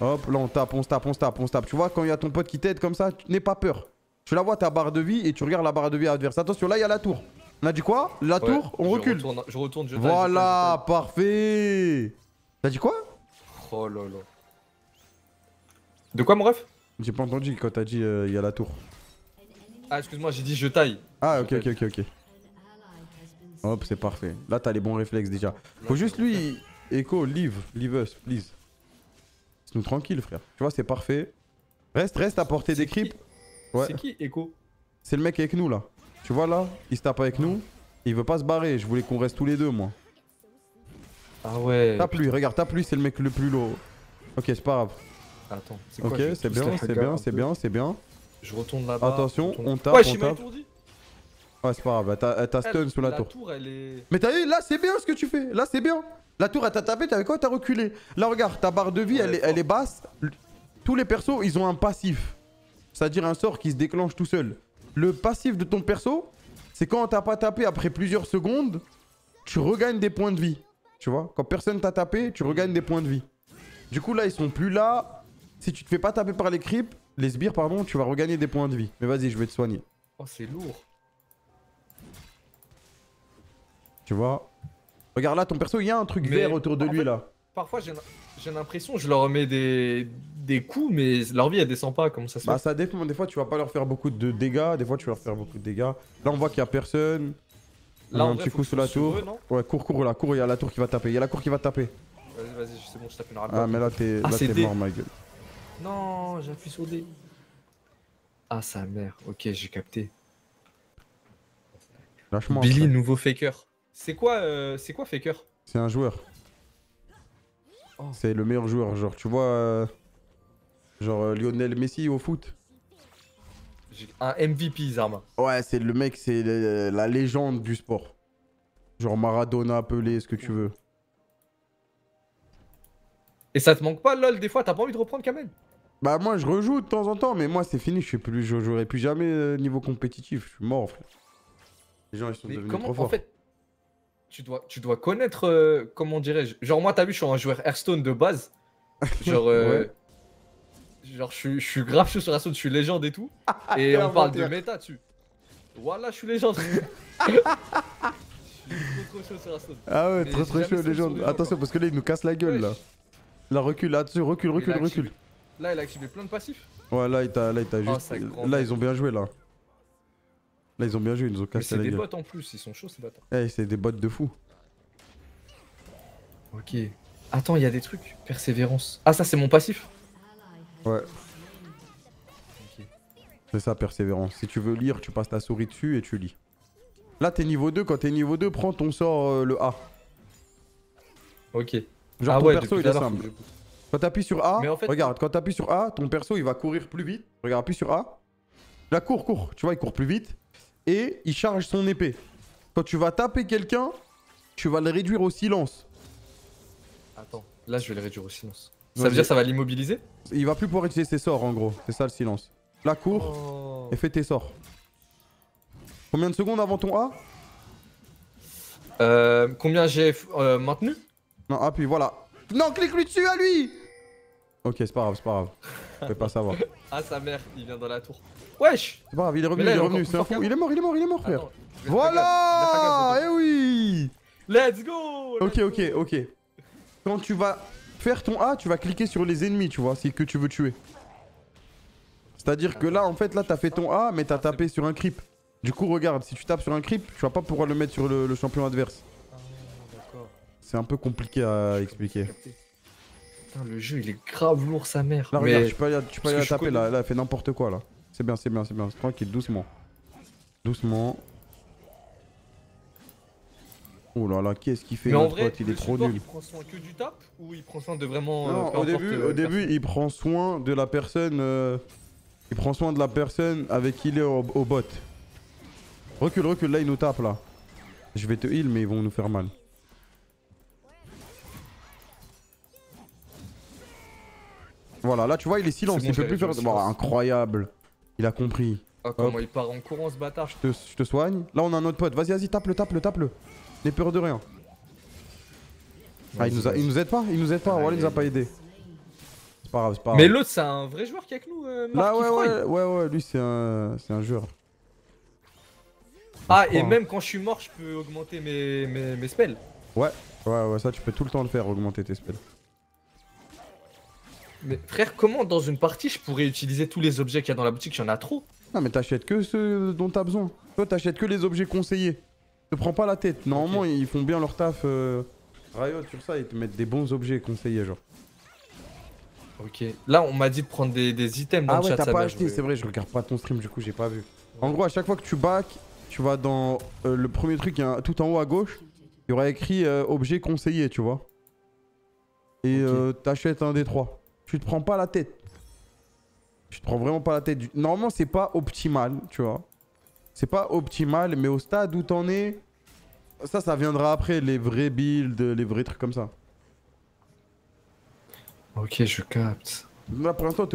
Hop, là, on tape, on se tape, on se tape, on se tape. Tu vois, quand il y a ton pote qui t'aide comme ça, tu n'es pas peur. Tu la vois, ta barre de vie et tu regardes la barre de vie adverse. Attention, là, il y a la tour. On a dit quoi La tour, on recule. je retourne, je Voilà, parfait. T'as dit quoi Oh là De quoi, mon ref J'ai pas entendu quand t'as dit euh, il y a la tour. Ah, excuse-moi, j'ai dit je taille. Ah, ok, ok, ok, ok. Hop, c'est parfait. Là, t'as les bons réflexes déjà. Faut juste lui. Echo, leave, leave us, please. Laisse-nous tranquille, frère. Tu vois, c'est parfait. Reste, reste à portée des creeps. C'est qui Echo C'est le mec avec nous là. Tu vois là, il se tape avec nous. Il veut pas se barrer, je voulais qu'on reste tous les deux moi. Ah ouais. Tape lui, regarde, tape lui, c'est le mec le plus low. Ok, c'est pas grave. Attends, c'est Ok, c'est bien, c'est bien, c'est bien, c'est bien. Je retourne là-bas. Attention, on tape, ouais, on tape. Ouais, c'est pas grave, t'as stun sous la, tour. Mais t'as vu, là c'est bien ce que tu fais, là c'est bien. La tour elle t'a tapé, t'avais quoi T'as reculé. Là regarde, ta barre de vie elle, est, elle est basse. Tous les persos ils ont un passif c'est-à-dire un sort qui se déclenche tout seul. Le passif de ton perso, c'est quand t'as pas tapé après plusieurs secondes, tu regagnes des points de vie. Tu vois Quand personne t'a tapé, tu regagnes des points de vie. Du coup, là, ils sont plus là. Si tu te fais pas taper par les creeps, les sbires, pardon, tu vas regagner des points de vie. Mais vas-y, je vais te soigner. Oh, c'est lourd. Tu vois Regarde là, ton perso, il y a un truc vert autour de lui, là. Parfois, j'ai l'impression je leur mets des, des coups, mais leur vie elle descend pas. comme ça se bah, Ça dépend. Des fois, tu vas pas leur faire beaucoup de dégâts. Des fois, tu vas leur faire beaucoup de dégâts. Là, on voit qu'il y a personne. Là, on un petit coup sous la tour. ouais, cours, cours, là, cours. Il y a la tour qui va taper. Il y a la cour qui va taper. Vas-y, vas-y, c'est bon, je tape une Ah, mais là, t'es ah, mort, ma gueule. Non, j'appuie sur D. Ah, sa mère. Ok, j'ai capté. Lâche-moi. Billy, nouveau faker. C'est quoi, euh, c'est quoi faker C'est un joueur. Oh. C'est le meilleur joueur, genre, tu vois. Euh, Genre euh, Lionel Messi au foot. Un MVP, Zarma. Ouais, c'est le mec, c'est la légende du sport. Genre Maradona, appelé, ce que tu veux. Et ça te manque pas, lol, des fois, t'as pas envie de reprendre quand Bah moi, je rejoue de temps en temps, mais moi, c'est fini, je suis plus, jouerai plus jamais euh, niveau compétitif, je suis mort, frère. Les gens, ils sont devenus trop forts. En fait, tu dois, tu dois connaître, euh, comment dirais-je, genre moi, t'as vu, je suis un joueur Hearthstone de base, <laughs> genre... Genre, je suis, grave chaud sur la zone, je suis légende et tout. <laughs> et on parle de méta dessus. Voilà, je suis légende. <laughs> je suis trop, chaud sur la zone. Ah ouais, trop trop chaud, légende. Attention, parce que là, il nous casse la gueule là. Là, recule, là, dessus, recule, recule, recule. Là, il a activé plein de passifs. Ouais, là, il t'a oh, juste. là, ils ont bien joué là. Là, ils ont bien joué, ils nous ont cassé la gueule. C'est des bottes en plus, ils sont chauds ces bottes Eh, c'est des bottes de fou. Ok. Attends, il y a des trucs. Persévérance. Ah, ça, c'est mon passif. Ouais. C'est ça, persévérance. Si tu veux lire, tu passes ta souris dessus et tu lis. Là, t'es niveau 2. Quand t'es niveau 2, prends ton sort euh, le A. Ok. Genre, ah ton perso, il est simple. Quand t'appuies sur A, regarde, quand t'appuies sur A, ton perso, il va courir plus vite. Regarde, appuie sur A. Là, cours, cours. Tu vois, il court plus vite. Et il charge son épée. Quand tu vas taper quelqu'un, tu vas le réduire au silence. Attends, là, je vais le réduire au silence. Ça veut dire ça va l'immobiliser il va plus pouvoir utiliser ses sorts en gros. C'est ça le silence. La cour oh. et fais tes sorts. Combien de secondes avant ton A euh, Combien j'ai euh, maintenu Non, appuie, ah, voilà. Non, clique-lui dessus à lui Ok, c'est pas grave, c'est pas grave. Je <laughs> peux pas savoir. ah sa mère, il vient dans la tour. Wesh C'est pas grave, il est revenu, il est revenu, c'est fou. Il est mort, il est mort, il est mort, frère. Ah voilà Eh oui Let's go Ok, ok, ok. Quand tu vas faire ton A, tu vas cliquer sur les ennemis, tu vois, que tu veux tuer. C'est-à-dire que là, en fait, là, t'as fait ton A, mais t'as tapé sur un creep. Du coup, regarde, si tu tapes sur un creep, tu vas pas pouvoir le mettre sur le, champion adverse. C'est un peu compliqué à expliquer. Putain, le jeu, il est grave lourd, sa mère. Là, regarde, tu peux pas tu aller taper, là, là, elle fait n'importe quoi, là. C'est bien, c'est bien, c'est bien. Tranquille, doucement. Doucement. Oh là là, qu'est-ce qu'il fait notre pote Il est trop nul. Il prend soin que du tap ou il prend soin de vraiment. Euh, non, euh, au, début, au début, il prend soin de la personne. Euh, il prend soin de la personne avec qui il est au, bot. Recule, recule, là il nous tape là. Je vais te heal mais ils vont nous faire mal. Voilà, là tu vois il est silence, il peut plus faire... Bah, incroyable, il a compris. Ah comment il part en courant ce bâtard Je te, je te soigne. Là on a un autre pote, vas-y vas-y tape-le, tape-le, tape-le. N'aie peur de rien. Ah, il nous, nous aide pas Il nous aide pas, Wally nous a pas aidé. C'est pas grave, c'est pas grave. Mais l'autre, c'est un vrai joueur qui est avec nous, euh, ouais, ouais, ouais, lui, c'est un, c'est joueur. Ah, et hein. même quand je suis mort, je peux augmenter mes, mes, spells. Ouais, ouais, ouais, ça, tu peux tout le temps le faire, augmenter tes spells. Mais frère, comment dans une partie je pourrais utiliser tous les objets qu'il y a dans la boutique j'en ai trop. Non, mais t'achètes que ceux dont t'as besoin. Toi, t'achètes que les objets conseillés te prends pas la tête. Normalement, ils font bien leur taf. Euh, sur ça, ils te mettent des bons objets conseillés, genre. Ok. Là, on m'a dit de prendre des, items dans ah ouais, t'as pas acheté, c'est vrai, je regarde pas ton stream, du coup, j'ai pas vu. En gros, à chaque fois que tu back, tu vas dans euh, le premier truc tout en haut à gauche, il y aura écrit euh, objet conseillé, tu vois. Et euh, t'achètes un des trois. Tu te prends pas la tête. Tu te prends vraiment pas la tête. Normalement, c'est pas optimal, tu vois. C'est pas optimal, mais au stade où t'en es, ça, ça viendra après, les vrais builds, les vrais trucs comme ça. Ok, je capte. Là, pour l'instant,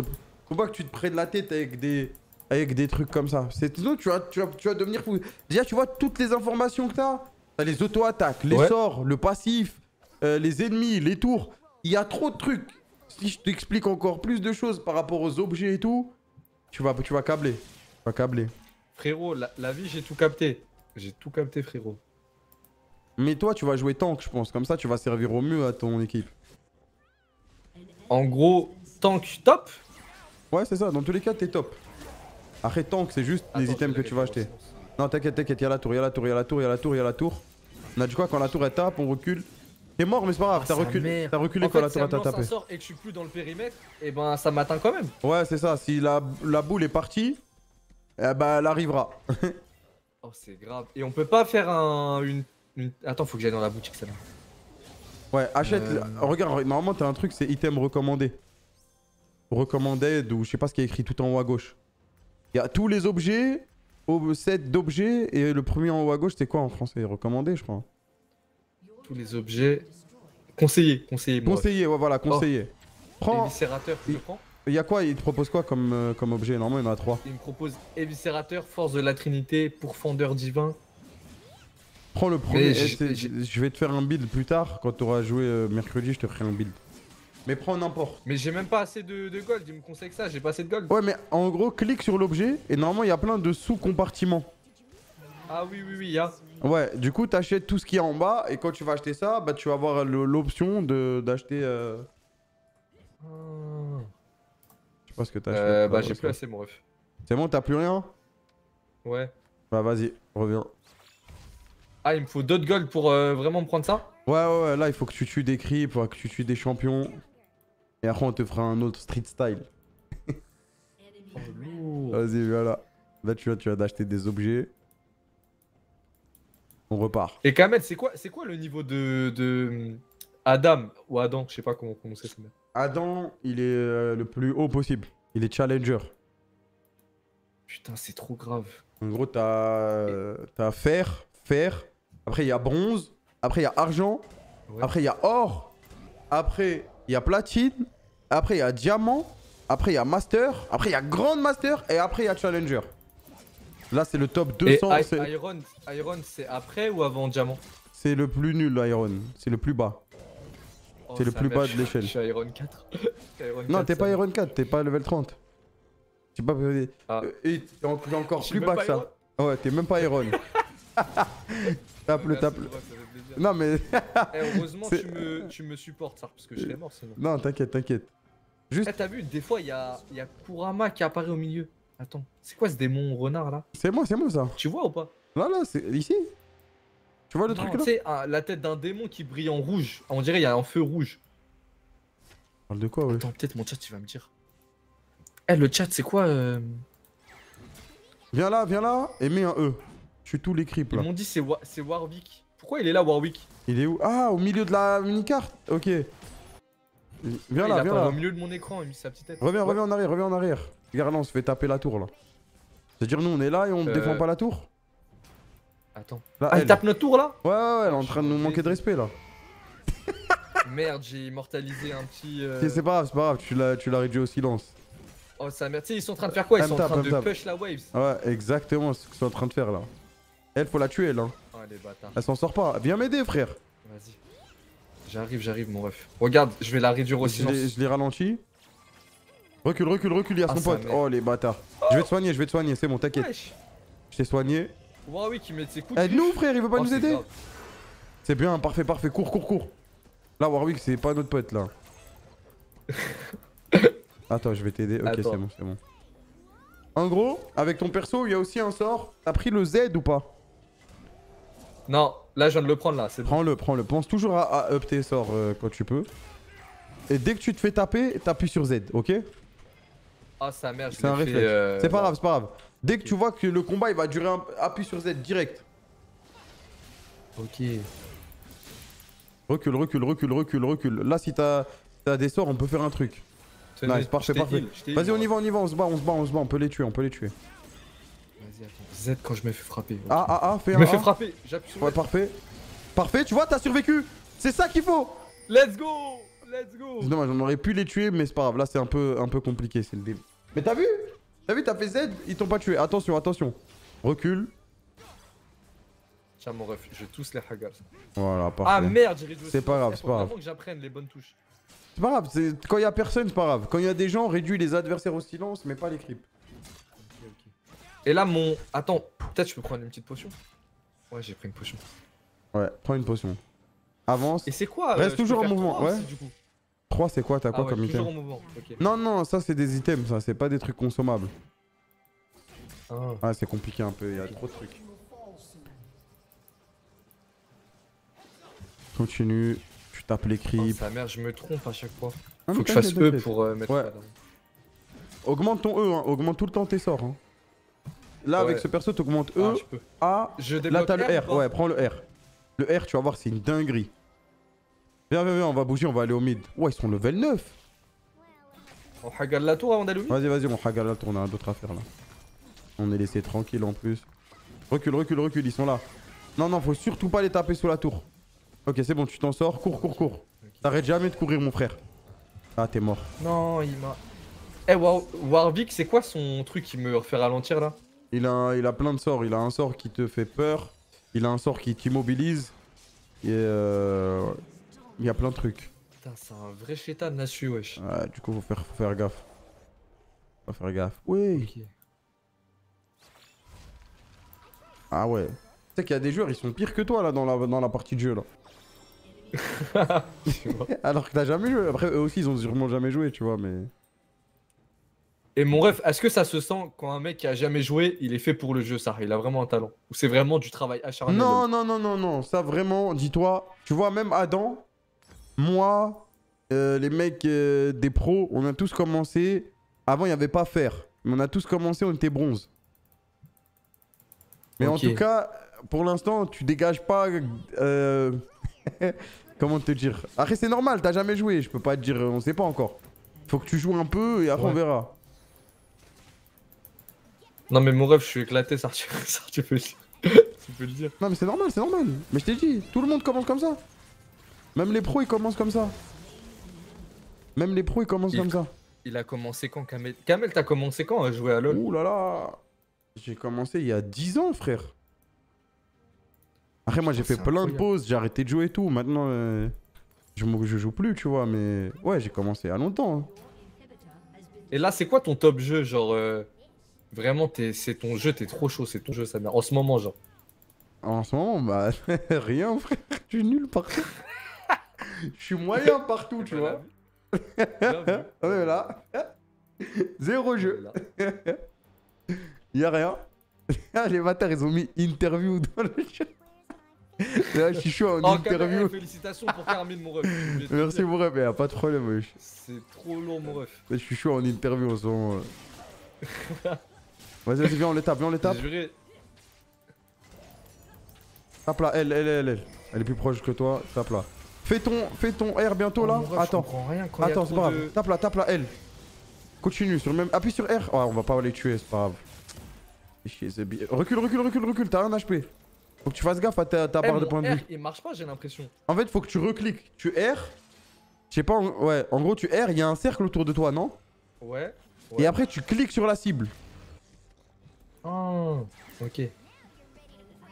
faut pas que tu te prennes la tête avec des, avec des trucs comme ça. Sinon, tu vas, tu, vas, tu devenir fou. Déjà, tu vois, toutes les informations que t'as, t'as les auto-attaques, les sorts, le passif, euh, les ennemis, les tours. Il y a trop de trucs. Si je t'explique encore plus de choses par rapport aux objets et tout, tu vas, tu vas câbler. Tu vas câbler. Frérot, la, vie, j'ai tout capté. J'ai tout capté, frérot. Mais toi, tu vas jouer tank, je pense. Comme ça, tu vas servir au mieux à ton équipe. En gros, tank top Ouais, c'est ça. Dans tous les cas, t'es top. Après, tank, c'est juste les items que tu vas acheter. Non, t'inquiète, t'inquiète. Y'a la tour, y'a la tour, y'a la tour, y'a la tour, y'a la tour. On a du quoi quand la tour est tape, on recule. T'es mort, mais c'est pas grave. t'as ah, reculé, reculé quand la tour elle t'a tapé. sort et que je suis plus dans le périmètre, et eh ben ça m'atteint quand même. Ouais, c'est ça. Si la boule est partie, bah, elle arrivera. <laughs> oh, c'est grave. Et on peut pas faire un. Une, Attends, faut que j'aille dans la boutique, celle-là. Ouais, achète. Euh. Euh, regarde, normalement, t'as un truc, c'est item recommandé. Recommandé, ou je sais pas ce qui est écrit tout en haut à gauche. Il y a tous les objets, au set d'objets, et le premier en haut à gauche, c'est quoi en français Recommandé, je crois. Tous les objets. Conseiller, conseiller. Conseiller, voilà, conseiller. Oh. Prends. prends il y a quoi Il te propose quoi comme, euh, comme objet Normalement, il y en a trois. Il me propose éviscérateur, force de la Trinité, pourfendeur divin. Prends le premier. je vais te faire un build plus tard. Quand tu auras joué euh, mercredi, je te ferai un build. Mais prends n'importe. Mais j'ai même pas assez de, gold. Il me conseille que ça. J'ai pas assez de gold. Ouais, mais en gros, clique sur l'objet et normalement, il y a plein de sous-compartiments. Ah oui, oui, oui, Ouais, du coup, t'achètes tout ce qu'il y a en bas et quand tu vas acheter ça, bah tu vas avoir l'option d'acheter. Euh, parce que t'as euh, Bah, j'ai plus assez, mon ref. C'est bon, t'as plus rien Ouais. Bah, vas-y, reviens. Ah, il me faut d'autres golds pour euh, vraiment prendre ça ouais, ouais, là, il faut que tu tues des creeps que tu tues des champions. Et après, on te fera un autre street style. vas-y, voilà. Là, bah, tu vas, tu vas des objets. On repart. Et Kamel c'est quoi, quoi le niveau de, Adam ou Adam Je sais pas comment prononcer mec. Adam, il est euh, le plus haut possible. Il est challenger. Putain, c'est trop grave. En gros, t'as as fer, fer. Après, il y a bronze. Après, il y a argent. Après, il y a or. Après, il y a platine. Après, il y a diamant. Après, il y a master. Après, il y a grand master. Et après, il y a challenger. Là, c'est le top 200. Iron, Iron c'est après ou avant diamant C'est le plus nul, Iron. C'est le plus bas. Oh, c'est le plus bas de l'échelle. Je suis à Iron 4. <laughs> non, t'es pas Iron 4, t'es pas level 30. J'ai pas. Ah. Euh, et t'es encore plus bas que ça. Ouais, t'es même pas Iron. <laughs> tape le, tape le. Non, mais. Eh, heureusement, tu me, tu me supportes, ça, parce que je serais mort sinon. Non, t'inquiète, t'inquiète. Juste. Eh, t'as vu, des fois, il y a, Kurama qui apparaît au milieu. Attends, c'est quoi ce démon renard là C'est moi, c'est moi ça. Tu vois ou pas Non là, c'est ici. Tu vois le truc là C'est la tête d'un démon qui brille en rouge. On dirait il y a un feu rouge. parle de quoi ouais Attends, peut-être mon chat tu vas me dire. Eh le chat c'est quoi euh Viens là, viens là et mets un E. Je suis tous les creeps là. Ils m'ont dit c'est Warwick. Pourquoi il est là Warwick Il est où Ah au milieu de la mini-carte Ok. Viens là, il viens là. Au milieu de mon écran, il met sa petite tête. Reviens, reviens en arrière, reviens en arrière. Regarde on se fait taper la tour là. C'est-à-dire nous on est là et on ne euh, défend pas la tour Attends. Bah, ah, elle. il tape notre tour là Ouais, ouais, ouais, elle est en train de nous manquer de respect là. <laughs> Merde, j'ai immortalisé un petit. Euh, c'est pas grave, c'est pas grave, tu l'as, réduit au silence. Oh, ça merde. Tu ils sont en train de faire quoi Ils sont en train de push la waves. Ouais, exactement, ce qu'ils sont en train de faire là. Elle, faut la tuer là. Hein. Oh, elle s'en sort pas. Viens m'aider, frère. Vas-y. J'arrive, j'arrive, mon ref. Regarde, je vais la réduire au silence. je l'ai ralenti. Recule, recule, recule, il y a son ah, pote. Oh, les bâtards. Je vais te soigner, je vais te soigner, c'est bon, t'inquiète. Je t'ai soigné. Warwick il met ses coups. Aide-nous, eh, frère, il veut pas oh, nous aider. C'est bien, parfait, parfait. Cours, cours, cours. Là, Warwick, c'est pas notre pote là. <laughs> Attends, je vais t'aider. Ok, c'est bon, c'est bon. En gros, avec ton perso, il y a aussi un sort. T'as pris le Z ou pas Non, là, je viens de le prendre là. Prends-le, prends-le. Pense toujours à, up tes sorts euh, quand tu peux. Et dès que tu te fais taper, t'appuies sur Z, ok Ah, sa merde, C'est un réflexe. Euh, c'est pas grave, c'est pas grave. Dès que tu vois que le combat il va durer un... Appuie sur Z direct. Ok. Recule, recule, recule, recule, recule. Là, si t'as des sorts, on peut faire un truc. Nice, parfait, parfait. Vas-y, on y va, on y va, on se bat, on se bat, on se bat, on peut les tuer, on peut les tuer. Vas-y, attends. Z quand je me fais frapper. Ah, ah, ah, fais un. Je me fais frapper, j'appuie Ouais, parfait. Parfait, tu vois, t'as survécu. C'est ça qu'il faut. Let's go, let's go. Dommage, on aurait pu les tuer, mais c'est pas grave. Là, c'est un peu, un peu compliqué, c'est le début. Mais t'as vu T'as vu, t'as fait Z, ils t'ont pas tué. Attention, attention. Recule. Tiens mon ref, je tous les hagars. Voilà, parfait. Ah merde, j'ai C'est pas grave, c'est pas grave. que j'apprenne les bonnes touches. C'est pas grave, quand il a personne, c'est pas grave. Quand il y a des gens, réduis les adversaires au silence, mais pas les creeps. Et là mon... Attends, peut-être je peux prendre une petite potion Ouais, j'ai pris une potion. Ouais, prends une potion. Avance. Et c'est quoi euh, Reste toujours en mouvement, ouais. 3 c'est quoi T'as quoi ah comme item Non non ça c'est des items ça c'est pas des trucs consommables. Ah. ah c'est compliqué un peu, il y a trop de trucs. Continue, tu tapes les oh, creeps. Oh, sa mère je me trompe à chaque fois. Ah, Faut que je fasse E pour euh, mettre ouais. Augmente ton E, hein, augmente tout le temps tes sorts. Hein. Là avec ce perso t'augmentes E, ah, je peux. A, je là t'as le R, ouais prends le R. Le R tu vas voir c'est une dinguerie. Viens, viens, viens, on va bouger, on va aller au mid. Ouais, ils sont level 9. On hagale la tour avant d'aller au Vas-y, vas-y, on hagale la tour, on a d'autres affaires là. On est laissé tranquille en plus. Recule, recule, recule, ils sont là. Non, non, faut surtout pas les taper sous la tour. Ok, c'est bon, tu t'en sors. Cours, cours, cours. T'arrêtes jamais de courir, mon frère. Ah, t'es mort. Non, il m'a. Eh, Warwick, c'est quoi son truc qui me fait ralentir là il a, il a plein de sorts. Il a un sort qui te fait peur. Il a un sort qui t'immobilise. Et euh... Il y a plein de trucs. Putain, c'est un vrai chétan de Nashu, wesh. Ouais, du coup, faut faire, faire gaffe. Faut faire gaffe. Oui. Ah ouais. Tu sais qu'il y a des joueurs, ils sont pires que toi là dans la, dans la partie de jeu là. <laughs> <laughs> Alors que t'as jamais joué. Après, eux aussi, ils ont sûrement jamais joué, tu vois, mais. Et mon ref, est-ce que ça se sent quand un mec qui a jamais joué, il est fait pour le jeu, ça Il a vraiment un talent Ou c'est vraiment du travail acharné Non, non, non, non, non. Ça, vraiment, dis-toi, tu vois, même Adam, moi, euh, les mecs euh, des pros, on a tous commencé. Avant, il n'y avait pas faire. Mais on a tous commencé, on était bronze. Mais en tout cas, pour l'instant, tu dégages pas. Euh, <laughs> comment te dire Après, c'est normal, t'as jamais joué. Je peux pas te dire, on sait pas encore. Faut que tu joues un peu et après, on verra. Non, mais mon rêve, je suis éclaté, ça, tu peux le dire. Non, mais c'est normal, c'est normal. Mais je t'ai dit, tout le monde commence comme ça. Même les pros, ils commencent comme ça. Même les pros, ils commencent comme ça. Il a commencé quand, Kamel Kamel, t'as commencé quand à jouer à LoL Ouh là là J'ai commencé il y a 10 ans, frère. Après, moi, j'ai fait plein de pauses, j'ai arrêté de jouer et tout. Maintenant, euh, je, joue plus, tu vois, mais... Ouais, j'ai commencé à longtemps. Hein. Et là, c'est quoi ton top jeu Genre, euh, vraiment, c'est ton jeu, t'es trop chaud, c'est ton jeu, ça En ce moment, genre. En ce moment, bah, <laughs> rien, frère. Je suis nul par je suis moyen partout, tu vois. <laughs> là. Zéro jeu. Il <laughs> a rien. <laughs> Les bâtards, ils ont mis interview dans le jeu. Là, je suis chaud en, oh, interview. Eh, félicitations pour Carmine, mon ref. Merci, mon ref. Eh, y'a pas de problème, wesh. C'est trop long mon ref. je suis chaud en interview en ce moment. vas-y, vas-y, viens, on les tape, viens, on les tape. là, elle, elle, elle, elle. Elle est plus proche que toi, tape là. Fais ton, fais ton R bientôt oh, là. Attends. Attends, c'est pas grave. Tape là, tape là, L. Continue sur le même. Appuie sur R. Ah, on va pas les tuer, c'est pas grave. Recule, recule, recule, recule. T'as un HP. Faut que tu fasses gaffe à ta, barre de point de vue. Il marche pas, j'ai l'impression. En fait, faut que tu recliques. Tu R. Je sais pas, en... ouais. En gros, tu R, il y a un cercle autour de toi, non ouais, ouais. Et après, tu cliques sur la cible. Oh, ok.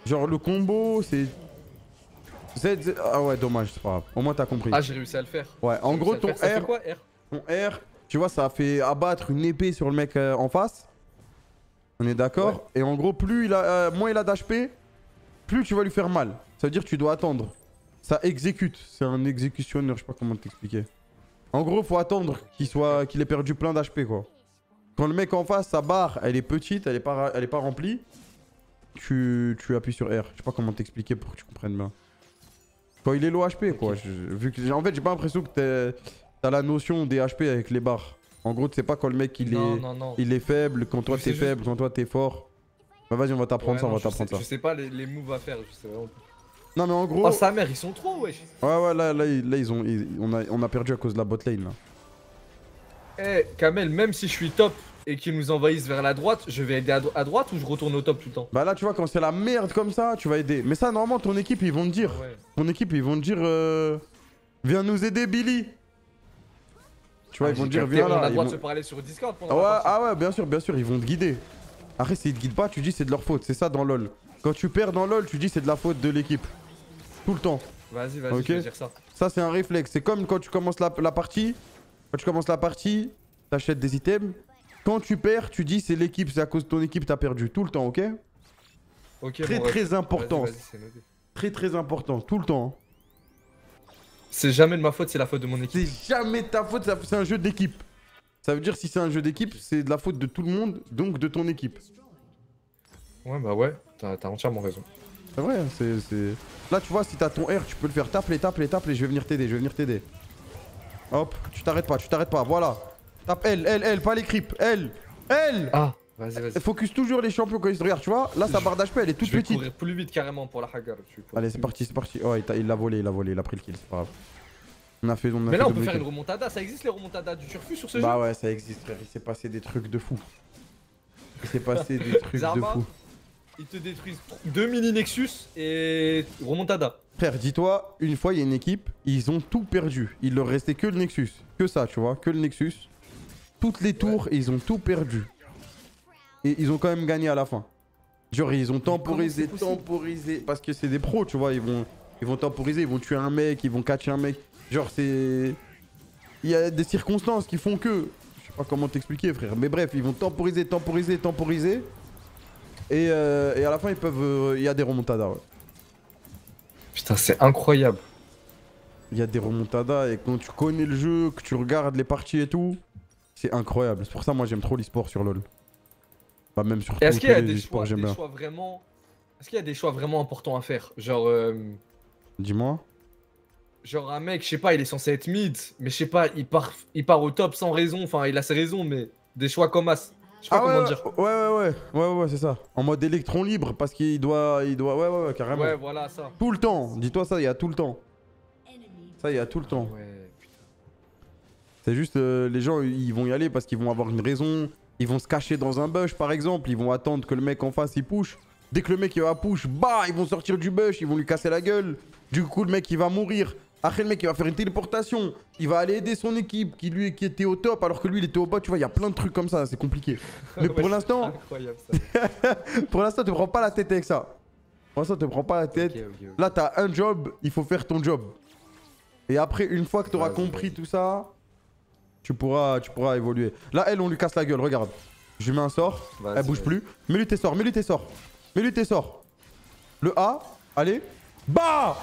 Genre, le combo, c'est ah ouais, dommage, c'est pas grave. Au moins, t'as compris. Ah, j'ai réussi à le faire. Ouais, en gros, ton R, ton R, tu vois, ça a fait abattre une épée sur le mec euh, en face. On est d'accord Et en gros, plus il a, euh, moins il a d'HP, plus tu vas lui faire mal. Ça veut dire que tu dois attendre. Ça exécute. C'est un exécutionneur, je sais pas comment t'expliquer. En gros, faut attendre qu'il soit, qu'il ait perdu plein d'HP, quoi. Quand le mec en face, sa barre, elle est petite, elle est pas, elle est pas remplie, tu, tu appuies sur R. Je sais pas comment t'expliquer pour que tu comprennes bien. Quand il est low HP, quoi. vu que, en fait, j'ai pas l'impression que t'as la notion des HP avec les barres. En gros, tu sais pas quand le mec il, est, il est faible, quand toi t'es faible, quand toi t'es fort. Bah vas-y, on va t'apprendre ça, on va t'apprendre ça. Je sais pas les, moves à faire, Non mais en gros... Oh sa mère, ils sont trop wesh Ouais ouais, là, là, ils ont, on, a, perdu à cause de la bot lane là. Eh, Kamel, même si je suis top, et qu'ils nous envahissent vers la droite, je vais aider à, droite ou je retourne au top tout le temps Bah là, tu vois, quand c'est la merde comme ça, tu vas aider. Mais ça, normalement, ton équipe, ils vont te dire. Mon équipe, ils vont te dire. Euh, viens nous aider, Billy. Tu vois, ah, ils vont te dire, viens là. On parler sur Discord pendant ah ouais, ah ouais, bien sûr, bien sûr, ils vont te guider. Après, s'ils te guident pas, tu dis c'est de leur faute. C'est ça dans LoL. Quand tu perds dans LoL, tu dis c'est de la faute de l'équipe. Tout le temps. Vas-y, vas-y, je vais dire ça. Ça, c'est un réflexe. C'est comme quand tu commences la, la partie. Quand tu commences la partie, t'achètes des items. Quand tu perds, tu dis c'est l'équipe, c'est à cause de ton équipe, t'as perdu. Tout le temps, ok Ok. Très très important. très très important, tout le temps. Hein. C'est jamais de ma faute, c'est la faute de mon équipe. C'est jamais de ta faute, c'est un jeu d'équipe. Ça veut dire si c'est un jeu d'équipe, c'est de la faute de tout le monde, donc de ton équipe. Ouais, bah ouais, t'as entièrement raison. C'est vrai, hein, c'est. Là, tu vois, si t'as ton R, tu peux le faire tape-le, les, tape et je vais venir t'aider, je vais venir t'aider. Hop, tu t'arrêtes pas, tu t'arrêtes pas, voilà. Tape elle, elle, elle, pas les creeps. Elle Elle Ah, vas-y, vas-y. Focus toujours les champions quand ils se regardent, tu vois. Là, sa barre d'HP, elle est toute je vais petite. plus vite carrément pour la Hagar. Allez, c'est parti, c'est parti. Oh, il l'a volé, il l'a volé, il a pris le kill, c'est pas grave. On a fait, on a Mais là, on peut faire une remontada. Ça existe les remontadas du Turfus, sur ce bah jeu Bah ouais, ça existe, frère. Il s'est passé des trucs de fou. Il s'est passé des <laughs> trucs de fou. Ils te détruisent deux mini Nexus et remontada. Frère, dis-toi, une fois, il y a une équipe, ils ont tout perdu. Il leur restait que le Nexus. Que ça, tu vois, que le Nexus toutes les tours et ils ont tout perdu. Et ils ont quand même gagné à la fin. Genre ils ont temporisé, temporisé. Parce que c'est des pros, tu vois, ils vont, ils vont temporiser, ils vont tuer un mec, ils vont catcher un mec. Genre c'est... Il y a des circonstances qui font que... Je sais pas comment t'expliquer frère. Mais bref, ils vont temporiser, temporiser, temporiser. Et, euh, à la fin ils peuvent... Euh, il y a des remontadas. Putain c'est incroyable. Il y a des remontadas et quand tu connais le jeu, que tu regardes les parties et tout... C'est incroyable. C'est pour ça moi j'aime trop l'e-sport sur LoL. Pas bah, même sur Est-ce qu'il y a des, choix, vraiment Est-ce qu'il y a des choix vraiment importants à faire Genre euh, Dis-moi. Genre un mec, je sais pas, il est censé être mid, mais je sais pas, il part il part au top sans raison, enfin il a ses raisons mais des choix comme as je sais pas ah comment ouais, dire. Ouais, ouais, ouais, ouais, ouais, c'est ça. En mode électron libre, parce qu'il doit, il doit, ouais, ouais, ouais, carrément. Ouais, voilà ça. Tout le temps, dis-toi ça, il y a tout le temps. Ça, il y a tout le temps. Ouais. C'est juste, euh, les gens, ils vont y aller parce qu'ils vont avoir une raison. Ils vont se cacher dans un bush, par exemple. Ils vont attendre que le mec en face, il push. Dès que le mec, il va push, bah, ils vont sortir du bush. Ils vont lui casser la gueule. Du coup, le mec, il va mourir. Après, le mec, il va faire une téléportation. Il va aller aider son équipe qui, lui, qui était au top alors que lui, il était au bas. Tu vois, il y a plein de trucs comme ça. C'est compliqué. <laughs> Mais pour l'instant... <laughs> pour l'instant, te prends pas la tête avec ça. Pour l'instant, te prends pas la tête. Là, t'as un job. Il faut faire ton job. Et après, une fois que tu auras compris tout ça, tu pourras, tu pourras évoluer. Là, elle, on lui casse la gueule, regarde. Je lui mets un sort, elle bouge plus. Mets-lui tes sorts, mets-lui tes sorts. Mets-lui tes sorts. Le A, allez. Bah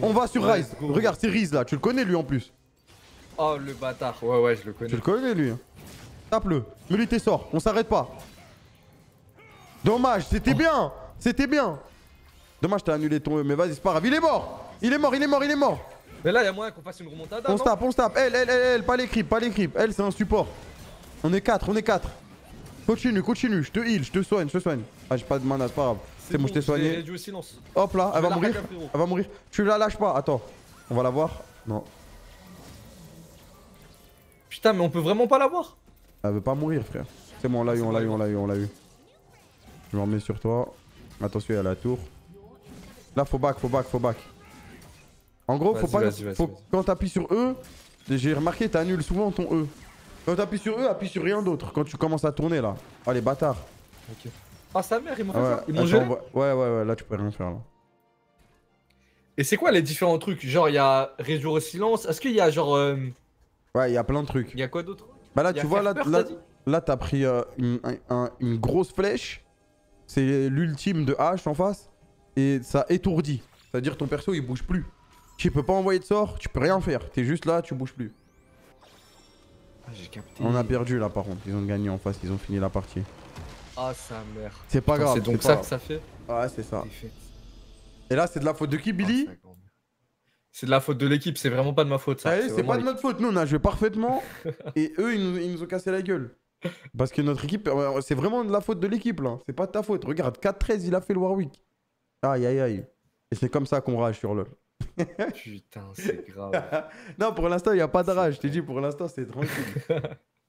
On va sur Rise. Regarde, c'est Rise là, tu le connais lui en plus. Oh le bâtard, ouais ouais, je le connais. Tu le connais lui. Hein. Tape-le, mets-lui tes sorts, on s'arrête pas. Dommage, c'était bien C'était bien Dommage, t'as annulé ton E, mais vas-y, c'est pas grave. Il est mort Il est mort, il est mort, il est mort mais là, il a moyen qu'on fasse une remontada. On se tape, on se tape. Elle, elle, elle, elle, pas les creeps, pas les creeps. Elle, c'est un support. On est 4, on est 4. Continue, continue. Je te heal, je te soigne, je te soigne. Ah, j'ai pas de mana, c'est pas grave. C'est bon, je t'ai soigné. Hop là, elle va mourir. Elle va mourir. Tu la lâches pas, attends. On va la voir. Non. Putain, mais on peut vraiment pas la voir. Elle veut pas mourir, frère. C'est bon, on l'a eu, on l'a eu, on l'a eu, on l'a eu. Je me remets sur toi. Attention, il la tour. Là, faut back, faut back, faut back. En gros, faut pas. Faut, quand t'appuies sur E, j'ai remarqué, t'annules souvent ton E. Quand t'appuies sur E, appuie sur rien d'autre. Quand tu commences à tourner là. Oh les bâtards. Ah sa mère, il m'ont ouais. Ouais, ouais, là tu peux rien faire là. Et c'est quoi les différents trucs Genre, il y a Réjouir au silence. Est-ce qu'il y a genre. Euh, ouais, il y a plein de trucs. Il y a quoi d'autre Bah là, tu vois, là, là, t'as pris euh, une, une grosse flèche. C'est l'ultime de H en face. Et ça étourdit. C'est-à-dire ton perso, il bouge plus. Tu peux pas envoyer de sort, tu peux rien faire. T'es juste là, tu bouges plus. Ah, on a perdu là par contre, ils ont gagné en face, ils ont fini la partie. Ah sa mère. C'est pas grave. C'est donc ça que ça fait Ouais, c'est ça. Et là, c'est de la faute de qui, Billy ah, C'est de la faute de l'équipe, c'est vraiment pas de ma faute c'est pas de notre faute, nous on a joué parfaitement <laughs> et eux ils nous, ont cassé la gueule. Parce que notre équipe, euh, c'est vraiment de la faute de l'équipe là, c'est pas de ta faute. Regarde, 4-13, il a fait le Warwick. Aïe aïe aïe. Et c'est comme ça qu'on rage sur le. <laughs> Putain, c'est grave. <laughs> non, pour l'instant, il n'y a pas de rage. Je t'ai dit, pour l'instant, c'est tranquille.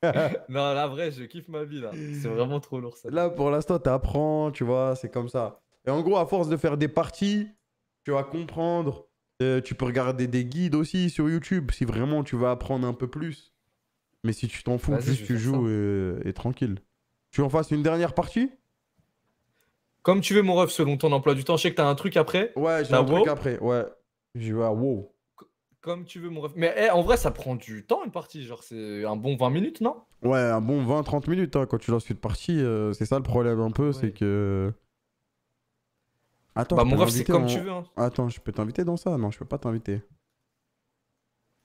<laughs> non, la vraie, je kiffe ma vie là. C'est vraiment trop lourd ça. Là, pour l'instant, tu apprends tu vois, c'est comme ça. Et en gros, à force de faire des parties, tu vas comprendre. Euh, tu peux regarder des guides aussi sur YouTube si vraiment tu veux apprendre un peu plus. Mais si tu t'en fous, tu joues et, tranquille. Tu en fasses une dernière partie Comme tu veux, mon ref, selon ton emploi du temps. Je sais que t'as un truc après. Ouais, j'ai un truc après, ouais. Je wow. Comme tu veux, mon ref. Mais eh, en vrai, ça prend du temps une partie. Genre, c'est un bon 20 minutes, non Ouais, un bon 20-30 minutes hein, quand tu lances une partie. Euh, c'est ça le problème un peu, c'est que. Attends, bah, je peux hein. Attends, je peux t'inviter dans ça Non, je peux pas t'inviter.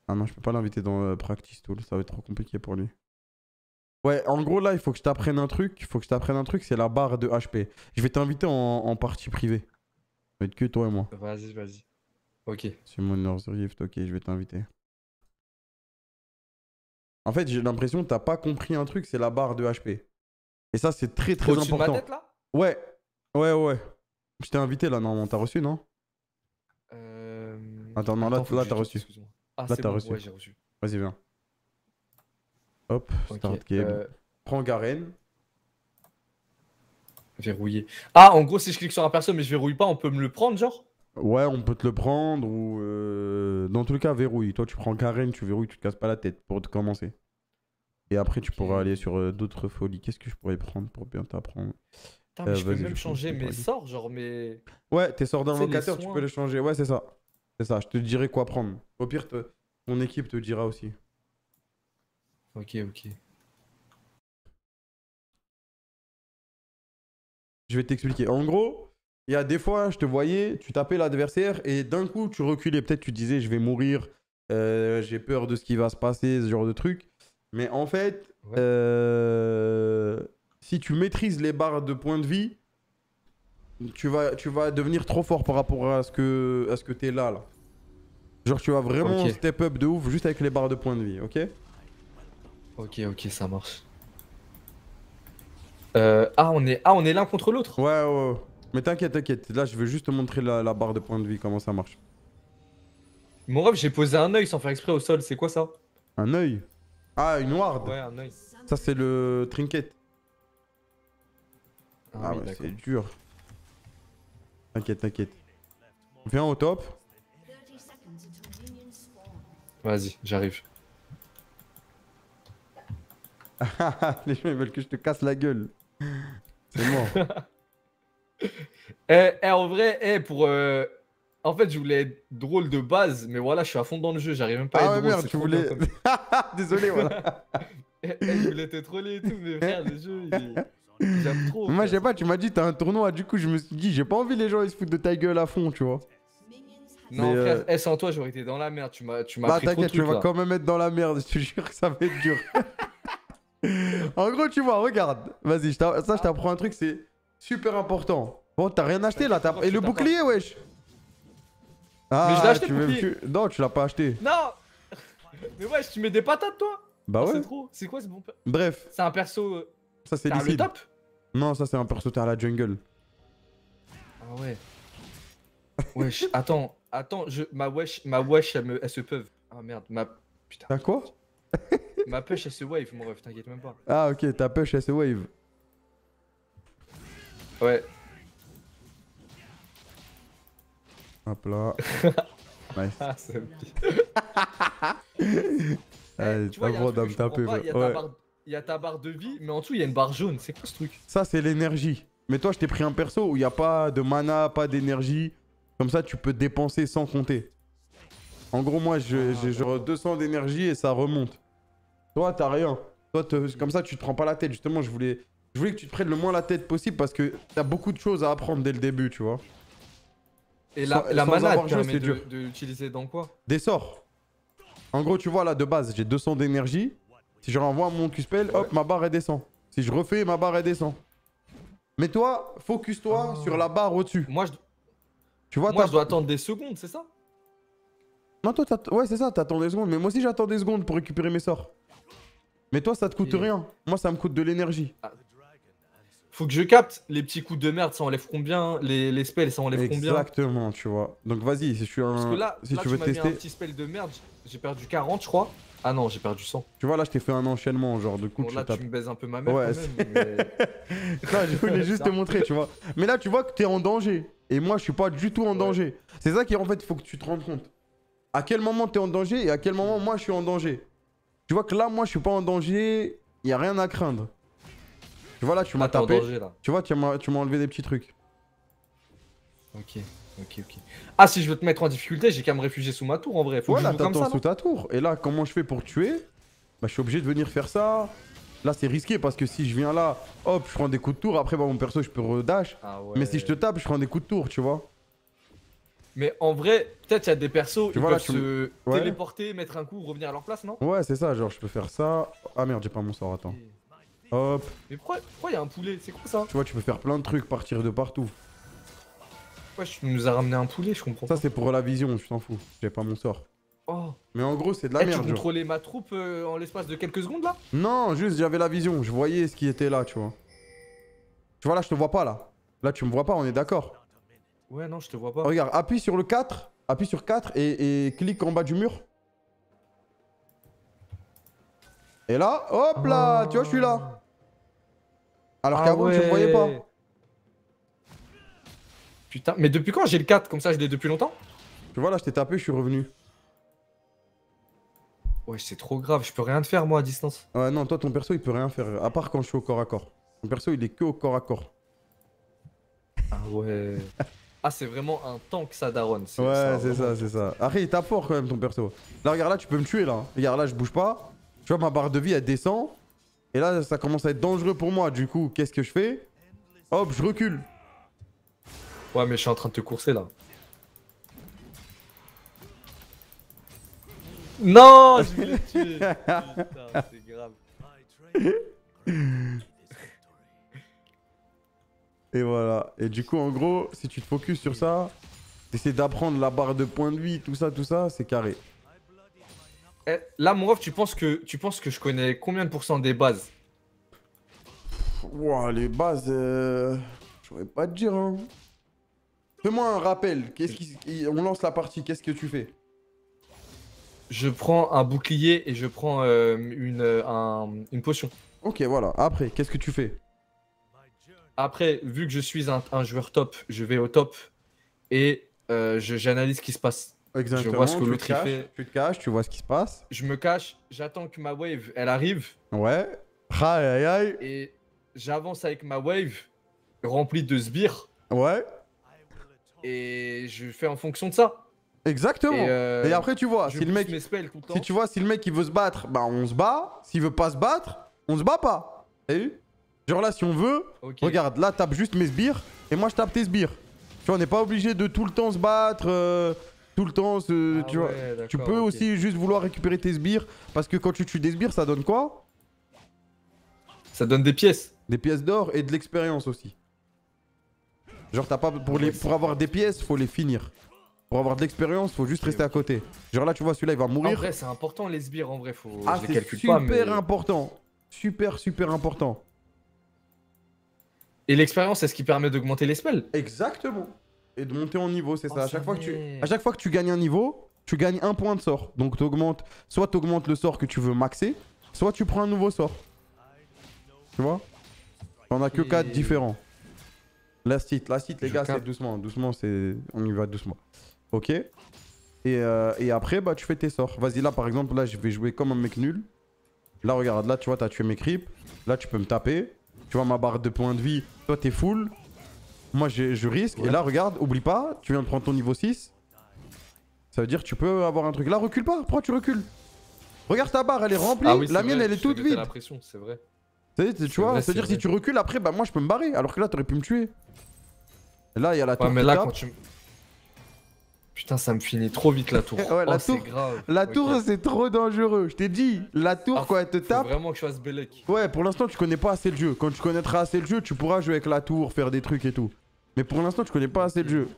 Ah non, je peux pas l'inviter dans euh, Practice Tool, ça va être trop compliqué pour lui. Ouais, en gros, là, il faut que je t'apprenne un truc. Il faut que je t'apprenne un truc, c'est la barre de HP. Je vais t'inviter en, en partie privée. Ça être que toi et moi. Vas-y, vas-y. Ok. ok, je vais t'inviter. En fait, j'ai l'impression que t'as pas compris un truc, c'est la barre de HP. Et ça, c'est très très important. là Ouais, ouais, ouais. Je t'ai invité là, normalement. T'as reçu, non euh... Attends, non, là, t'as reçu. Ah, là, t'as reçu. Ouais, j'ai reçu. Vas-y, viens. Hop, start game. Euh, Prends Garen. Verrouiller. Ah, en gros, si je clique sur un perso mais je verrouille pas, on peut me le prendre, genre Ouais, on peut te le prendre ou. Euh, dans tous les cas, verrouille. Toi, tu prends Karen, tu verrouilles, tu te casses pas la tête pour te commencer. Et après, tu pourras aller sur euh, d'autres folies. Qu'est-ce que je pourrais prendre pour bien t'apprendre euh, je peux même changer mes sorts, genre mes. Ouais, tes sorts d'invocateur, tu peux les changer. Ouais, c'est ça. C'est ça, je te dirai quoi prendre. Au pire, mon équipe te dira aussi. Ok, ok. Je vais t'expliquer. En gros, il y a des fois, je te voyais, tu tapais l'adversaire et d'un coup, tu reculais. Peut-être tu disais, je vais mourir, euh, j'ai peur de ce qui va se passer, ce genre de truc. Mais en fait, euh, si tu maîtrises les barres de points de vie, tu vas, tu vas devenir trop fort par rapport à ce que, à ce que tu es là, là. Genre, tu vas vraiment step up de ouf juste avec les barres de points de vie, ok Ok, ok, ça marche. Euh, ah, on est, ah, on est l'un contre l'autre Ouais, ouais. Mais t'inquiète, t'inquiète. Là, je veux juste te montrer la, barre de point de vie, comment ça marche. Mon ref, j'ai posé un œil sans faire exprès au sol. C'est quoi ça Un œil Ah, une ward Ouais, un œil. Ça, c'est le trinket. Ah, ah mais c'est dur. T'inquiète, t'inquiète. Viens au top. Vas-y, j'arrive. <laughs> <laughs> Les gens veulent que je te casse la gueule. C'est mort. <laughs> Eh, eh, en vrai, eh, pour. Euh, en fait, je voulais être drôle de base, mais voilà, je suis à fond dans le jeu, j'arrive même pas à être ah merde, tu voulais. <laughs> Désolé, voilà. <laughs> Eh, je voulais te troller et tout, mais frère, le jeu, j'aime trop. Moi, je sais pas, tu m'as dit, t'as un tournoi, du coup, je me suis dit, j'ai pas envie, les gens, ils se foutent de ta gueule à fond, tu vois. Non, frère, euh, sans toi, j'aurais été dans la merde, tu m'as tu m'as bah, t'inquiète, tu vas quand même être dans la merde, je te jure que ça va être dur. <laughs> en gros, tu vois, regarde, vas-y, ça, je ah. t'apprends un truc, c'est. Super important. Bon, t'as rien acheté là. Et le bouclier, wesh ah, Mais je acheté tu Non, tu l'as pas acheté. Non Mais wesh, tu mets des patates, toi Bah oh, ouais. C'est trop. C'est quoi ce bon. Bref. C'est un perso. Euh, ça, c'est le top Non, ça, c'est un perso à la jungle. Ah ouais. Wesh, <laughs> attends, attends, je, ma wesh, ma wesh, elle, elle se peuvent. Ah merde, ma. Putain. T'as quoi Ma push, elle se wave, mon ref, t'inquiète même pas. Ah ok, ta push, elle se wave. Ouais. Hop là. <laughs> nice. Ah, c'est <laughs> Allez, tu vois, pas taper. Il y, y a ta barre de vie, mais en dessous, il y a une barre jaune. C'est quoi ce truc Ça, c'est l'énergie. Mais toi, je t'ai pris un perso où il n'y a pas de mana, pas d'énergie. Comme ça, tu peux dépenser sans compter. En gros, moi, ah, j'ai genre 200 d'énergie et ça remonte. Toi, t'as rien. Toi, comme ça, tu te prends pas la tête. Justement, je voulais je voulais que tu te prennes le moins la tête possible parce que t'as beaucoup de choses à apprendre dès le début, tu vois. Et la, la d'utiliser dans quoi Des sorts. En gros, tu vois, là, de base, j'ai 200 d'énergie. Si je renvoie mon Q-Spell, hop, ma barre, est descend. Si je refais, ma barre, elle descend. Mais toi, focus-toi ah. sur la barre au-dessus. Moi, je... Tu vois, moi, je dois attendre des secondes, c'est ça Non, toi, ouais, c'est ça, t'attends des secondes. Mais moi aussi, j'attends des secondes pour récupérer mes sorts. Mais toi, ça te coûte rien. Moi, ça me coûte de l'énergie. Ah, faut que je capte les petits coups de merde, ça enlève bien, les, les spells, ça enlève bien. Exactement, tu vois. Donc vas-y, si, tu veux tester. Parce que là, si tu, veux tester. un petit spell de merde, j'ai perdu 40, je crois. Ah non, j'ai perdu 100. Tu vois, là, je t'ai fait un enchaînement, genre, de coups. bon, là, tu me baises un peu ma mère ouais, quand même, <laughs> je voulais juste te montrer, tu vois. Mais là, tu vois que t'es en danger. Et moi, je suis pas du tout en danger. C'est ça qui, en fait, faut que tu te rendes compte. À quel moment t'es en danger et à quel moment, moi, je suis en danger. Tu vois que là, moi, je suis pas en danger. Il a rien à craindre. Tu vois là, tu m'as tapé. tu vois, tu m'as enlevé des petits trucs. Ok, ok, ok. Ah, si je veux te mettre en difficulté, j'ai qu'à me réfugier sous ma tour en vrai. Faut voilà, t'attends sous ta tour. Et là, comment je fais pour tuer Bah, je suis obligé de venir faire ça. Là, c'est risqué parce que si je viens là, hop, je prends des coups de tour. Après, bah, mon perso, je peux redash. Ah Mais si je te tape, je prends des coups de tour, tu vois. Mais en vrai, peut-être y'a a des persos qui peuvent se téléporter, mettre un coup, revenir à leur place, non Ouais, c'est ça. Genre, je peux faire ça. Ah merde, j'ai pas mon sort, attends. Hop. Mais pourquoi il y a un poulet C'est quoi ça Tu vois, tu peux faire plein de trucs, partir de partout. Ouais, tu nous as ramené un poulet, je comprends. Ça, c'est pour la vision, je t'en fous. J'ai pas mon sort. Oh. Mais en gros, c'est de la eh, merde. Tu ma troupe euh, en l'espace de quelques secondes là Non, juste j'avais la vision, je voyais ce qui était là, tu vois. Tu vois là, je te vois pas là. Là, tu me vois pas, on est d'accord Ouais, non, je te vois pas. Regarde, appuie sur le 4, appuie sur 4 et, clique en bas du mur. Et là, hop là, tu vois, je suis là. Ah. Alors ah qu'avant, tu voyais pas. Putain, mais depuis quand j'ai le 4 Comme ça, je l'ai depuis longtemps Tu vois, là, je t'ai tapé, je suis revenu. Ouais, c'est trop grave, je peux rien te faire, moi, à distance. Ouais, non, toi, ton perso, il peut rien faire, à part quand je suis au corps à corps. Ton perso, il est que au corps à corps. Ah ouais. <laughs> ah, c'est vraiment un tank, ça, Daron. Ouais, c'est ça, c'est ça. Arrête, il tape fort, quand même, ton perso. Là, regarde, là, tu peux me tuer, là. Regarde, là, je bouge pas. Tu vois, ma barre de vie, elle descend. Et là, ça commence à être dangereux pour moi. Du coup, qu'est-ce que je fais Hop, je recule. Ouais, mais je suis en train de te courser là. Non, <laughs> je c'est grave. Et voilà. Et du coup, en gros, si tu te focuses sur ça, essaies d'apprendre la barre de points de vie, tout ça, tout ça, c'est carré. Eh, là, mon ref, tu penses que tu penses que je connais combien de pourcent des bases les bases, ne euh, j'aurais pas te dire. Hein. Fais-moi un rappel. Qu'est-ce On lance la partie. Qu'est-ce que tu fais Je prends un bouclier et je prends euh, une, euh, une potion. Ok, voilà. Après, qu'est-ce que tu fais Après, vu que je suis un, joueur top, je vais au top et j'analyse ce qui se passe. Exactement. que tu te caches, Tu vois ce qui se passe. Je me cache, j'attends que ma wave, elle arrive. Ouais. Aïe aïe aïe. Et j'avance avec ma wave remplie de sbires. Ouais. Et je fais en fonction de ça. Exactement. Et, euh, après tu vois, si le mec, si tu vois, si le mec il veut se battre, bah on se bat. S'il veut pas se battre, on se bat pas. Et genre là, si on veut, regarde, là tape juste mes sbires et moi je tape tes sbires. Tu vois, on n'est pas obligé de tout le temps se battre. Euh, tout le temps. Ce, ah tu, vois, tu peux aussi juste vouloir récupérer tes sbires parce que quand tu tues des sbires, ça donne quoi Ça donne des pièces. Des pièces d'or et de l'expérience aussi. Genre, t'as pas pour, les, pour avoir des pièces, faut les finir. Pour avoir de l'expérience, faut juste rester à côté. Genre là, tu vois, celui-là, il va mourir. En c'est important les sbires, en vrai, faut. Ah, super important. Super, super important. Et l'expérience, c'est ce qui permet d'augmenter les spells. Exactement et de monter en niveau, c'est oh, ça. À chaque, fois que tu, à chaque fois que tu gagnes un niveau, tu gagnes un point de sort. Donc soit tu augmentes le sort que tu veux maxer, soit tu prends un nouveau sort. Tu vois on a que quatre différents. la hit, last hit les gars, c'est doucement, doucement, c'est on y va doucement. Ok euh, et, après, bah tu fais tes sorts. Vas-y, là par exemple, là je vais jouer comme un mec nul. Là, regarde, là tu vois, t'as tué mes creeps. Là, tu peux me taper. Tu vois ma barre de points de vie, toi t'es full. Moi, je risque. Et là, regarde, oublie pas, tu viens de prendre ton niveau 6. Ça veut dire que tu peux avoir un truc. Là, recule pas, prends, tu recules. Regarde ta barre, elle est remplie. Ah la mienne, elle est toute vide. c'est vrai. Tu, vois, c'est-à-dire si tu recules après, bah moi je peux me barrer. Alors que là, t'aurais pu me tuer. là, il y a la tour. mais Putain, ça me finit trop vite la tour. <laughs> la oh, tour, c'est trop dangereux. Je t'ai dit, la tour, ah, quoi, elle te tape. vraiment que je fasse Ouais, pour l'instant, tu connais pas assez le jeu. Quand tu connaîtras assez le jeu, tu pourras jouer avec la tour, faire des trucs et tout. Mais pour l'instant, tu connais pas assez le jeu.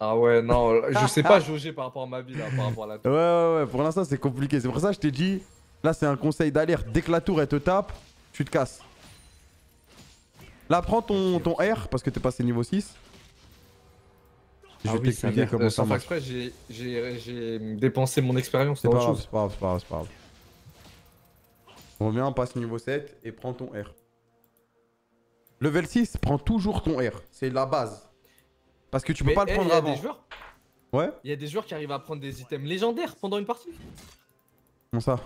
Ah ouais, non, je sais pas <laughs> jauger par rapport à ma vie là, hein, par rapport à la tour. Ouais, ouais, ouais, pour l'instant, c'est compliqué. C'est pour ça que je t'ai dit, là, c'est un conseil d'alerte. Dès que la tour elle te tape, tu te casses. Là, prends ton, ton R parce que t'es passé niveau 6. Je ah t'expliquer comment euh, ça marche. j'ai dépensé mon expérience C'est pas grave, c'est pas grave, c'est pas grave. Reviens, passe niveau 7 et prends ton R. Level 6, prends toujours ton R. C'est la base. Parce que tu peux pas le prendre y avant. Des joueurs... Ouais. Il y a des joueurs qui arrivent à prendre des items légendaires pendant une partie. Comment ça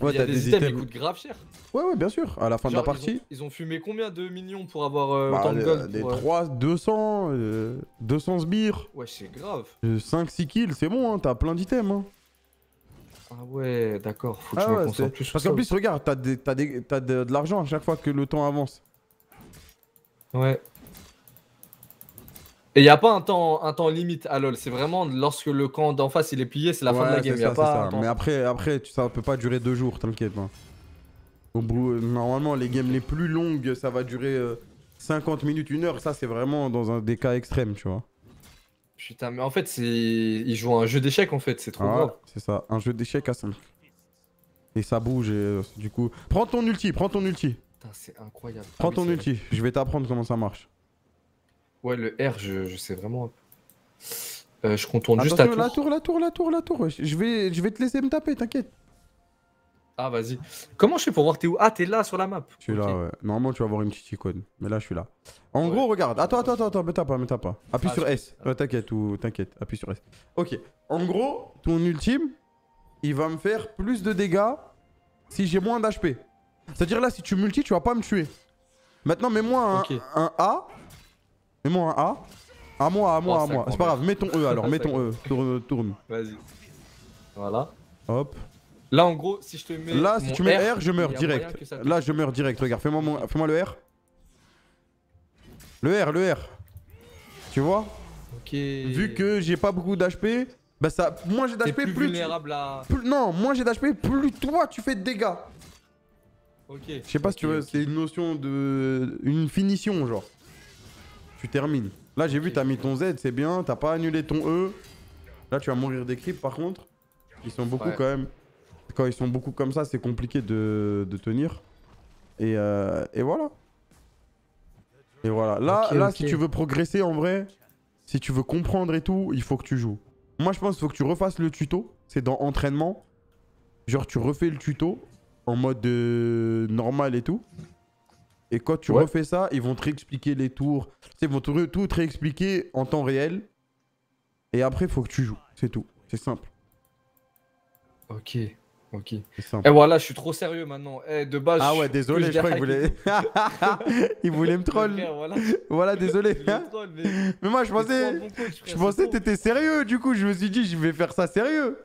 Ouais, t'as des, des, items, qui coûtent grave cher. Ouais, ouais, bien sûr. À la fin de la partie. Ils ont, fumé combien de millions pour avoir euh, bah, de gold Des 200, 200 euh, euh, sbires. Ouais, c'est grave. 5, 6 kills, c'est bon, hein, t'as plein d'items. Hein. Ah ouais, d'accord, faut que ah je me concentre plus Parce qu'en plus, regarde, t'as de, l'argent à chaque fois que le temps avance. Ouais. Et il y a pas un temps, un temps limite à LoL, c'est vraiment lorsque le camp d'en face il est plié, c'est la fin de la game. Mais après, après ça peut pas durer deux jours, t'inquiète. Hein. normalement, les games les plus longues, ça va durer 50 euh, minutes, une heure. Ça, c'est vraiment dans un des cas extrêmes, tu vois. Putain, mais en fait, ils jouent un jeu d'échecs en fait, c'est trop ah, C'est ça, un jeu d'échecs à 5. Et ça bouge, et, euh, du coup. Prends ton ulti, prends ton ulti. Putain, c'est incroyable. Prends ah, ton ulti, je vais t'apprendre comment ça marche. Ouais, le R, je, sais vraiment euh, je contourne juste à la tour. La tour, la tour, la tour, la tour. Je vais, je vais te laisser me taper, t'inquiète. Ah, vas-y. Comment je fais pour voir t'es où Ah, t'es là sur la map. Je suis là, ouais. Normalement, tu vas avoir une petite icône. Mais là, je suis là. En gros, regarde. Attends, attends, attends, attends. mets tape pas, mais tape pas. Appuie ah, sur S. t'inquiète, ou... t'inquiète. Appuie sur S. Ok. En gros, ton ultime, il va me faire plus de dégâts si j'ai moins d'HP. C'est-à-dire là, si tu multi, tu vas pas me tuer. Maintenant, mets-moi un, un, A. Mets-moi un A. À moi, à moi, oh, à moi. C'est pas grave, mets ton E alors, <laughs> mets ton E. Vas-y. Voilà. Hop. Là, en gros, si je te mets. Là, si tu mets R, je meurs direct. Là, je meurs direct. Regarde, fais-moi le R. Le R, le R. Tu vois Vu que j'ai pas beaucoup d'HP, bah ça. Moins j'ai d'HP, plus. vulnérable Non, moins j'ai d'HP, plus toi tu fais de dégâts. Ok. Je sais pas si tu veux, c'est une notion de. Une finition, genre. Tu termines. Là, j'ai vu, t'as mis ton Z, c'est bien. T'as pas annulé ton E. Là, tu vas mourir des creeps par contre. Ils sont beaucoup quand même quand ils sont beaucoup comme ça, c'est compliqué de, de, tenir. Et, euh, et, voilà. Et voilà. Là, là si tu veux progresser en vrai, si tu veux comprendre et tout, il faut que tu joues. Moi, je pense qu'il faut que tu refasses le tuto. C'est dans entraînement. Genre, tu refais le tuto en mode euh, normal et tout. Et quand tu refais ça, ils vont te réexpliquer les tours. ils vont tout te réexpliquer en temps réel. Et après, il faut que tu joues. C'est tout. C'est simple. Ok. Et eh, voilà, je suis trop sérieux maintenant. Eh, de base. Ah ouais, désolé, je crois qu'il voulait. <laughs> il voulait me <laughs> troll. voilà. <laughs> désolé. mais... moi, je pensais, je pensais que t'étais sérieux. Du coup, je me suis dit, je vais faire ça sérieux.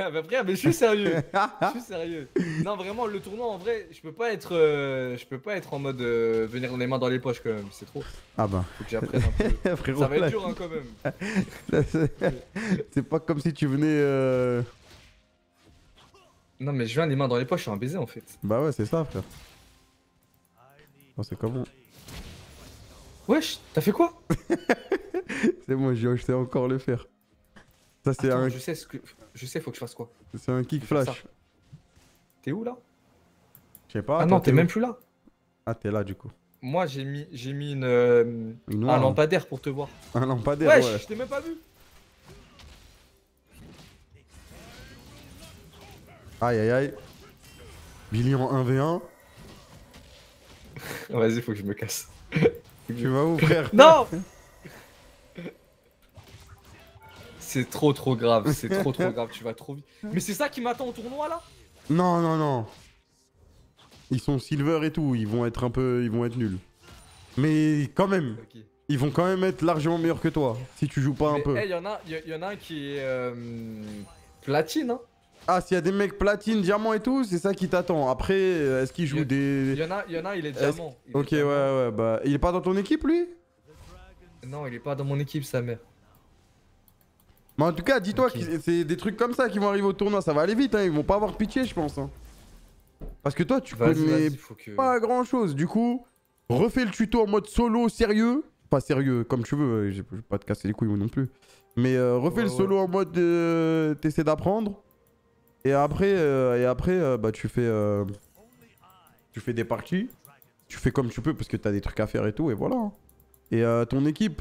Ah bah frère, mais je suis sérieux. je suis sérieux. Non, vraiment, le tournoi, en vrai, je peux pas être, euh, je peux pas être en mode venir euh, venir les mains dans les poches quand même. C'est trop. Ah bah. Faut que j'apprenne un peu. ça va être dur hein, quand même. C'est pas comme si tu venais. Euh... Non, mais je viens les mains dans les poches, je suis un baiser en fait. Bah ouais, c'est ça, frère. Oh, c'est comment Wesh, t'as fait quoi <laughs> C'est moi, je sais encore le faire. Ça, c'est Je sais, ce que... je sais, faut que je fasse quoi C'est un kick flash. T'es où là Je sais pas. Ah non, t'es même plus là. Ah, t'es là du coup. Moi, j'ai mis, j'ai mis une, euh, un hein. lampadaire pour te voir. Un lampadaire Wesh, ouais. je t'ai même pas vu Aïe aïe aïe. Billy en 1v1. <laughs> Vas-y, faut que je me casse. tu vas où, frère Non <laughs> C'est trop trop grave, c'est trop trop <laughs> grave, tu vas trop vite. Mais c'est ça qui m'attend au tournoi là Non, non, non. Ils sont silver et tout, ils vont être un peu. Ils vont être nuls. Mais quand même, ils vont quand même être largement meilleurs que toi si tu joues pas un peu. Il y, en a, un qui est euh, platine, hein ah, s'il y a des mecs platine, diamant et tout, c'est ça qui t'attend. Après, est-ce qu'il joue des. Il y, en a, il est diamant. ok, ouais, ouais, bah. Il est pas dans ton équipe, lui Non, il est pas dans mon équipe, sa mère. Mais en tout cas, dis-toi que c'est des trucs comme ça qui vont arriver au tournoi. Ça va aller vite, hein. Ils vont pas avoir pitié, je pense. Hein. Parce que toi, tu connais pas grand chose. Du coup, refais le tuto en mode solo sérieux. Pas sérieux, comme tu veux. Euh, je vais pas te casser les couilles, moi non plus. Mais euh, refais le solo en mode. Euh, T'essaies d'apprendre. Et après, euh, et après euh, bah, tu fais, euh, tu fais des parties. Tu fais comme tu peux parce que t'as des trucs à faire et tout, et voilà. Hein. Et ton équipe,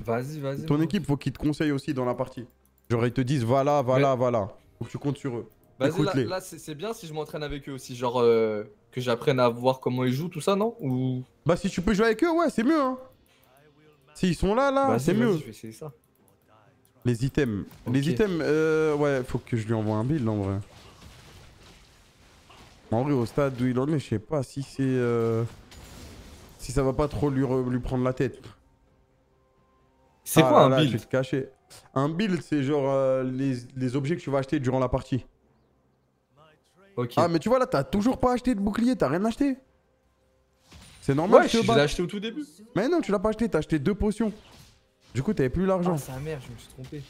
ton équipe, faut qu'ils te conseillent aussi dans la partie. Genre, ils te disent, va là, va là, va là. Faut que tu comptes sur eux. Vas-y, là, là c'est bien si je m'entraîne avec eux aussi, genre que j'apprenne à voir comment ils jouent, tout ça, non Ou... Bah, si tu peux jouer avec eux, ouais, c'est mieux, hein. S'ils sont là, là, c'est mieux. ça. Les items. Les items, ouais, faut que je lui envoie un build en vrai. En vrai, au stade où il en est, je sais pas si c'est. Euh, si ça va pas trop lui, prendre la tête. C'est ah quoi un build Un build, c'est genre euh, les, objets que tu vas acheter durant la partie. Ah, mais tu vois, là, t'as toujours pas acheté de bouclier, t'as rien acheté. C'est normal. que je l'ai acheté au tout début. Mais non, tu l'as pas acheté, t'as acheté deux potions. Du coup, t'avais plus l'argent. Ah, sa mère, je me suis trompé.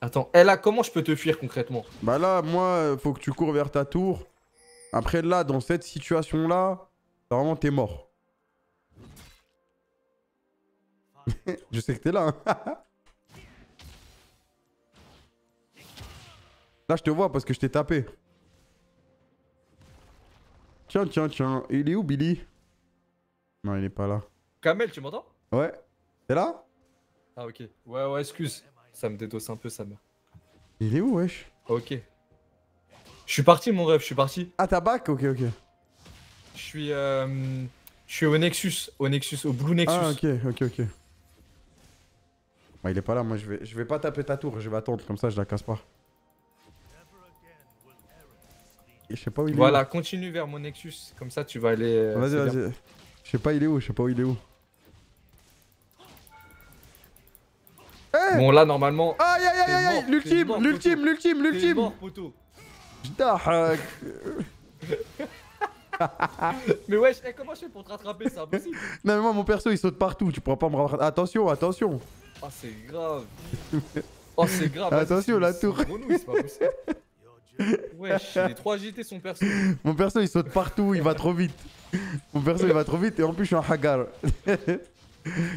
Attends, elle là, comment je peux te fuir concrètement Bah là, moi, euh, faut que tu cours vers ta tour. Après, là, dans cette situation-là, vraiment, t'es mort. <laughs> Je sais que t'es là. Hein. <laughs> là, je te vois parce que je t'ai tapé. Tiens, tiens, tiens. Il est où, Billy Non, il est pas là. Kamel, tu m'entends Ouais. T'es là Ah, ok. Ouais, ouais, excuse. Ça me dédosse un peu, ça. Il est où, wesh Ok. Je suis parti, mon rêve, je suis parti. Ah, t'as back Ok, ok. Je suis. Euh, je suis au Nexus, au Nexus, au Blue Nexus. Ah, ok, ok, ok. Bah, il est pas là, moi je vais, je vais pas taper ta tour, je vais attendre, comme ça je la casse pas. je sais pas où il est. Voilà, continue vers mon Nexus, comme ça tu vas aller. Euh, vas-y, vas-y. Je sais pas, il est où, je sais pas où il est où. Eh bon, là normalement. Aïe aïe aïe aïe, l'ultime, l'ultime, l'ultime, l'ultime hack <laughs> mais wesh, eh, comment je fais pour te rattraper C'est impossible. <laughs> non, mais moi, mon perso, il saute partout. Tu pourras pas me rattraper. Attention, attention. Oh, c'est grave. Oh, c'est grave. Attention, la tour. c'est pas Wesh, il 3 GT son perso. <laughs> Mon perso, il saute partout. Il va trop vite. Mon perso, il va trop vite. Et en plus, je suis un hagar.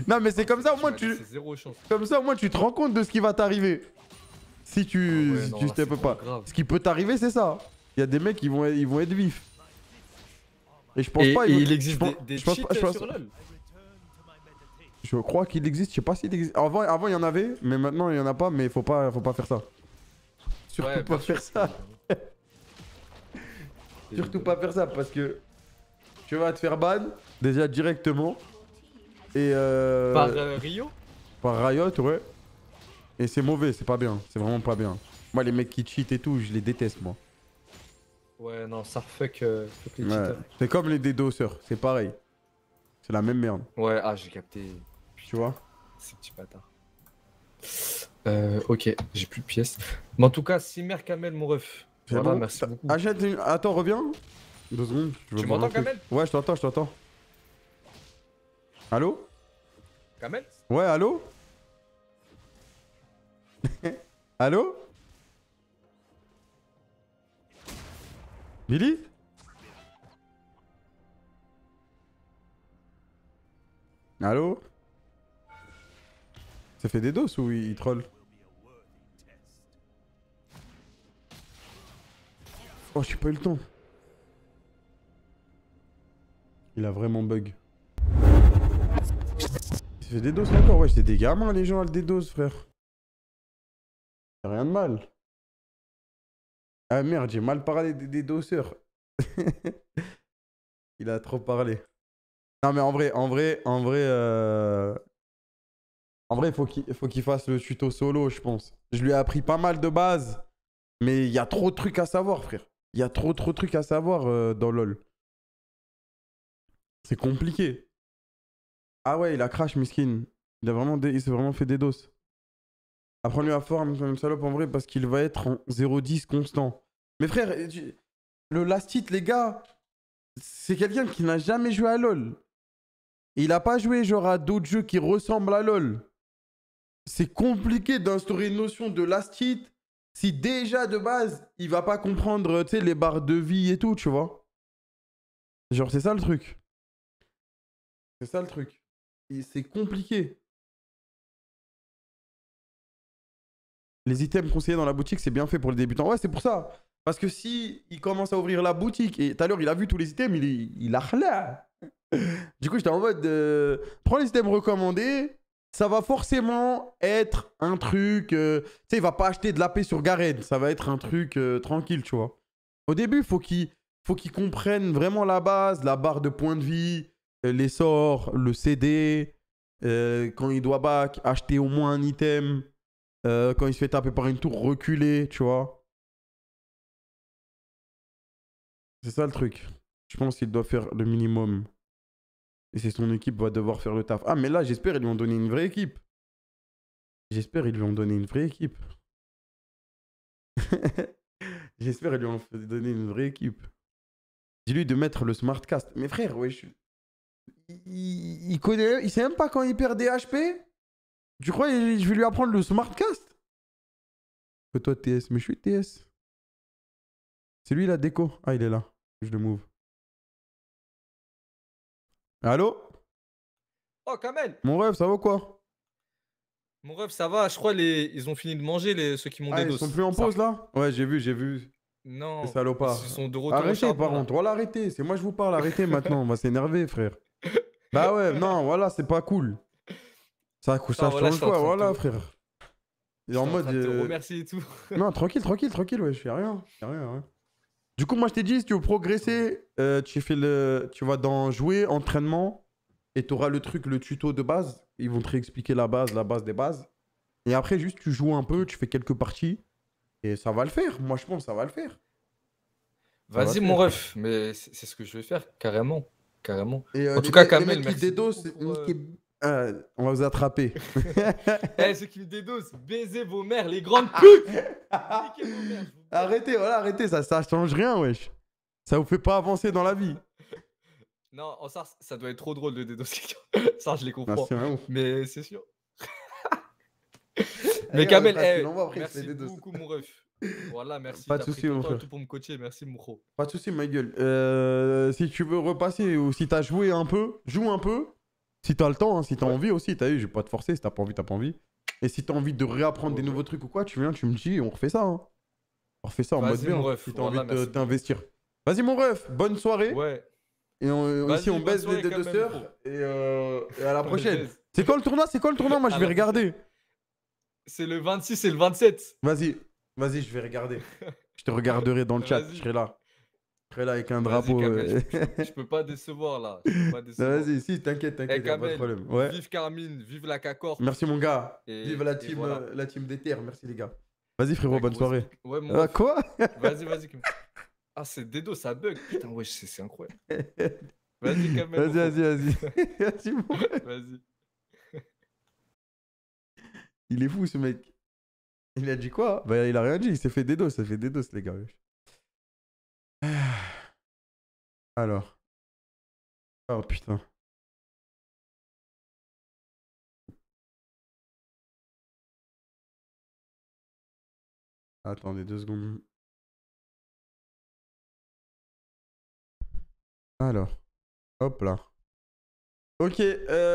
non, mais c'est comme ça, au moins, tu. Zéro chance. Comme ça, au moins, tu te rends compte de ce qui va t'arriver. Si tu, ah si tu pas. Ce qui peut t'arriver, c'est ça. Il y a des mecs, qui vont, ils vont être vifs. Et je pense pas. il existe je des, je crois qu'il existe. Je sais pas s'il Avant, il y en avait, mais maintenant, il y en a pas. Mais faut pas, faut pas faire ça. Surtout pas faire ça. <laughs> Surtout pas faire ça parce que tu vas te faire ban déjà directement. Et euh, Par euh, Rio Par Riot, ouais. Et c'est mauvais, c'est pas bien. C'est vraiment pas bien. Moi, les mecs qui cheat et tout, je les déteste, moi. Ouais, non, ça refuck euh, les ouais. C'est comme les dédosseurs, c'est pareil. C'est la même merde. Ouais, ah, j'ai capté. Tu vois Ces petits bâtards. Euh, ok, j'ai plus de pièces. Mais en tout cas, mère Kamel, mon ref. Voilà, merci beaucoup. Achète une... Attends, reviens. Deux secondes. tu m'entends, Kamel Ouais, je t'entends, je t'entends. Allô Kamel Ouais, allô <laughs> Allô Billy Allô Ça fait des doses ou il, troll Oh, j'ai pas eu le temps. Il a vraiment bug. Ça fait des doses encore, ouais, j'étais des gamins les gens à le dédose, frère rien de mal. Ah merde, j'ai mal parlé des, dosseurs. <laughs> Il a trop parlé. Non mais en vrai, en vrai, en vrai, euh, en vrai, faut qu'il faut qu'il fasse le tuto solo, je pense. Je lui ai appris pas mal de bases, mais il y a trop de trucs à savoir, frère. Il y a trop trop de trucs à savoir euh, dans LoL. C'est compliqué. Ah ouais, il a crash, miskin. Il a vraiment, il s'est vraiment fait des doses. Apprends-lui à forme comme salope en vrai parce qu'il va être en 0-10 constant. Mais frère, le hit, les gars, c'est quelqu'un qui n'a jamais joué à LoL. il n'a pas joué genre à d'autres jeux qui ressemblent à LoL. C'est compliqué d'instaurer une notion de lastite si déjà de base, il va pas comprendre les barres de vie et tout, tu vois. Genre, c'est ça le truc. C'est ça le truc. Et c'est compliqué. les items conseillés dans la boutique, c'est bien fait pour les débutants. Ouais, c'est pour ça. Parce que si il commence à ouvrir la boutique, et tout à l'heure, il a vu tous les items, il, il a <laughs> du coup, j'étais en mode, euh, prends les items recommandés, ça va forcément être un truc. Euh, tu sais, il va pas acheter de la paix sur Garen. Ça va être un truc euh, tranquille, tu vois. Au début, faut qu'il faut qu'il comprenne vraiment la base, la barre de points de vie, les sorts, le CD. quand il doit back, acheter au moins un item. Euh, quand il se fait taper par une tour, reculée, tu vois. C'est ça le truc. Je pense qu'il doit faire le minimum. Et c'est son équipe va devoir faire le taf. Ah, mais là, j'espère qu'ils lui ont donné une vraie équipe. J'espère qu'ils lui ont donné une vraie équipe. <laughs> j'espère qu'ils lui ont donné une vraie équipe. Dis-lui de mettre le Smartcast. Mais frère, ouais, je... il... il connaît, il sait même pas quand il perd des HP. Tu crois que je vais lui apprendre le smartcast Que toi TS, mais je suis TS. C'est lui la déco. Ah, il est là. Je le move. Allô Oh, Kamel Mon rêve, ça va quoi Mon rêve, ça va. Je crois les... ils ont fini de manger, les... ceux qui m'ont ah, Ils sont plus en pause là Ouais, j'ai vu, j'ai vu. Non. Les salopards. Ils sont de arrêtez, par contre. Voilà, arrêtez. C'est moi, je vous parle. Arrêtez <laughs> maintenant. On va s'énerver, frère. bah ouais, non, voilà, c'est pas cool. Ça, coup ça, sur voilà, frère. Il en mode. Euh, et tout. <laughs> non, tranquille, tranquille, tranquille, ouais, je fais rien. Du coup, moi, je t'ai dit, si tu veux progresser, euh, tu, fais le... tu vas dans jouer, entraînement, et tu auras le truc, le tuto de base. Ils vont te réexpliquer la base, la base des bases. Et après, juste, tu joues un peu, tu fais quelques parties, et ça va le faire. Moi, je pense ça va le faire. Vas-y, mon ref, mais c'est ce que je vais faire, carrément. carrément. Euh, en tout cas, quand même euh, on va vous attraper. hey, <laughs> eh, ceux qui me dédosent, baisez vos mères, les grandes ah. putes Arrêtez, voilà, arrêtez, ça, ça change rien, wesh. Ça vous fait pas avancer dans la vie. <laughs> Non, ça, ça doit être trop drôle de dédosser <laughs> ça, je les comprends. mais c'est sûr. mais eh, Kamel, eh, merci beaucoup, mon ref. Voilà, merci. Pas de soucis, mon Tout pour me coacher, merci, mon Pas de soucis, ma gueule. Euh, si tu veux repasser ou si t'as joué un peu, joue un peu. Si t'as le temps, hein, si t'as envie aussi, t'as vu, je vais pas te forcer, si t'as pas envie, t'as pas envie. Et si t'as envie de réapprendre des nouveaux trucs ou quoi, tu viens, tu me dis, on refait ça. Hein. On refait ça en mode bien, ref, si t'as envie de t'investir. Vas-y mon ref, bonne soirée. Et on, ici on baisse les deux sœurs et, euh, et, à la <laughs> prochaine. C'est quoi le tournoi C'est quoi le tournoi Moi je vais regarder. C'est le 26 et le 27. Vas-y, vas-y, je vais regarder. <laughs> je te regarderai dans le chat, je serai là là, avec un drapeau. Euh, je, peux pas <laughs> décevoir, là. Vas-y, si, t'inquiète, t'inquiète, eh, pas de problème. Vive Carmine, vive la Cacor. Merci, mon gars. vive la team, euh, la team des terres. Merci, les gars. Vas-y, frérot, bonne soirée. Ouais, euh, quoi Vas-y, vas-y. <laughs> Ah, c'est Dedo, ça bug. Putain, ouais, c'est incroyable. <laughs> Vas-y, Vas-y, vas-y, vas-y. Vas-y, Il est fou, ce mec. Il a dit quoi Bah, il a rien dit. Il s'est fait Dedo, ça fait Dedo, les gars. <sighs> Alors. Oh putain. Attendez deux secondes. Alors. Hop là. Ok. Euh